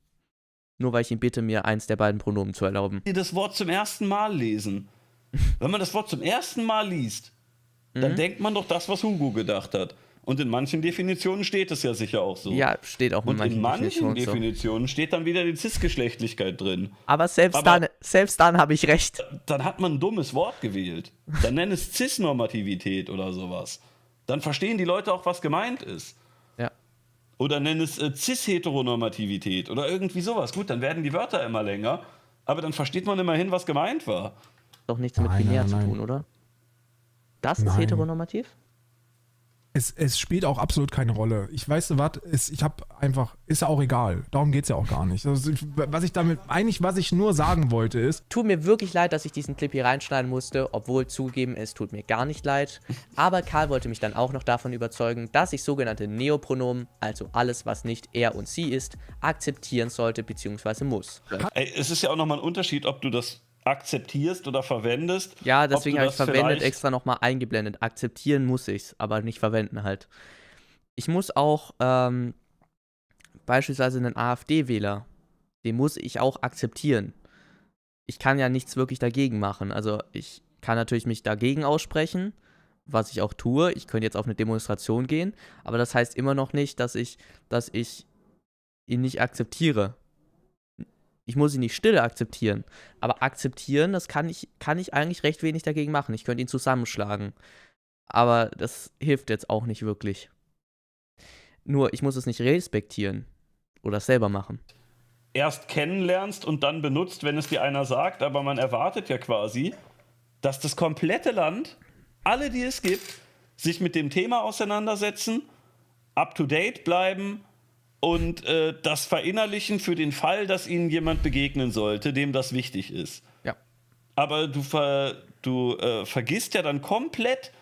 Nur weil ich ihn bitte, mir eins der beiden Pronomen zu erlauben. das Wort zum ersten Mal lesen. Wenn man das Wort zum ersten Mal liest, dann mhm. denkt man doch das, was Hugo gedacht hat. Und in manchen Definitionen steht es ja sicher auch so. Ja, steht auch in Und in manchen Definitionen, Definitionen so. steht dann wieder die Cis-Geschlechtlichkeit drin. Aber selbst Aber dann, selbst dann habe ich recht. Dann hat man ein dummes Wort gewählt. Dann nenn es Cis-Normativität oder sowas. Dann verstehen die Leute auch, was gemeint ist. Ja. Oder nenn es äh, Cis-Heteronormativität oder irgendwie sowas. Gut, dann werden die Wörter immer länger, aber dann versteht man immerhin, was gemeint war. Doch nichts mit nein, binär
nein, nein. zu tun, oder? Das nein. ist
heteronormativ?
es, es spielt auch absolut keine Rolle. Ich weiß, was, ich habe einfach, ist ja auch egal. Darum geht es ja auch gar nicht. Also, was ich damit, eigentlich, was ich nur sagen wollte, ist. Tut mir wirklich leid, dass ich diesen Clip hier reinschneiden musste,
obwohl zugeben, es tut mir gar nicht leid. Aber Karl wollte mich dann auch noch davon überzeugen, dass ich sogenannte Neopronomen, also alles, was nicht er und sie ist, akzeptieren sollte bzw. muss.
Ey, Es ist ja auch nochmal ein Unterschied, ob du das akzeptierst oder verwendest.
Ja, deswegen habe ich verwendet extra nochmal eingeblendet. Akzeptieren muss ich es, aber nicht verwenden halt. Ich muss auch ähm, beispielsweise einen AfD-Wähler, den muss ich auch akzeptieren. Ich kann ja nichts wirklich dagegen machen. Also ich kann natürlich mich dagegen aussprechen, was ich auch tue. Ich könnte jetzt auf eine Demonstration gehen, aber das heißt immer noch nicht, dass ich, dass ich ihn nicht akzeptiere. Ich muss ihn nicht stille akzeptieren. Aber akzeptieren, das kann ich, kann ich eigentlich recht wenig dagegen machen. Ich könnte ihn zusammenschlagen. Aber das hilft jetzt auch nicht wirklich. Nur, ich muss es nicht respektieren oder selber machen.
Erst kennenlernst und dann benutzt, wenn es dir einer sagt, aber man erwartet ja quasi, dass das komplette Land, alle, die es gibt, sich mit dem Thema auseinandersetzen, up to date bleiben und äh, das verinnerlichen für den Fall, dass ihnen jemand begegnen sollte, dem das wichtig ist. Ja. Aber du, ver, du äh, vergisst ja dann komplett,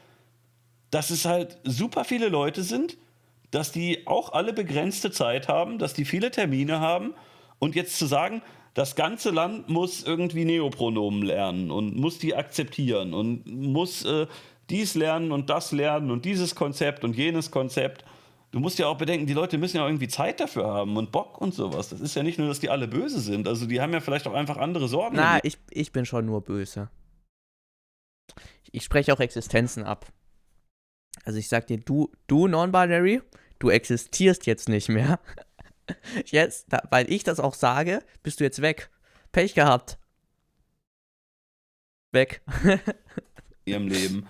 dass es halt super viele Leute sind, dass die auch alle begrenzte Zeit haben, dass die viele Termine haben und jetzt zu sagen, das ganze Land muss irgendwie Neopronomen lernen und muss die akzeptieren und muss äh, dies lernen und das lernen und dieses Konzept und jenes Konzept du musst ja auch bedenken, die Leute müssen ja auch irgendwie Zeit dafür haben und Bock und sowas. Das ist ja nicht nur, dass die alle böse sind. Also die haben ja vielleicht auch einfach andere Sorgen.
Na, ich, ich bin schon nur böse. Ich spreche auch Existenzen ab. Also ich sag dir, du, du Non-Binary, du existierst jetzt nicht mehr. Jetzt, da, weil ich das auch sage, bist du jetzt weg. Pech gehabt.
Weg. ihrem Leben.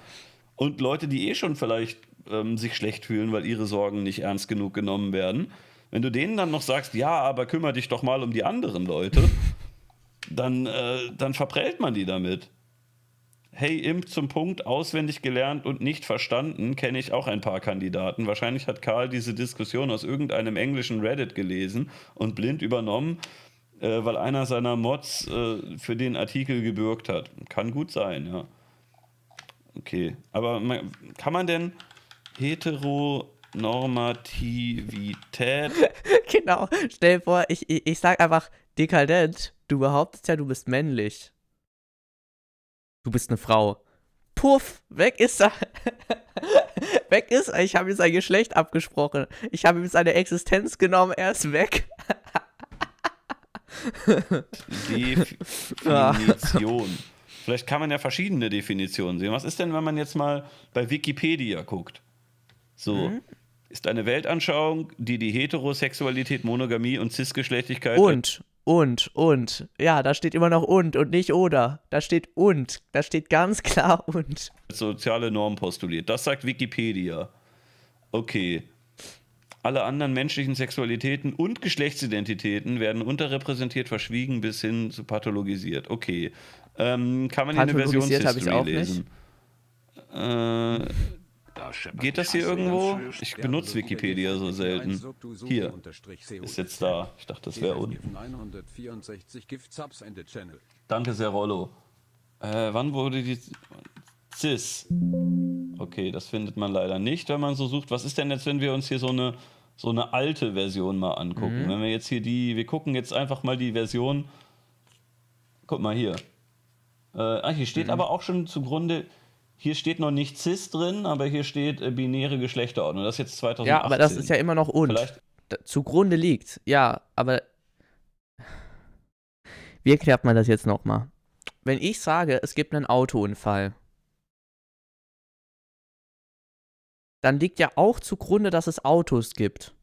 Und Leute, die eh schon vielleicht ähm, sich schlecht fühlen, weil ihre Sorgen nicht ernst genug genommen werden. Wenn du denen dann noch sagst, ja, aber kümmere dich doch mal um die anderen Leute, dann, äh, dann verprellt man die damit. Hey, Imp zum Punkt, auswendig gelernt und nicht verstanden, kenne ich auch ein paar Kandidaten. Wahrscheinlich hat Karl diese Diskussion aus irgendeinem englischen Reddit gelesen und blind übernommen, äh, weil einer seiner Mods äh, für den Artikel gebürgt hat. Kann gut sein, ja. Okay, aber man, kann man denn, Heteronormativität. genau. Stell dir vor, ich, ich, ich sag einfach
dekadent. Du behauptest ja, du bist männlich. Du bist eine Frau. Puff, weg ist er. weg ist er. Ich habe ihm sein Geschlecht abgesprochen. Ich habe ihm seine Existenz genommen. Er ist weg.
Definition. Vielleicht kann man ja verschiedene Definitionen sehen. Was ist denn, wenn man jetzt mal bei Wikipedia guckt? So. Mhm. Ist eine Weltanschauung, die die Heterosexualität, Monogamie und Cisgeschlechtlichkeit. Und,
und, und. Ja, da steht immer noch und und nicht oder. Da steht und. Da steht ganz klar und.
Soziale Norm postuliert. Das sagt Wikipedia. Okay. Alle anderen menschlichen Sexualitäten und Geschlechtsidentitäten werden unterrepräsentiert, verschwiegen bis hin zu pathologisiert. Okay. Ähm, kann man hier eine Versionshistory lesen? Nicht. Äh, Geht das hier irgendwo? Ich benutze also Wikipedia so selten. Hier. Ist jetzt da. Ich dachte, das wäre unten. Danke sehr, Rollo. Äh, wann wurde die CIS? Okay, das findet man leider nicht, wenn man so sucht. Was ist denn jetzt, wenn wir uns hier so eine, so eine alte Version mal angucken? Mhm. Wenn wir jetzt hier die, wir gucken jetzt einfach mal die Version. Guck mal hier. Äh, ah, hier steht mhm. aber auch schon zugrunde hier steht noch nicht cis drin, aber hier steht äh, binäre Geschlechterordnung. Das ist jetzt 2018. Ja, aber das ist ja immer noch und. Vielleicht?
Zugrunde liegt. Ja, aber wie erklärt man das jetzt nochmal? Wenn ich sage, es gibt einen Autounfall, dann liegt ja auch zugrunde, dass es Autos gibt.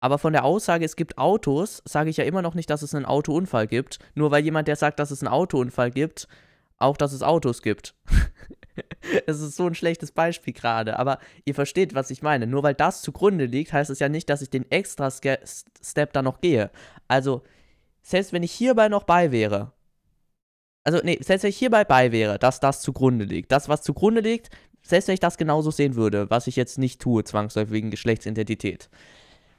Aber von der Aussage, es gibt Autos, sage ich ja immer noch nicht, dass es einen Autounfall gibt. Nur weil jemand, der sagt, dass es einen Autounfall gibt, auch, dass es Autos gibt. Es ist so ein schlechtes Beispiel gerade, aber ihr versteht, was ich meine. Nur weil das zugrunde liegt, heißt es ja nicht, dass ich den extra Step da noch gehe. Also, selbst wenn ich hierbei noch bei wäre, also nee, selbst wenn ich hierbei bei wäre, dass das zugrunde liegt, das, was zugrunde liegt, selbst wenn ich das genauso sehen würde, was ich jetzt nicht tue, zwangsläufig wegen Geschlechtsidentität,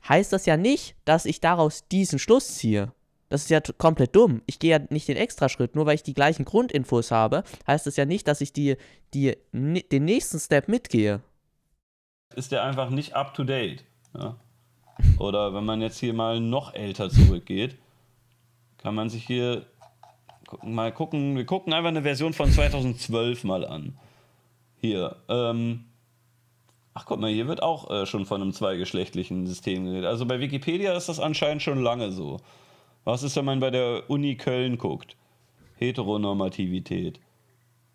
heißt das ja nicht, dass ich daraus diesen Schluss ziehe. Das ist ja komplett dumm. Ich gehe ja nicht den Extra-Schritt. Nur weil ich die gleichen Grundinfos habe, heißt das ja nicht, dass ich die, die, den nächsten Step mitgehe.
Ist der einfach nicht up to date. Ja. Oder wenn man jetzt hier mal noch älter zurückgeht, kann man sich hier mal gucken. Wir gucken einfach eine Version von 2012 mal an. Hier. Ähm, Ach guck mal, hier wird auch äh, schon von einem zweigeschlechtlichen System geredet. Also bei Wikipedia ist das anscheinend schon lange so. Was ist, wenn man bei der Uni Köln guckt? Heteronormativität.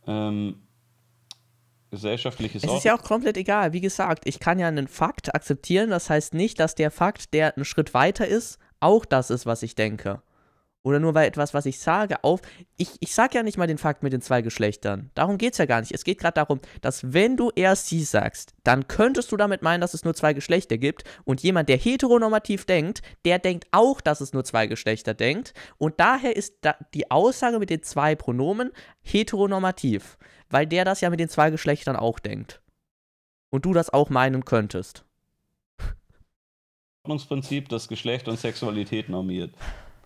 Ähm, gesellschaftliches Es ist ja
auch komplett egal. Wie gesagt, ich kann ja einen Fakt akzeptieren. Das heißt nicht, dass der Fakt, der einen Schritt weiter ist, auch das ist, was ich denke oder nur weil etwas, was ich sage, auf. Ich, ich sage ja nicht mal den Fakt mit den zwei Geschlechtern. Darum geht es ja gar nicht. Es geht gerade darum, dass wenn du er sie sagst, dann könntest du damit meinen, dass es nur zwei Geschlechter gibt. Und jemand, der heteronormativ denkt, der denkt auch, dass es nur zwei Geschlechter denkt. Und daher ist da die Aussage mit den zwei Pronomen heteronormativ, weil der das ja mit den zwei Geschlechtern auch denkt. Und du das auch meinen könntest.
Ordnungsprinzip, das Geschlecht und Sexualität normiert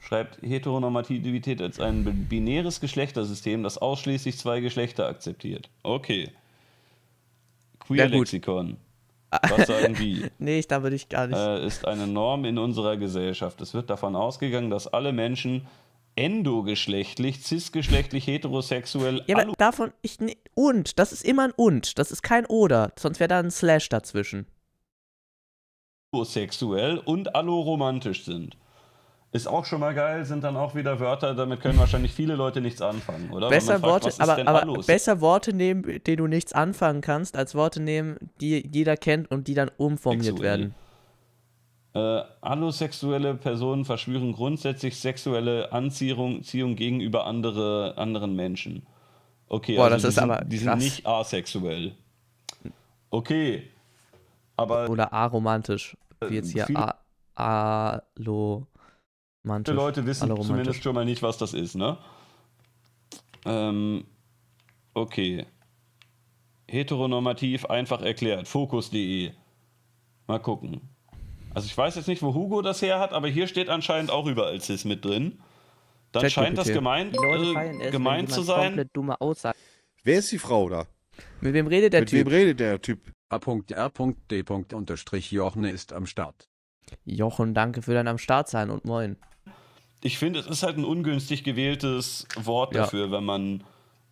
schreibt Heteronormativität als ein binäres Geschlechtersystem, das ausschließlich zwei Geschlechter akzeptiert. Okay. Queer-Lexikon. Was sagen die? nee, da würde ich gar nicht. Äh, ist eine Norm in unserer Gesellschaft. Es wird davon ausgegangen, dass alle Menschen endogeschlechtlich, cisgeschlechtlich, heterosexuell. Ja, aber davon
ich ne, und, das ist immer ein und, das ist kein oder, sonst wäre da ein Slash dazwischen.
Sexuell und alloromantisch sind. Ist auch schon mal geil, sind dann auch wieder Wörter, damit können wahrscheinlich viele Leute nichts anfangen, oder? Besser, fragt, Worte, aber, aber besser
Worte nehmen, denen du nichts anfangen kannst, als Worte nehmen, die jeder kennt und die dann
umformiert XUL. werden. Äh, allosexuelle Personen verschwören grundsätzlich sexuelle Anziehung, Anziehung gegenüber andere, anderen Menschen. Okay, Boah, also das die, ist sind, aber die sind nicht asexuell. Okay, aber...
Oder aromantisch, wie jetzt äh, hier A Alo Mannschaft. Die Leute wissen zumindest
schon mal nicht, was das ist, ne? Ähm, okay. Heteronormativ einfach erklärt. Fokus.de. Mal gucken. Also ich weiß jetzt nicht, wo Hugo das her hat, aber hier steht anscheinend auch überall Cis mit drin. Dann scheint das gemeint, äh, gemeint zu sein.
Wer ist die Frau da? Mit wem redet der mit Typ? Mit wem redet der Typ? A.R.D. Jochen ist am Start. Jochen, danke für dein am Start sein und moin
ich finde, es ist halt ein ungünstig gewähltes Wort dafür, wenn man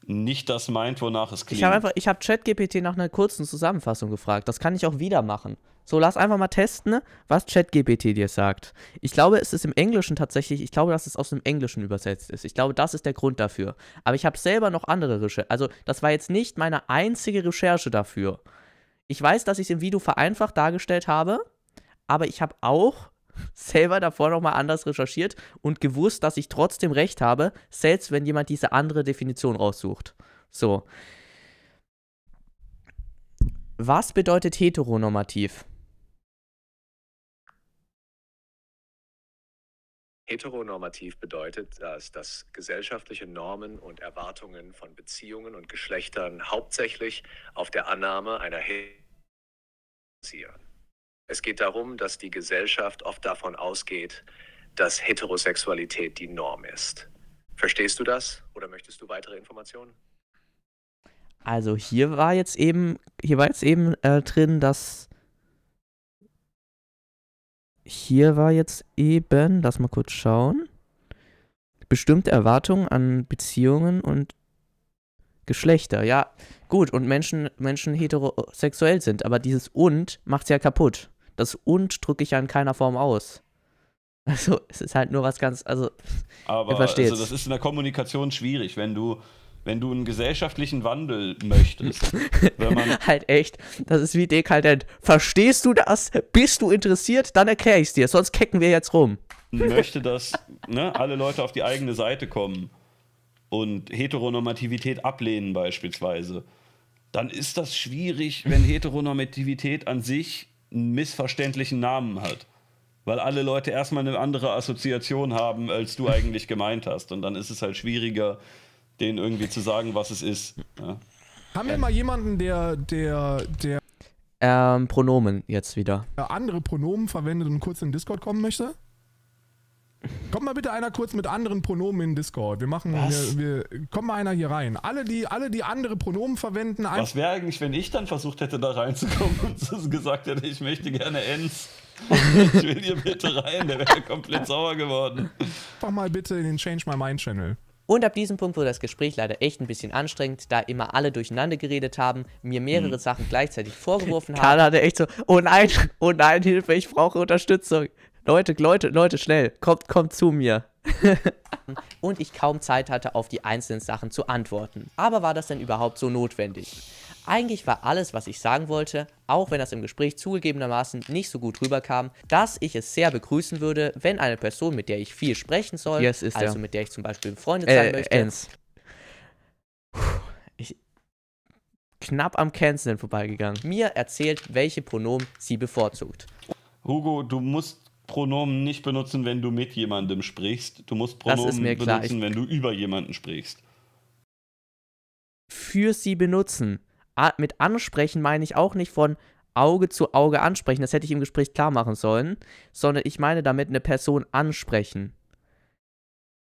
nicht das meint, wonach es klingt. Ich habe einfach,
ich habe ChatGPT nach einer kurzen Zusammenfassung gefragt. Das kann ich auch wieder machen. So, lass einfach mal testen, ne, was ChatGPT dir sagt. Ich glaube, es ist im Englischen tatsächlich, ich glaube, dass es aus dem Englischen übersetzt ist. Ich glaube, das ist der Grund dafür. Aber ich habe selber noch andere Recherche. Also, das war jetzt nicht meine einzige Recherche dafür. Ich weiß, dass ich es im Video vereinfacht dargestellt habe, aber ich habe auch selber davor nochmal anders recherchiert und gewusst, dass ich trotzdem recht habe, selbst wenn jemand diese andere Definition raussucht. So. Was bedeutet heteronormativ?
Heteronormativ bedeutet, dass, dass gesellschaftliche Normen und Erwartungen von Beziehungen und
Geschlechtern hauptsächlich auf der Annahme einer He basieren. Es geht darum, dass die Gesellschaft oft davon ausgeht, dass Heterosexualität die Norm ist. Verstehst du das oder möchtest du weitere Informationen?
Also hier war jetzt eben, hier war jetzt eben äh, drin, dass hier war jetzt eben, lass mal kurz schauen, bestimmte Erwartungen an Beziehungen und Geschlechter. Ja, gut, und Menschen, Menschen heterosexuell sind, aber dieses und macht es ja kaputt. Das und drücke ich ja in keiner Form aus. Also, es ist halt nur was ganz, also,
Aber, also das ist in der Kommunikation schwierig, wenn du, wenn du einen gesellschaftlichen Wandel möchtest.
halt echt, das ist wie dekadent. Verstehst du das? Bist du interessiert? Dann erkläre ich es dir, sonst kecken wir jetzt rum. Möchte,
dass ne, alle Leute auf die eigene Seite kommen und Heteronormativität ablehnen beispielsweise, dann ist das schwierig, wenn Heteronormativität an sich einen missverständlichen Namen hat. Weil alle Leute erstmal eine andere Assoziation haben, als du eigentlich gemeint hast. Und dann ist es halt schwieriger, denen irgendwie zu sagen, was es ist. Ja.
Haben wir mal jemanden, der, der, der.
Ähm, Pronomen jetzt wieder.
Andere Pronomen verwendet und kurz in den Discord kommen möchte? Kommt mal bitte einer kurz mit anderen Pronomen in Discord. Wir machen, wir, wir, kommt mal einer hier rein. Alle, die, alle, die andere Pronomen verwenden. Was
wäre eigentlich, wenn ich dann versucht hätte, da reinzukommen und gesagt hätte, ich möchte gerne Enz. ich will hier bitte rein, der wäre komplett sauer geworden.
Mach mal bitte in den Change My Mind Channel.
Und ab diesem Punkt wurde das Gespräch leider echt ein bisschen anstrengend, da immer alle durcheinander geredet haben, mir mehrere mhm. Sachen gleichzeitig vorgeworfen haben.
Karl hatte echt so, oh nein,
oh nein, Hilfe, ich brauche Unterstützung. Leute, Leute, Leute, schnell, kommt, kommt zu mir. und ich kaum Zeit hatte, auf die einzelnen Sachen zu antworten. Aber war das denn überhaupt so notwendig? Eigentlich war alles, was ich sagen wollte, auch wenn das im Gespräch zugegebenermaßen nicht so gut rüberkam, dass ich es sehr begrüßen würde, wenn eine Person, mit der ich viel sprechen soll, yes, also mit der ich zum Beispiel befreundet äh, sein möchte. Ends. Ich knapp am Canceln vorbeigegangen. Mir erzählt, welche Pronomen sie bevorzugt.
Hugo, du musst Pronomen nicht benutzen, wenn du mit jemandem sprichst. Du musst Pronomen benutzen, ich wenn du über jemanden sprichst.
Für sie benutzen mit ansprechen meine ich auch nicht von Auge zu Auge ansprechen, das hätte ich im Gespräch klar machen sollen, sondern ich meine damit eine Person ansprechen.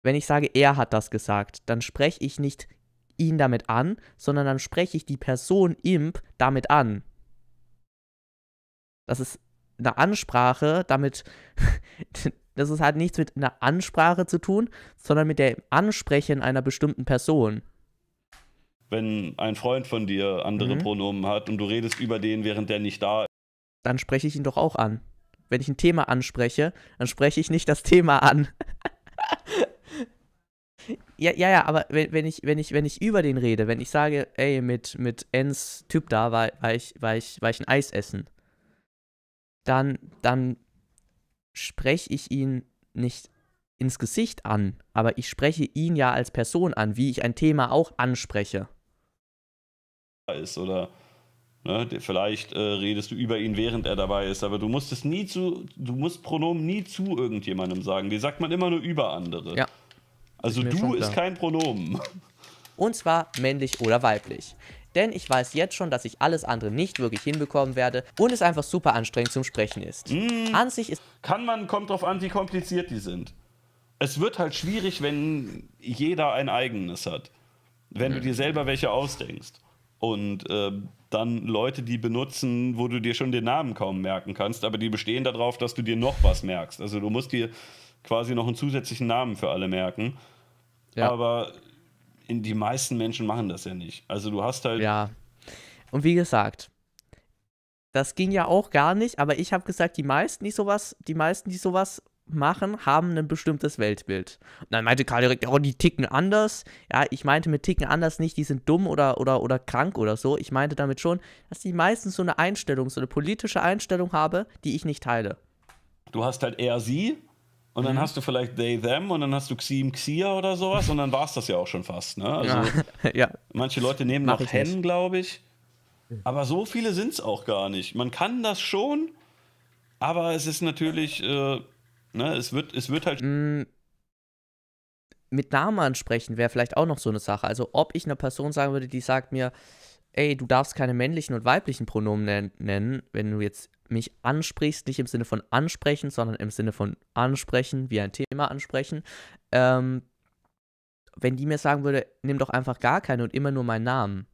Wenn ich sage, er hat das gesagt, dann spreche ich nicht ihn damit an, sondern dann spreche ich die Person Imp damit an. Das ist eine Ansprache, damit, das ist halt nichts mit einer Ansprache zu tun, sondern mit dem Ansprechen einer bestimmten Person
wenn ein Freund von dir andere mhm. Pronomen hat und du redest über den, während der nicht da ist. Dann spreche ich ihn
doch auch an. Wenn ich ein Thema anspreche, dann spreche ich nicht das Thema an. ja, ja, ja, aber wenn, wenn, ich, wenn, ich, wenn ich über den rede, wenn ich sage, ey, mit, mit Ens Typ da war, war, ich, war, ich, war ich ein Eis essen, dann, dann spreche ich ihn nicht ins Gesicht an, aber ich spreche ihn ja als Person an, wie ich ein Thema auch anspreche
ist oder ne, vielleicht äh, redest du über ihn, während er dabei ist, aber du musst es nie zu, du musst Pronomen nie zu irgendjemandem sagen. Die sagt man immer nur über andere. Ja. Also ist du ist kein Pronomen. Und zwar männlich oder weiblich.
Denn ich weiß jetzt schon, dass ich alles andere nicht wirklich hinbekommen werde und es einfach super anstrengend zum
Sprechen ist. Mhm. An sich ist. Kann man, kommt drauf an, wie kompliziert die sind. Es wird halt schwierig, wenn jeder ein eigenes hat. Wenn mhm. du hm. dir selber welche ausdenkst. Und äh, dann Leute, die benutzen, wo du dir schon den Namen kaum merken kannst, aber die bestehen darauf, dass du dir noch was merkst. Also du musst dir quasi noch einen zusätzlichen Namen für alle merken. Ja. Aber in, die meisten Menschen machen das ja nicht. Also du hast halt. Ja. Und wie gesagt, das ging ja auch gar nicht, aber ich
habe gesagt, die meisten, die sowas, die meisten, die sowas machen, haben ein bestimmtes Weltbild. Und dann meinte Karl direkt, oh, die ticken anders. Ja, ich meinte mit ticken anders nicht, die sind dumm oder, oder, oder krank oder so. Ich meinte damit schon, dass die meistens so eine Einstellung, so eine politische Einstellung habe,
die ich nicht teile. Du hast halt eher sie und mhm. dann hast du vielleicht they, them und dann hast du Xim, Xia oder sowas und dann war es das ja auch schon fast. Ne? Also ja. ja. Manche Leute nehmen Mach noch Hen, glaube ich. Aber so viele sind es auch gar nicht. Man kann das schon, aber es ist natürlich... Äh, Ne, es, wird, es wird halt. Mm,
mit Namen ansprechen wäre vielleicht auch noch so eine Sache. Also, ob ich eine Person sagen würde, die sagt mir, ey, du darfst keine männlichen und weiblichen Pronomen nennen, wenn du jetzt mich ansprichst, nicht im Sinne von ansprechen, sondern im Sinne von ansprechen, wie ein Thema ansprechen. Ähm, wenn die mir sagen würde, nimm doch einfach gar keine und immer nur meinen Namen.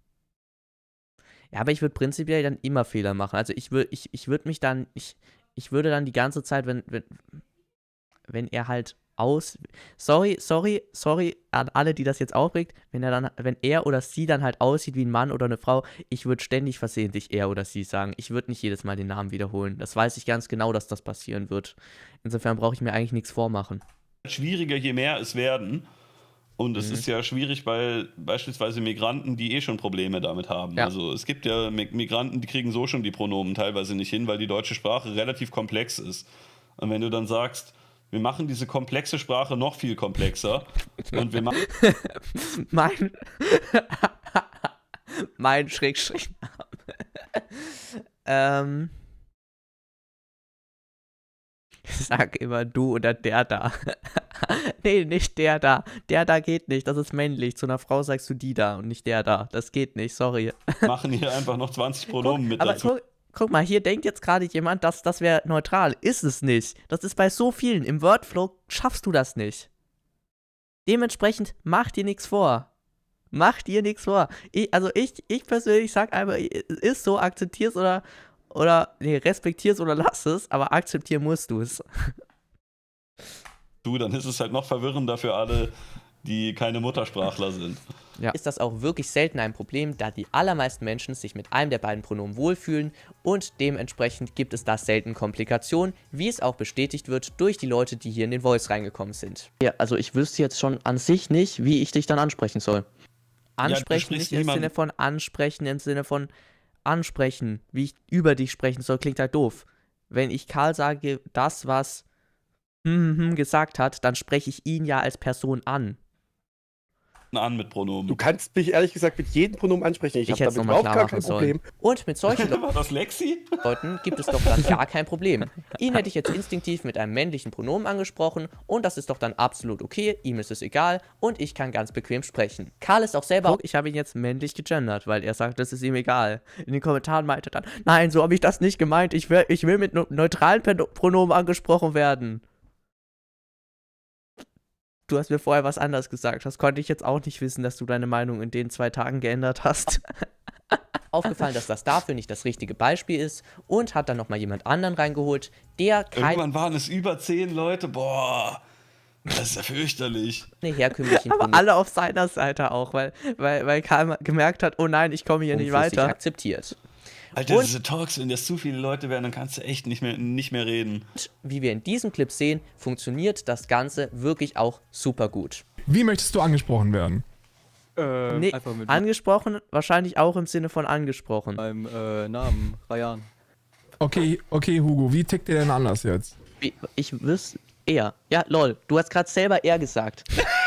Ja, aber ich würde prinzipiell dann immer Fehler machen. Also ich würde ich, ich würd mich dann, ich, ich würde dann die ganze Zeit, wenn, wenn wenn er halt aus. Sorry, sorry, sorry an alle, die das jetzt aufregt, wenn er dann, wenn er oder sie dann halt aussieht wie ein Mann oder eine Frau, ich würde ständig versehentlich er oder sie sagen. Ich würde nicht jedes Mal den Namen wiederholen. Das weiß ich ganz genau, dass das passieren wird. Insofern brauche ich mir eigentlich nichts vormachen.
Schwieriger, je mehr es werden. Und es mhm. ist ja schwierig, weil beispielsweise Migranten, die eh schon Probleme damit haben. Ja. Also es gibt ja Migranten, die kriegen so schon die Pronomen teilweise nicht hin, weil die deutsche Sprache relativ komplex ist. Und wenn du dann sagst, wir machen diese komplexe Sprache noch viel komplexer. und wir machen. mein.
mein Schrägstrichname. ähm. Sag immer du oder der da. nee, nicht der da. Der da geht nicht, das ist männlich. Zu einer Frau sagst du die da und nicht der da. Das geht nicht, sorry. machen hier einfach noch 20 Pronomen guck, mit aber dazu. Guck, guck mal, hier denkt jetzt gerade jemand, dass das wäre neutral. Ist es nicht. Das ist bei so vielen. Im Wordflow schaffst du das nicht. Dementsprechend mach dir nichts vor. Mach dir nichts vor. Ich, also ich, ich persönlich sag einfach, es ist so, akzeptier's oder, oder nee, respektier's oder lass es, aber akzeptieren musst du es.
Du, dann ist es halt noch verwirrender für alle, die keine Muttersprachler sind ja. ist das auch wirklich selten ein Problem, da
die allermeisten Menschen sich mit einem der beiden Pronomen wohlfühlen und dementsprechend gibt es da selten Komplikationen, wie es auch bestätigt wird durch die Leute, die hier in den Voice reingekommen sind. Ja, also ich wüsste jetzt schon an sich nicht, wie ich dich dann ansprechen soll. Ansprechen ja, nicht im Sinne von ansprechen, im Sinne von ansprechen, wie ich über dich sprechen soll, klingt halt doof. Wenn ich Karl sage, das, was hm, hm, hm, gesagt hat, dann spreche ich ihn ja als Person an an mit Pronomen. Du kannst mich ehrlich gesagt mit jedem Pronomen ansprechen. Ich, ich habe damit überhaupt gar kein Problem. Und mit solchen War das Lexi? Leuten gibt es doch dann gar kein Problem. Ihn hätte ich jetzt instinktiv mit einem männlichen Pronomen angesprochen und das ist doch dann absolut okay. Ihm ist es egal und ich kann ganz bequem sprechen. Karl ist auch selber. Guck, ich habe ihn jetzt männlich gegendert, weil er sagt, das ist ihm egal. In den Kommentaren meinte er dann, nein, so habe ich das nicht gemeint. Ich will, ich will mit neutralen Pronomen angesprochen werden du hast mir vorher was anderes gesagt. Das konnte ich jetzt auch nicht wissen, dass du deine Meinung in den zwei Tagen geändert hast. Aufgefallen, dass das dafür nicht das richtige Beispiel ist und hat dann nochmal jemand anderen reingeholt, der kein. Irgendwann
waren es über zehn Leute, boah. Das ist ja fürchterlich.
Eine herkömmliche Aber alle auf seiner Seite auch, weil, weil, weil Karl gemerkt hat, oh nein, ich komme hier nicht weiter. akzeptiert. Alter, und diese
Talks, wenn das zu viele Leute werden, dann kannst du echt nicht mehr,
nicht mehr reden. Und wie wir in diesem Clip sehen, funktioniert das Ganze wirklich auch super
gut. Wie möchtest du angesprochen werden?
Äh, nee, angesprochen wahrscheinlich auch im Sinne von angesprochen. Beim äh, Namen, Rayan.
Okay, okay, Hugo,
wie tickt ihr denn anders jetzt? Ich wüsste, er. Ja, lol, du hast gerade selber er gesagt.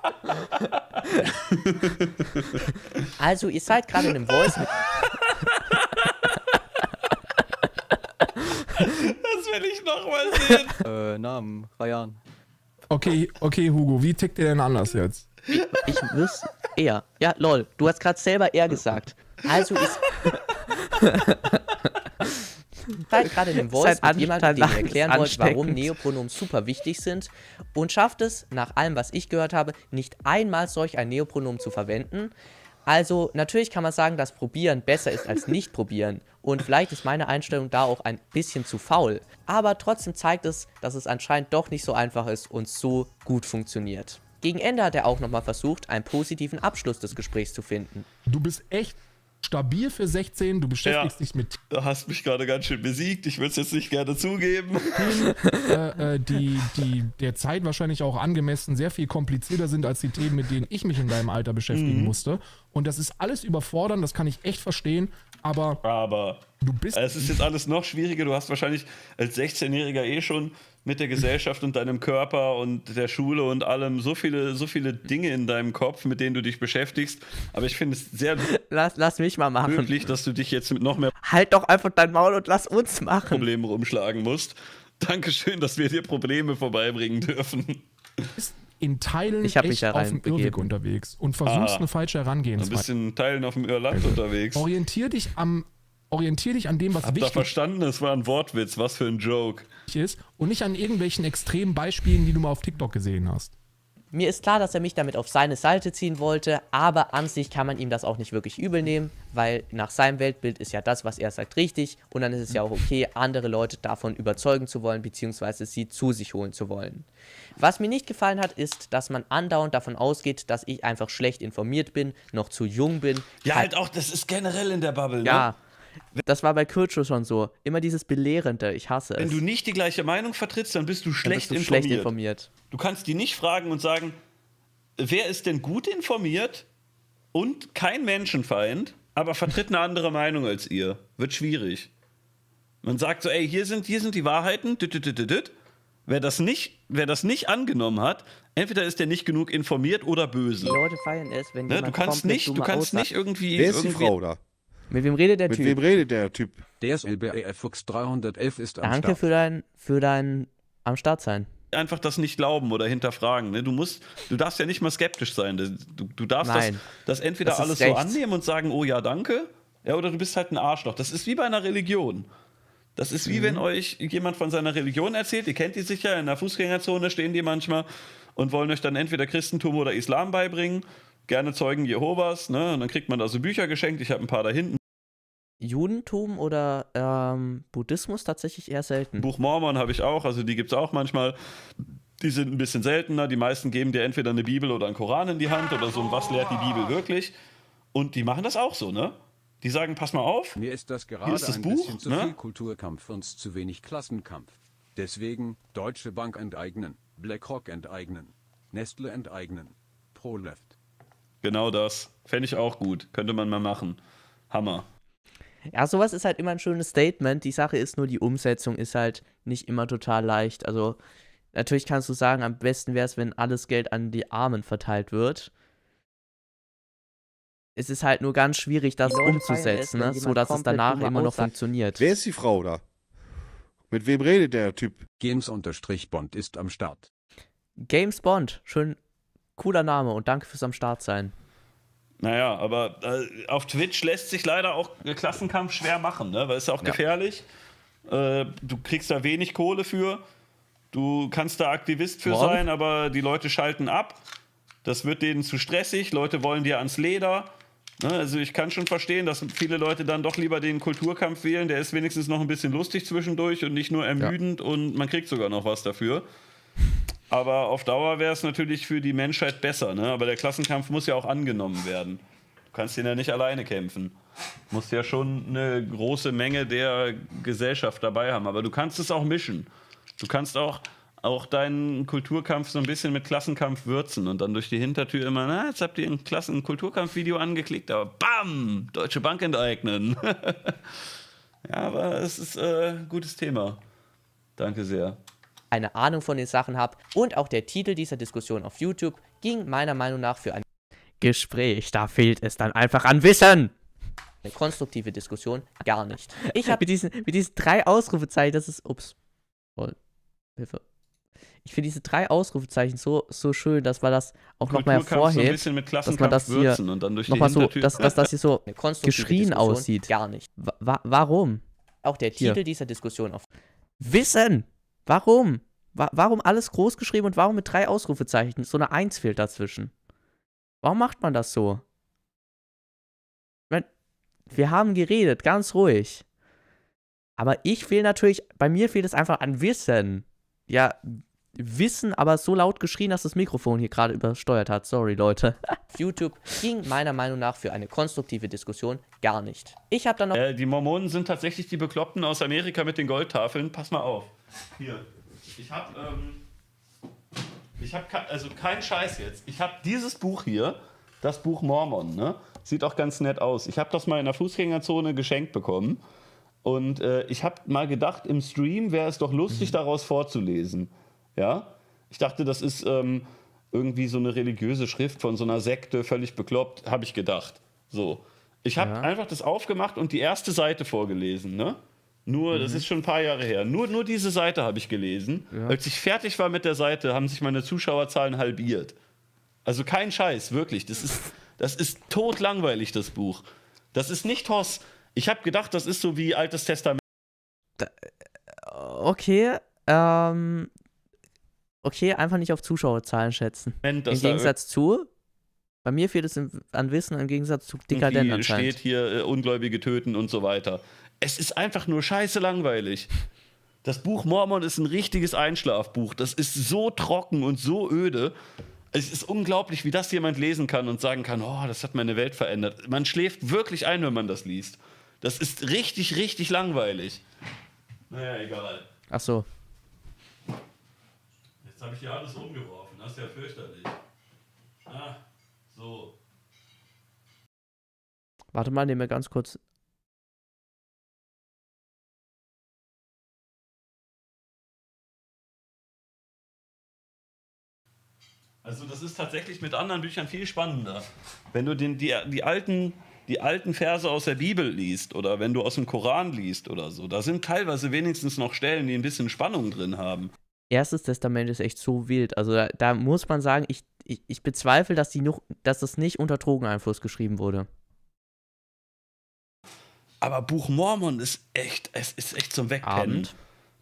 also, ihr seid gerade in einem Voice. das
will ich nochmal sehen.
Äh, Namen, Rayan. Okay, okay, Hugo, wie tickt ihr denn anders jetzt? Ich, ich muss eher. Ja, lol, du hast gerade selber eher gesagt. Also ist.
teilt gerade den Voice halt mit jemandem, dem ihr erklären wollt, warum Neopronomen super wichtig sind und schafft es, nach allem, was ich gehört habe, nicht einmal solch ein Neopronomen zu verwenden. Also natürlich kann man sagen, dass probieren besser ist als nicht probieren und vielleicht ist meine Einstellung da auch ein bisschen zu faul, aber trotzdem zeigt es, dass es anscheinend doch nicht so einfach ist und so gut funktioniert. Gegen Ende hat er auch nochmal versucht, einen positiven Abschluss des Gesprächs zu
finden.
Du bist echt stabil für 16, du beschäftigst ja, dich mit.
Du hast mich gerade ganz schön besiegt, ich würde es jetzt nicht gerne zugeben. Äh, äh, die,
die der Zeit wahrscheinlich auch angemessen sehr viel komplizierter sind als die Themen, mit denen ich mich in deinem Alter beschäftigen mhm. musste. Und das ist alles überfordern, das kann ich echt verstehen, aber. Aber. Du
bist. Es ist jetzt alles noch schwieriger, du hast wahrscheinlich als 16-Jähriger eh schon mit der Gesellschaft und deinem Körper und der Schule und allem so viele, so viele Dinge in deinem Kopf, mit denen du dich beschäftigst. Aber ich finde es sehr lass, lass mich mal machen. möglich, dass du dich jetzt mit noch mehr halt doch einfach dein Maul und lass uns machen Probleme rumschlagen musst. Dankeschön, dass wir dir Probleme vorbeibringen dürfen.
in Teilen ich echt auf dem Irrweg unterwegs und versuchst ah, eine falsche Herangehensweise. Ein
bisschen Teilen auf dem Irrland also, unterwegs.
Orientier dich am orientiere dich an dem, was Hab wichtig ist. verstanden, es war ein Wortwitz, was für ein Joke. Ist und nicht an irgendwelchen extremen Beispielen, die du mal auf TikTok gesehen hast.
Mir ist klar, dass er mich damit auf seine Seite ziehen wollte, aber an sich kann man ihm das auch nicht wirklich übel nehmen, weil nach seinem Weltbild ist ja das, was er sagt, richtig und dann ist es ja auch okay, andere Leute davon überzeugen zu wollen, beziehungsweise sie zu sich holen zu wollen. Was mir nicht gefallen hat, ist, dass man andauernd davon ausgeht, dass ich einfach schlecht informiert bin, noch zu jung bin. Ja, halt auch, das ist generell in der Bubble, ja, ne? Ja das war bei Kürtschuh schon so. Immer dieses Belehrende, ich hasse es. Wenn du
nicht die gleiche Meinung vertrittst, dann bist du schlecht, bist du informiert. schlecht informiert. Du kannst die nicht fragen und sagen, wer ist denn gut informiert und kein Menschenfeind, aber vertritt eine andere Meinung als ihr? Wird schwierig. Man sagt so, ey, hier sind, hier sind die Wahrheiten. Wer das, nicht, wer das nicht angenommen hat, entweder ist der nicht genug informiert oder böse. Die
Leute feiern es, wenn ne? du kannst nicht, du kannst aussagt. nicht irgendwie. Wer ist die irgendwie Frau da? Mit wem redet der Mit Typ? Mit
wem redet der Typ? Der ist
Fuchs 311 ist am Danke Start.
für dein, für dein am Start sein.
Einfach das nicht glauben oder hinterfragen. Ne? Du musst, du darfst ja nicht mal skeptisch sein. Du, du darfst das, das, entweder das alles recht. so annehmen und sagen, oh ja, danke, ja, oder du bist halt ein Arschloch. Das ist wie bei einer Religion. Das ist wie mhm. wenn euch jemand von seiner Religion erzählt, ihr kennt die sicher, in der Fußgängerzone stehen die manchmal und wollen euch dann entweder Christentum oder Islam beibringen gerne Zeugen Jehovas, ne? Und dann kriegt man da so Bücher geschenkt. Ich habe ein paar da hinten.
Judentum oder ähm, Buddhismus tatsächlich eher selten.
Buch Mormon habe ich auch, also die gibt es auch manchmal. Die sind ein bisschen seltener. Die meisten geben dir entweder eine Bibel oder einen Koran in die Hand oder so ein Was lehrt die Bibel wirklich? Und die machen das auch so, ne? Die sagen, pass mal auf. Mir ist das gerade ist das ein Buch, bisschen zu ne? viel
Kulturkampf und zu wenig Klassenkampf. Deswegen Deutsche Bank enteignen, BlackRock enteignen, Nestle enteignen, ProLeft.
Genau das. Fände ich auch gut. Könnte man mal machen. Hammer. Ja, sowas ist halt immer ein
schönes Statement. Die Sache ist nur, die Umsetzung ist halt nicht immer total leicht. Also, natürlich kannst du sagen, am besten wäre es, wenn alles Geld an die Armen verteilt wird. Es ist halt nur ganz schwierig, das umzusetzen, ne? so dass es danach immer noch
funktioniert.
Wer ist die Frau da?
Mit wem redet der Typ? Games-Bond ist am Start.
Games Bond, schön cooler Name und danke fürs am Start sein.
Naja, aber äh, auf Twitch lässt sich leider auch Klassenkampf schwer machen, ne? weil es ist ja auch ja. gefährlich. Äh, du kriegst da wenig Kohle für. Du kannst da Aktivist für Morgen. sein, aber die Leute schalten ab. Das wird denen zu stressig. Leute wollen dir ans Leder. Ne? Also ich kann schon verstehen, dass viele Leute dann doch lieber den Kulturkampf wählen. Der ist wenigstens noch ein bisschen lustig zwischendurch und nicht nur ermüdend ja. und man kriegt sogar noch was dafür. Aber auf Dauer wäre es natürlich für die Menschheit besser, ne? Aber der Klassenkampf muss ja auch angenommen werden. Du kannst ihn ja nicht alleine kämpfen. Du musst ja schon eine große Menge der Gesellschaft dabei haben. Aber du kannst es auch mischen. Du kannst auch, auch deinen Kulturkampf so ein bisschen mit Klassenkampf würzen und dann durch die Hintertür immer, na, jetzt habt ihr ein Klassen Kulturkampfvideo angeklickt, aber BAM! Deutsche Bank enteignen. ja, aber es ist
ein äh, gutes Thema. Danke sehr eine Ahnung von den Sachen habe. Und auch der Titel dieser Diskussion auf YouTube ging meiner Meinung nach für ein Gespräch. Da fehlt es dann einfach an Wissen. Eine konstruktive Diskussion gar nicht. Ich habe mit diesen, mit diesen drei Ausrufezeichen, das ist. Ups. Oh, Hilfe. Ich finde diese drei Ausrufezeichen so, so schön, dass man das auch nochmal hervorhebt. So dass man das hier nochmal so, dass, dass das hier so geschrien Diskussion aussieht. Gar nicht. Wa warum? Auch der Titel dieser Diskussion auf Wissen Warum? Wa warum alles groß geschrieben und warum mit drei Ausrufezeichen? So eine Eins fehlt dazwischen. Warum macht man das so? Ich mein, wir haben geredet, ganz ruhig. Aber ich fehl natürlich, bei mir fehlt es einfach an Wissen. Ja, Wissen, aber so laut geschrien, dass das Mikrofon hier gerade übersteuert hat. Sorry, Leute. YouTube ging meiner Meinung nach für eine
konstruktive Diskussion gar nicht. Ich habe dann noch. Äh, die Mormonen sind tatsächlich die Bekloppten aus Amerika mit den Goldtafeln. Pass mal auf. Hier. Ich habe. Ähm, ich habe. Also kein Scheiß jetzt. Ich habe dieses Buch hier. Das Buch Mormon, ne? Sieht auch ganz nett aus. Ich habe das mal in der Fußgängerzone geschenkt bekommen. Und äh, ich habe mal gedacht, im Stream wäre es doch lustig, mhm. daraus vorzulesen. Ja? Ich dachte, das ist ähm, irgendwie so eine religiöse Schrift von so einer Sekte, völlig bekloppt, habe ich gedacht. So. Ich habe ja. einfach das aufgemacht und die erste Seite vorgelesen, ne? Nur, mhm. das ist schon ein paar Jahre her. Nur, nur diese Seite habe ich gelesen. Ja. Als ich fertig war mit der Seite, haben sich meine Zuschauerzahlen halbiert. Also kein Scheiß, wirklich. Das ist, das ist totlangweilig, das Buch. Das ist nicht Hoss. Ich habe gedacht, das ist so wie Altes Testament. Da, äh,
okay, ähm, okay, einfach nicht auf Zuschauerzahlen schätzen. Moment, Im Gegensatz zu, bei mir fehlt es an Wissen im Gegensatz zu Dekadent anscheinend.
steht hier äh, Ungläubige töten und so weiter. Es ist einfach nur scheiße langweilig. Das Buch Mormon ist ein richtiges Einschlafbuch. Das ist so trocken und so öde. Es ist unglaublich, wie das jemand lesen kann und sagen kann, oh, das hat meine Welt verändert. Man schläft wirklich ein, wenn man das liest. Das ist richtig, richtig langweilig. Naja, egal. Ach so. Jetzt habe ich hier alles rumgeworfen,
das ist ja fürchterlich. Ah, so. Warte mal, nehmen wir ganz kurz Also das ist tatsächlich mit anderen Büchern viel spannender. Wenn du den, die, die, alten,
die alten Verse aus der Bibel liest oder wenn du aus dem Koran liest oder so, da sind teilweise wenigstens noch Stellen, die ein bisschen Spannung drin haben
erstes Testament ist echt so wild. Also da, da muss man sagen, ich, ich, ich, bezweifle, dass, die noch, dass das nicht unter Drogeneinfluss geschrieben wurde.
Aber Buch Mormon ist echt, es ist echt zum Wegpennen. Abend.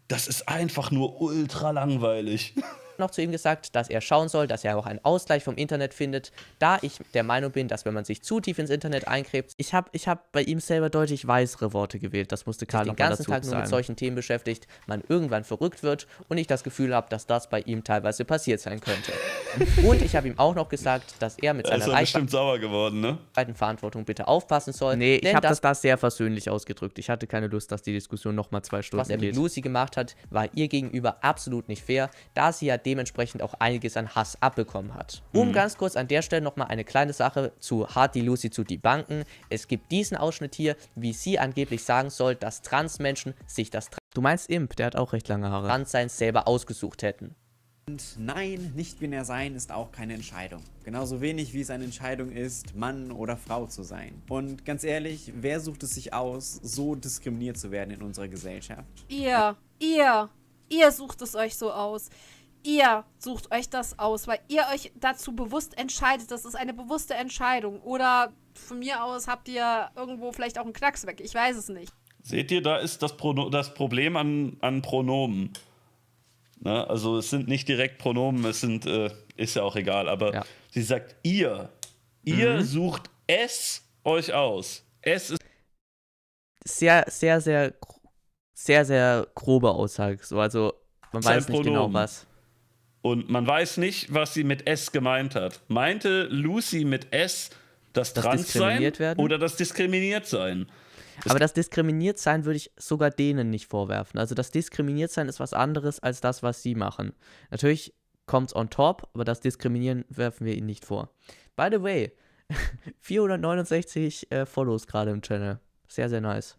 Das ist einfach nur ultra langweilig. noch zu ihm gesagt, dass er
schauen soll, dass er auch einen Ausgleich vom Internet findet, da ich der Meinung bin, dass wenn man sich zu tief ins Internet einkrebt, ich habe ich hab bei ihm selber deutlich weisere Worte gewählt, das musste Karl den ganzen Tag nur mit solchen Themen beschäftigt, man irgendwann verrückt wird und ich das Gefühl habe, dass das bei ihm teilweise passiert sein könnte. und ich habe ihm auch noch gesagt, dass er mit seiner er bestimmt sauer geworden, ne? Verantwortung bitte aufpassen soll. Nee, ich habe das, das sehr versöhnlich ausgedrückt. Ich hatte keine Lust, dass die Diskussion nochmal zwei Stunden Was er mit Lucy gemacht hat, war ihr gegenüber absolut nicht fair, da sie ja den dementsprechend auch einiges an Hass abbekommen hat. Um mhm. ganz kurz an der Stelle nochmal eine kleine Sache zu Hardy Lucy zu die Banken. Es gibt diesen Ausschnitt hier, wie sie angeblich sagen soll, dass Transmenschen sich das... Trans... du meinst Imp, der hat auch recht lange Haare. ...Transsein selber ausgesucht hätten. Und nein, nicht binär sein ist auch keine Entscheidung. Genauso wenig wie es eine Entscheidung ist, Mann oder Frau zu sein. Und ganz ehrlich, wer sucht es sich aus, so diskriminiert zu werden in unserer Gesellschaft?
Ihr, ihr, ihr sucht es euch so aus ihr sucht euch das
aus, weil ihr euch dazu bewusst entscheidet. Das ist eine bewusste Entscheidung. Oder von mir aus habt ihr irgendwo vielleicht auch einen Knacks weg. Ich weiß es nicht.
Seht ihr, da ist das, Prono das Problem an, an Pronomen. Ne? Also es sind nicht direkt Pronomen, es sind, äh, ist ja auch egal, aber ja. sie sagt ihr. Ihr mhm. sucht es euch aus. Es ist.
Sehr, sehr, sehr, sehr,
sehr grobe Aussage. So, also man weiß nicht genau Pronomen. genau was. Und man weiß nicht, was sie mit S gemeint hat. Meinte Lucy mit S das, das Transsein oder das Diskriminiertsein?
Das Aber das Diskriminiertsein würde ich sogar denen nicht vorwerfen. Also das Diskriminiertsein ist was anderes als das, was sie machen. Natürlich kommt's on top, aber das Diskriminieren werfen wir ihnen nicht vor. By the way, 469 äh, Follows gerade im Channel. Sehr, sehr nice.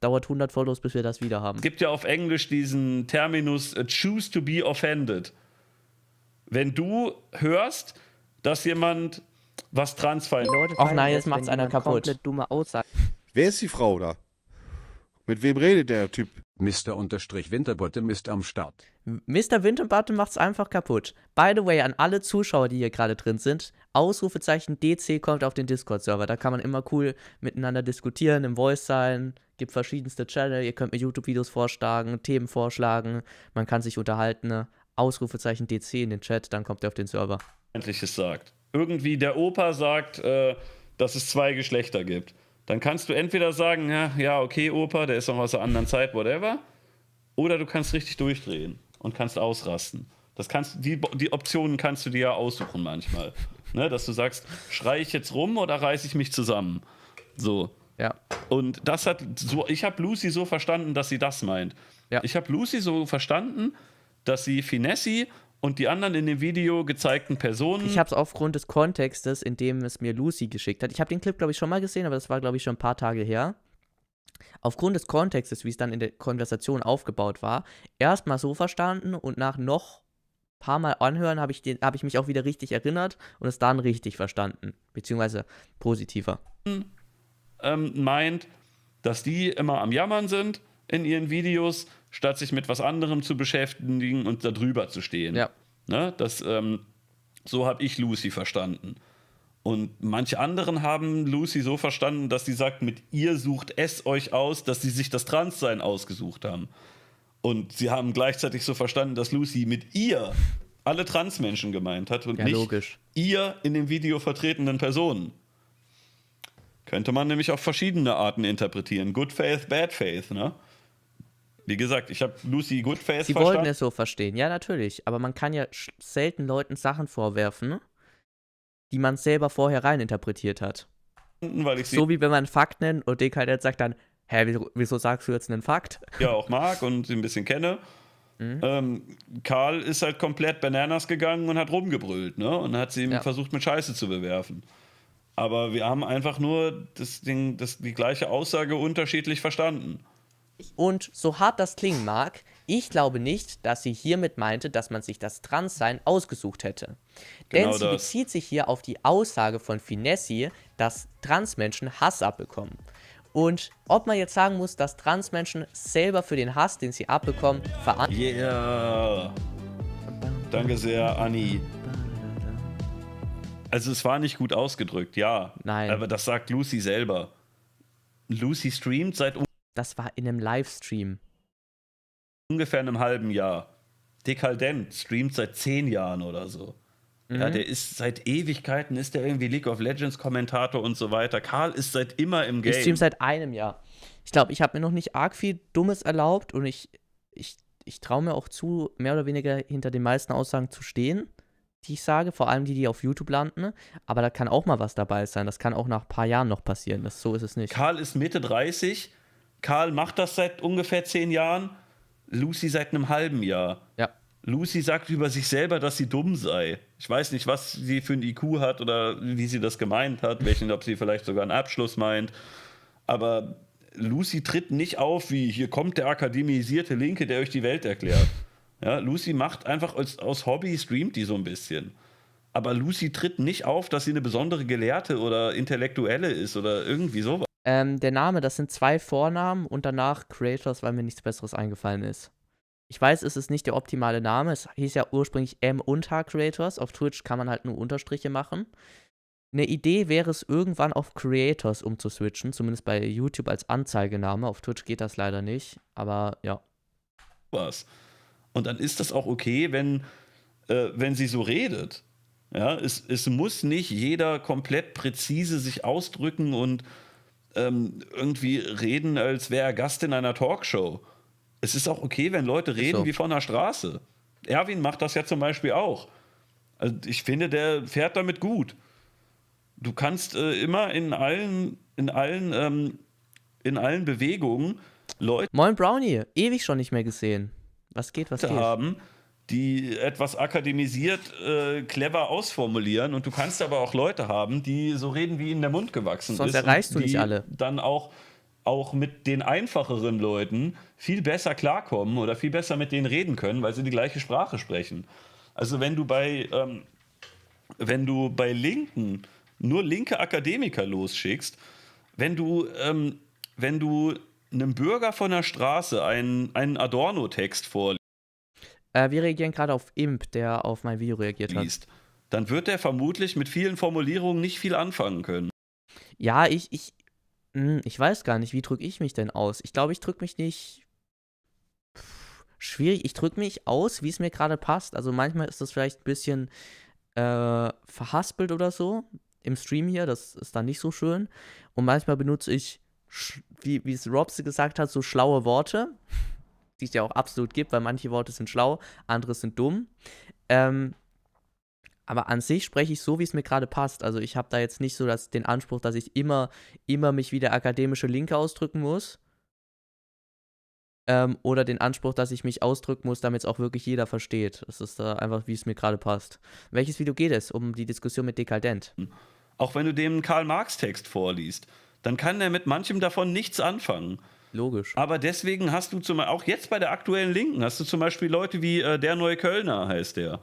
Dauert 100 Follows, bis wir das wieder haben. Es
gibt ja auf Englisch diesen Terminus äh, choose to be offended wenn du hörst, dass jemand was transfeindlich. Ach nein, jetzt macht's einer kaputt.
dumme Aussage. Wer ist die Frau da? Mit wem redet der Typ? Mr. Unterstrich Winterbottom ist am Start. Mr. Winterbottom macht's einfach kaputt. By the way,
an alle Zuschauer, die hier gerade drin sind, Ausrufezeichen DC kommt auf den Discord-Server. Da kann man immer cool miteinander diskutieren, im Voice sein, gibt verschiedenste Channel, ihr könnt mir YouTube-Videos vorschlagen, Themen vorschlagen, man kann sich unterhalten. Ne? Ausrufezeichen DC in den Chat, dann kommt er
auf den Server. Endliches sagt. Irgendwie der Opa sagt, äh, dass es zwei Geschlechter gibt. Dann kannst du entweder sagen, ja, ja, okay, Opa, der ist noch aus einer anderen Zeit, whatever. Oder du kannst richtig durchdrehen und kannst ausrasten. Das kannst, die, die Optionen kannst du dir ja aussuchen manchmal. Ne, dass du sagst, schreie ich jetzt rum oder reiße ich mich zusammen? So. Ja. Und das hat so, ich habe Lucy so verstanden, dass sie das meint. Ja. Ich habe Lucy so verstanden, dass sie Finessi und die anderen in dem Video gezeigten Personen. Ich
habe es aufgrund des Kontextes, in dem es mir Lucy geschickt hat. Ich habe den Clip, glaube ich, schon mal gesehen, aber das war, glaube ich, schon ein paar Tage her. Aufgrund des Kontextes, wie es dann in der Konversation aufgebaut war, erstmal so verstanden und nach noch ein paar Mal anhören, habe ich, hab ich mich auch wieder richtig erinnert und es dann richtig verstanden. Beziehungsweise positiver.
Ähm, meint, dass die immer am Jammern sind in ihren Videos statt sich mit was anderem zu beschäftigen und darüber zu stehen. Ja. Ne? Das, ähm, so habe ich Lucy verstanden. Und manche anderen haben Lucy so verstanden, dass sie sagt, mit ihr sucht es euch aus, dass sie sich das Transsein ausgesucht haben. Und sie haben gleichzeitig so verstanden, dass Lucy mit ihr alle Transmenschen gemeint hat und ja, nicht logisch. ihr in dem Video vertretenen Personen. Könnte man nämlich auf verschiedene Arten interpretieren. Good Faith, Bad Faith, ne? Wie gesagt, ich habe Lucy Goodface verstanden. Sie verstanden. wollten es so verstehen, ja, natürlich. Aber man kann ja
selten Leuten Sachen vorwerfen, die man selber vorher reininterpretiert hat. so wie wenn man Fakt nennt und DKNet sagt dann, hä, wieso sagst du jetzt einen Fakt? Ja, auch mag
und sie ein bisschen kenne. Mhm. Ähm, Karl ist halt komplett Bananas gegangen und hat rumgebrüllt, ne? Und hat sie ihm ja. versucht, mit Scheiße zu bewerfen. Aber wir haben einfach nur das Ding, das, die gleiche Aussage unterschiedlich verstanden. Und so hart das
klingen mag, ich glaube nicht, dass sie hiermit meinte, dass man sich das Transsein ausgesucht hätte. Genau Denn sie das. bezieht sich hier auf die Aussage von Finessi, dass Transmenschen Hass abbekommen. Und ob man jetzt sagen muss, dass Transmenschen selber für den Hass, den
sie abbekommen, verantwortlich sind. Yeah. Danke sehr, Anni. Also es war nicht gut ausgedrückt, ja. Nein. Aber das sagt Lucy selber. Lucy streamt seit das war in einem Livestream. Ungefähr in einem halben Jahr. Dekadent streamt seit zehn Jahren oder so. Mhm. Ja, der ist seit Ewigkeiten, ist der irgendwie League of Legends Kommentator und so weiter. Karl ist seit immer im Game. Ich stream seit
einem Jahr. Ich glaube, ich habe mir noch nicht arg viel Dummes erlaubt und ich, ich, ich traue mir auch zu, mehr oder weniger hinter den meisten Aussagen zu stehen, die ich sage, vor allem die, die auf YouTube landen. Aber da kann auch mal was dabei sein. Das kann auch nach ein paar Jahren noch passieren.
Das, so ist es nicht. Karl ist Mitte 30 Karl macht das seit ungefähr zehn Jahren, Lucy seit einem halben Jahr. Ja. Lucy sagt über sich selber, dass sie dumm sei. Ich weiß nicht, was sie für ein IQ hat oder wie sie das gemeint hat, welchen, ob sie vielleicht sogar einen Abschluss meint. Aber Lucy tritt nicht auf wie hier kommt der akademisierte Linke, der euch die Welt erklärt. Ja, Lucy macht einfach aus, aus Hobby, streamt die so ein bisschen. Aber Lucy tritt nicht auf, dass sie eine besondere Gelehrte oder Intellektuelle ist oder irgendwie sowas.
Ähm, der Name, das sind zwei Vornamen und danach Creators, weil mir nichts Besseres eingefallen ist. Ich weiß, es ist nicht der optimale Name. Es hieß ja ursprünglich M und H Creators. Auf Twitch kann man halt nur Unterstriche machen. Eine Idee wäre es, irgendwann auf Creators umzuswitchen, zumindest bei YouTube als Anzeigename. Auf Twitch geht das leider nicht, aber ja.
Was? Und dann ist das auch okay, wenn, äh, wenn sie so redet. Ja, es, es muss nicht jeder komplett präzise sich ausdrücken und ähm, irgendwie reden, als wäre er Gast in einer Talkshow. Es ist auch okay, wenn Leute reden so. wie von der Straße. Erwin macht das ja zum Beispiel auch. Also ich finde, der fährt damit gut. Du kannst äh, immer in allen, in allen, ähm, in allen Bewegungen Leute. Moin Brownie, ewig schon
nicht mehr gesehen. Was geht, was
geht? Haben, die etwas akademisiert, äh, clever ausformulieren. Und du kannst aber auch Leute haben, die so reden, wie ihnen der Mund gewachsen Sonst ist. Sonst erreichst du nicht alle. Dann auch, auch mit den einfacheren Leuten viel besser klarkommen oder viel besser mit denen reden können, weil sie die gleiche Sprache sprechen. Also wenn du bei, ähm, wenn du bei Linken nur linke Akademiker losschickst, wenn du, ähm, wenn du einem Bürger von der Straße einen, einen Adorno-Text vorlegst, äh, wir reagieren gerade auf Imp, der auf mein Video reagiert hat. Liest. Dann wird er vermutlich mit vielen Formulierungen nicht viel anfangen können. Ja, ich, ich, hm, ich weiß gar nicht, wie drücke ich mich denn aus? Ich glaube, ich drücke mich nicht.
schwierig, ich drücke mich aus, wie es mir gerade passt. Also manchmal ist das vielleicht ein bisschen äh, verhaspelt oder so im Stream hier, das ist dann nicht so schön. Und manchmal benutze ich, wie, wie es Robse gesagt hat, so schlaue Worte die es ja auch absolut gibt, weil manche Worte sind schlau, andere sind dumm. Ähm, aber an sich spreche ich so, wie es mir gerade passt. Also ich habe da jetzt nicht so dass, den Anspruch, dass ich immer, immer mich wie der akademische Linke ausdrücken muss. Ähm, oder den Anspruch, dass ich mich ausdrücken muss, damit es auch wirklich jeder versteht. Das ist da einfach, wie es mir gerade passt. Welches
Video geht es um die Diskussion mit Dekadent? Auch wenn du dem Karl-Marx-Text vorliest, dann kann er mit manchem davon nichts anfangen. Logisch. Aber deswegen hast du zum auch jetzt bei der aktuellen Linken hast du zum Beispiel Leute wie äh, der neue Kölner heißt der.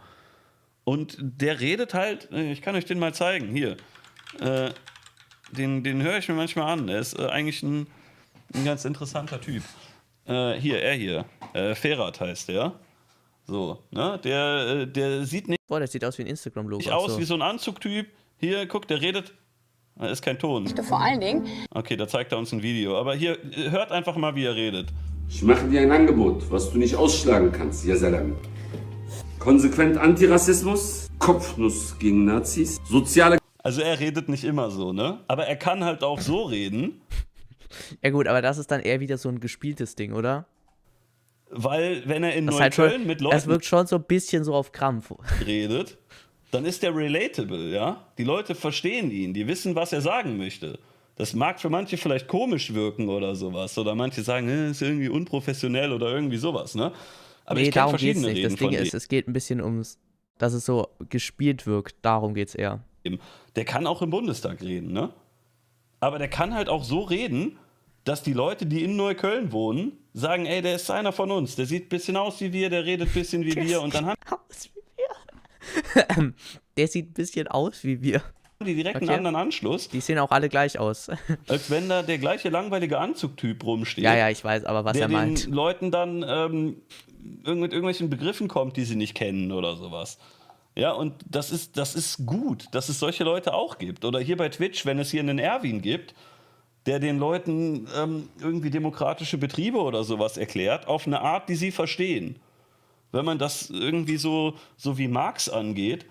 Und der redet halt, äh, ich kann euch den mal zeigen, hier. Äh, den den höre ich mir manchmal an. Er ist äh, eigentlich ein, ein, ganz interessanter Typ. Äh, hier, er hier. Äh, Ferat heißt der. So, ne? Der, äh, der sieht nicht. Boah, der sieht aus wie ein Instagram-Logo. Sieht aus so. wie so ein Anzugtyp. Hier, guck, der redet da ist kein Ton. Vor allen Dingen. Okay, da zeigt er uns ein Video. Aber hier, hört einfach mal, wie er redet. Ich mache dir ein Angebot, was du nicht ausschlagen kannst, Yasalam. Konsequent Antirassismus, Kopfnuss gegen Nazis, soziale. Also er redet nicht immer so, ne? Aber er kann halt auch so reden. Ja gut, aber das ist dann eher wieder so ein gespieltes Ding, oder? Weil wenn er in das Neukölln halt schon, mit Leuten... Es wirkt schon so ein bisschen so auf Krampf. ...redet, dann ist der relatable, ja. Die Leute verstehen ihn, die wissen, was er sagen möchte. Das mag für manche vielleicht komisch wirken oder sowas. Oder manche sagen, äh, ist irgendwie unprofessionell oder irgendwie sowas, ne? Aber nee, ich darum geht's nicht. Reden das Ding ist, es
geht ein bisschen ums, dass es so gespielt
wirkt. Darum geht's eher. Der kann auch im Bundestag reden, ne? Aber der kann halt auch so reden, dass die Leute, die in Neukölln wohnen, sagen, ey, der ist einer von uns. Der sieht ein bisschen aus wie wir, der redet ein bisschen wie wir. Und dann haben... Aus
ähm, der sieht ein bisschen aus wie wir. Die direkt okay. einen anderen Anschluss. Die sehen auch alle gleich aus.
Als wenn da der gleiche langweilige Anzugtyp rumsteht. Ja, ja, ich weiß aber, was der er meint. Den Leuten dann ähm, mit irgendwelchen Begriffen kommt, die sie nicht kennen oder sowas. Ja, und das ist, das ist gut, dass es solche Leute auch gibt. Oder hier bei Twitch, wenn es hier einen Erwin gibt, der den Leuten ähm, irgendwie demokratische Betriebe oder sowas erklärt, auf eine Art, die sie verstehen wenn man das irgendwie so, so wie Marx angeht,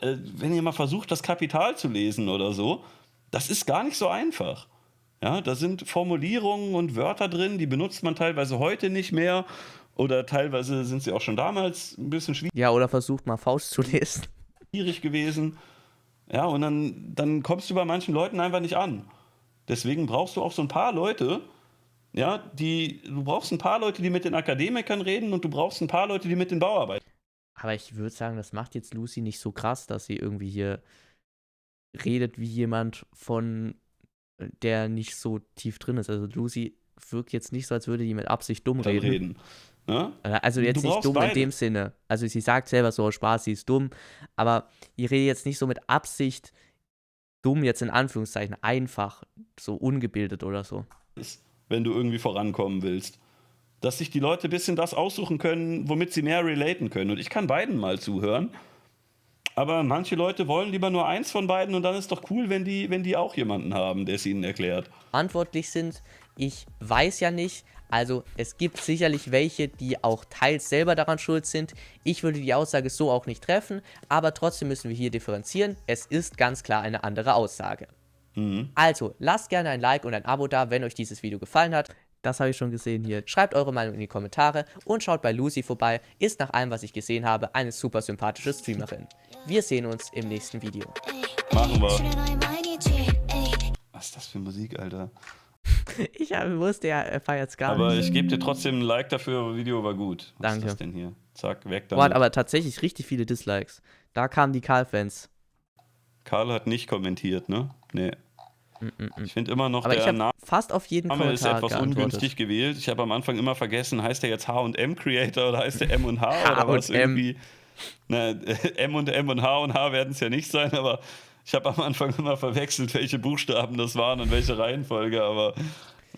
äh, wenn ihr mal versucht, das Kapital zu lesen oder so, das ist gar nicht so einfach. Ja, da sind Formulierungen und Wörter drin, die benutzt man teilweise heute nicht mehr oder teilweise sind sie auch schon damals ein bisschen schwierig. Ja, oder versucht mal Faust zu lesen. Schwierig gewesen. Ja, und dann, dann kommst du bei manchen Leuten einfach nicht an. Deswegen brauchst du auch so ein paar Leute, ja, die, du brauchst ein paar Leute, die mit den Akademikern reden und du brauchst ein paar Leute, die mit den Bauarbeitern. Aber ich würde sagen, das macht jetzt Lucy nicht so krass,
dass sie irgendwie hier redet wie jemand von, äh, der nicht so tief drin ist. Also Lucy wirkt jetzt nicht so, als würde die mit Absicht dumm reden. reden. Ja? Ne? Äh, also jetzt nicht dumm beide. in dem Sinne. Also sie sagt selber so Spaß, sie ist dumm, aber ihr redet jetzt nicht so mit Absicht dumm, jetzt in Anführungszeichen, einfach, so
ungebildet oder so. Ich wenn du irgendwie vorankommen willst. Dass sich die Leute ein bisschen das aussuchen können, womit sie mehr relaten können. Und ich kann beiden mal zuhören. Aber manche Leute wollen lieber nur eins von beiden und dann ist doch cool, wenn die, wenn die auch jemanden haben, der es ihnen erklärt. Antwortlich sind, ich weiß ja nicht. Also es gibt sicherlich welche,
die auch teils selber daran schuld sind. Ich würde die Aussage so auch nicht treffen, aber trotzdem müssen wir hier differenzieren. Es ist ganz klar eine andere Aussage. Mhm. Also lasst gerne ein Like und ein Abo da, wenn euch dieses Video gefallen hat. Das habe ich schon gesehen hier. Schreibt eure Meinung in die Kommentare und schaut bei Lucy vorbei. Ist nach allem, was ich gesehen habe, eine super sympathische Streamerin. Wir sehen
uns im nächsten Video. Machen wir. Was ist das für Musik, Alter?
ich wusste ja, er feiert
gar aber nicht. Aber ich gebe dir trotzdem ein Like dafür, Video war gut. Was Danke. ist das denn hier? Zack, weg damit. Boah, aber tatsächlich richtig viele Dislikes. Da kamen die Karl-Fans. Karl hat nicht kommentiert, ne? Nee. Mm, mm, mm. Ich finde immer noch, Aber der Name, fast auf
jeden Name ist etwas ungünstig
gewählt. Ich habe am Anfang immer vergessen, heißt der jetzt H&M Creator oder heißt der M&H H oder was irgendwie? Na, M und M und H und H werden es ja nicht sein, aber ich habe am Anfang immer verwechselt, welche Buchstaben das waren und welche Reihenfolge, aber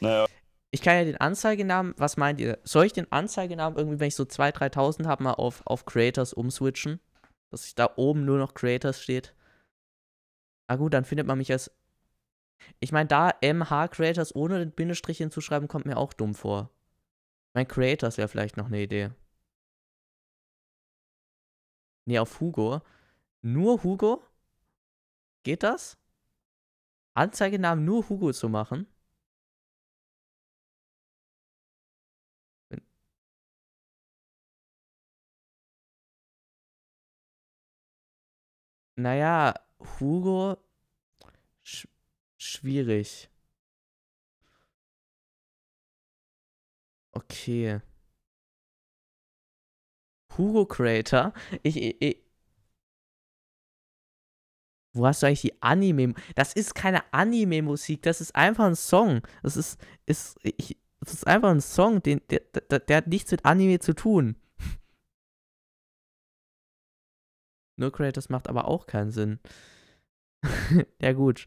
naja.
Ich kann ja den Anzeigenamen, was meint ihr? Soll ich den Anzeigenamen irgendwie, wenn ich so 2.000, 3.000 habe, mal auf, auf Creators umswitchen? Dass ich da oben nur noch Creators steht? Ah gut, dann findet man mich als ich meine, da MH Creators ohne den Bindestrich hinzuschreiben, kommt mir auch dumm vor. Mein Creators wäre vielleicht noch
eine Idee. Nee, auf Hugo. Nur Hugo? Geht das? Anzeigenamen nur Hugo zu machen? Naja, Hugo Schwierig. Okay. Hugo Creator? Ich, ich, ich.
Wo hast du eigentlich die Anime? Das ist keine Anime-Musik, das ist einfach ein Song. Das ist, ist, ich, das ist einfach ein Song, den, der, der, der hat nichts mit Anime zu tun. No Creators macht aber auch keinen Sinn. ja, gut.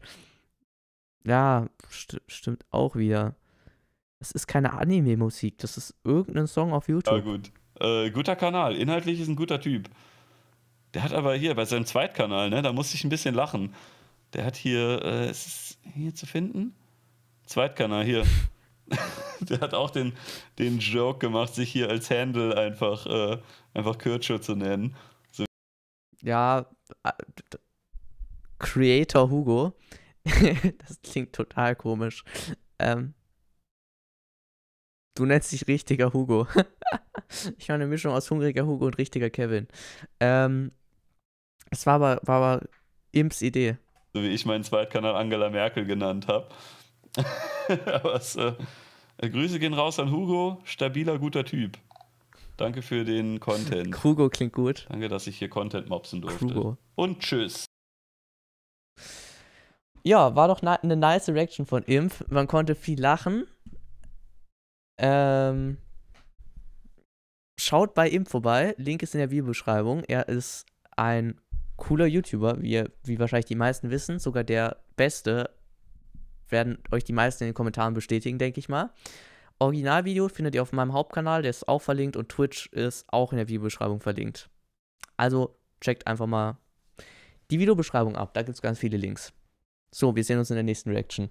Ja, st stimmt auch wieder. Das ist keine Anime-Musik, das ist irgendein Song auf YouTube. Ja,
gut. Äh, guter Kanal, inhaltlich ist ein guter Typ. Der hat aber hier bei seinem Zweitkanal, ne, da musste ich ein bisschen lachen. Der hat hier, äh, ist es hier zu finden? Zweitkanal hier. der hat auch den, den Joke gemacht, sich hier als Handle einfach, äh, einfach Kürtscher zu nennen. So. Ja, äh,
Creator Hugo das klingt total komisch. Ähm, du nennst dich richtiger Hugo. ich war eine Mischung aus hungriger Hugo und richtiger Kevin. Ähm, es war aber, war aber Imps Idee.
So wie ich meinen Zweitkanal Angela Merkel genannt habe. aber es, äh, Grüße gehen raus an Hugo, stabiler, guter Typ. Danke für den Content. Hugo klingt gut. Danke, dass ich hier Content mopsen durfte. Hugo. Und tschüss. Ja, war doch eine nice Reaction von Impf.
Man konnte viel lachen. Ähm, schaut bei Impf vorbei. Link ist in der Videobeschreibung. Er ist ein cooler YouTuber, wie, wie wahrscheinlich die meisten wissen. Sogar der beste. Werden euch die meisten in den Kommentaren bestätigen, denke ich mal. Originalvideo findet ihr auf meinem Hauptkanal, der ist auch verlinkt und Twitch ist auch in der Videobeschreibung verlinkt. Also checkt einfach mal die Videobeschreibung ab, da gibt es ganz viele Links. So, wir sehen uns in der nächsten Reaction.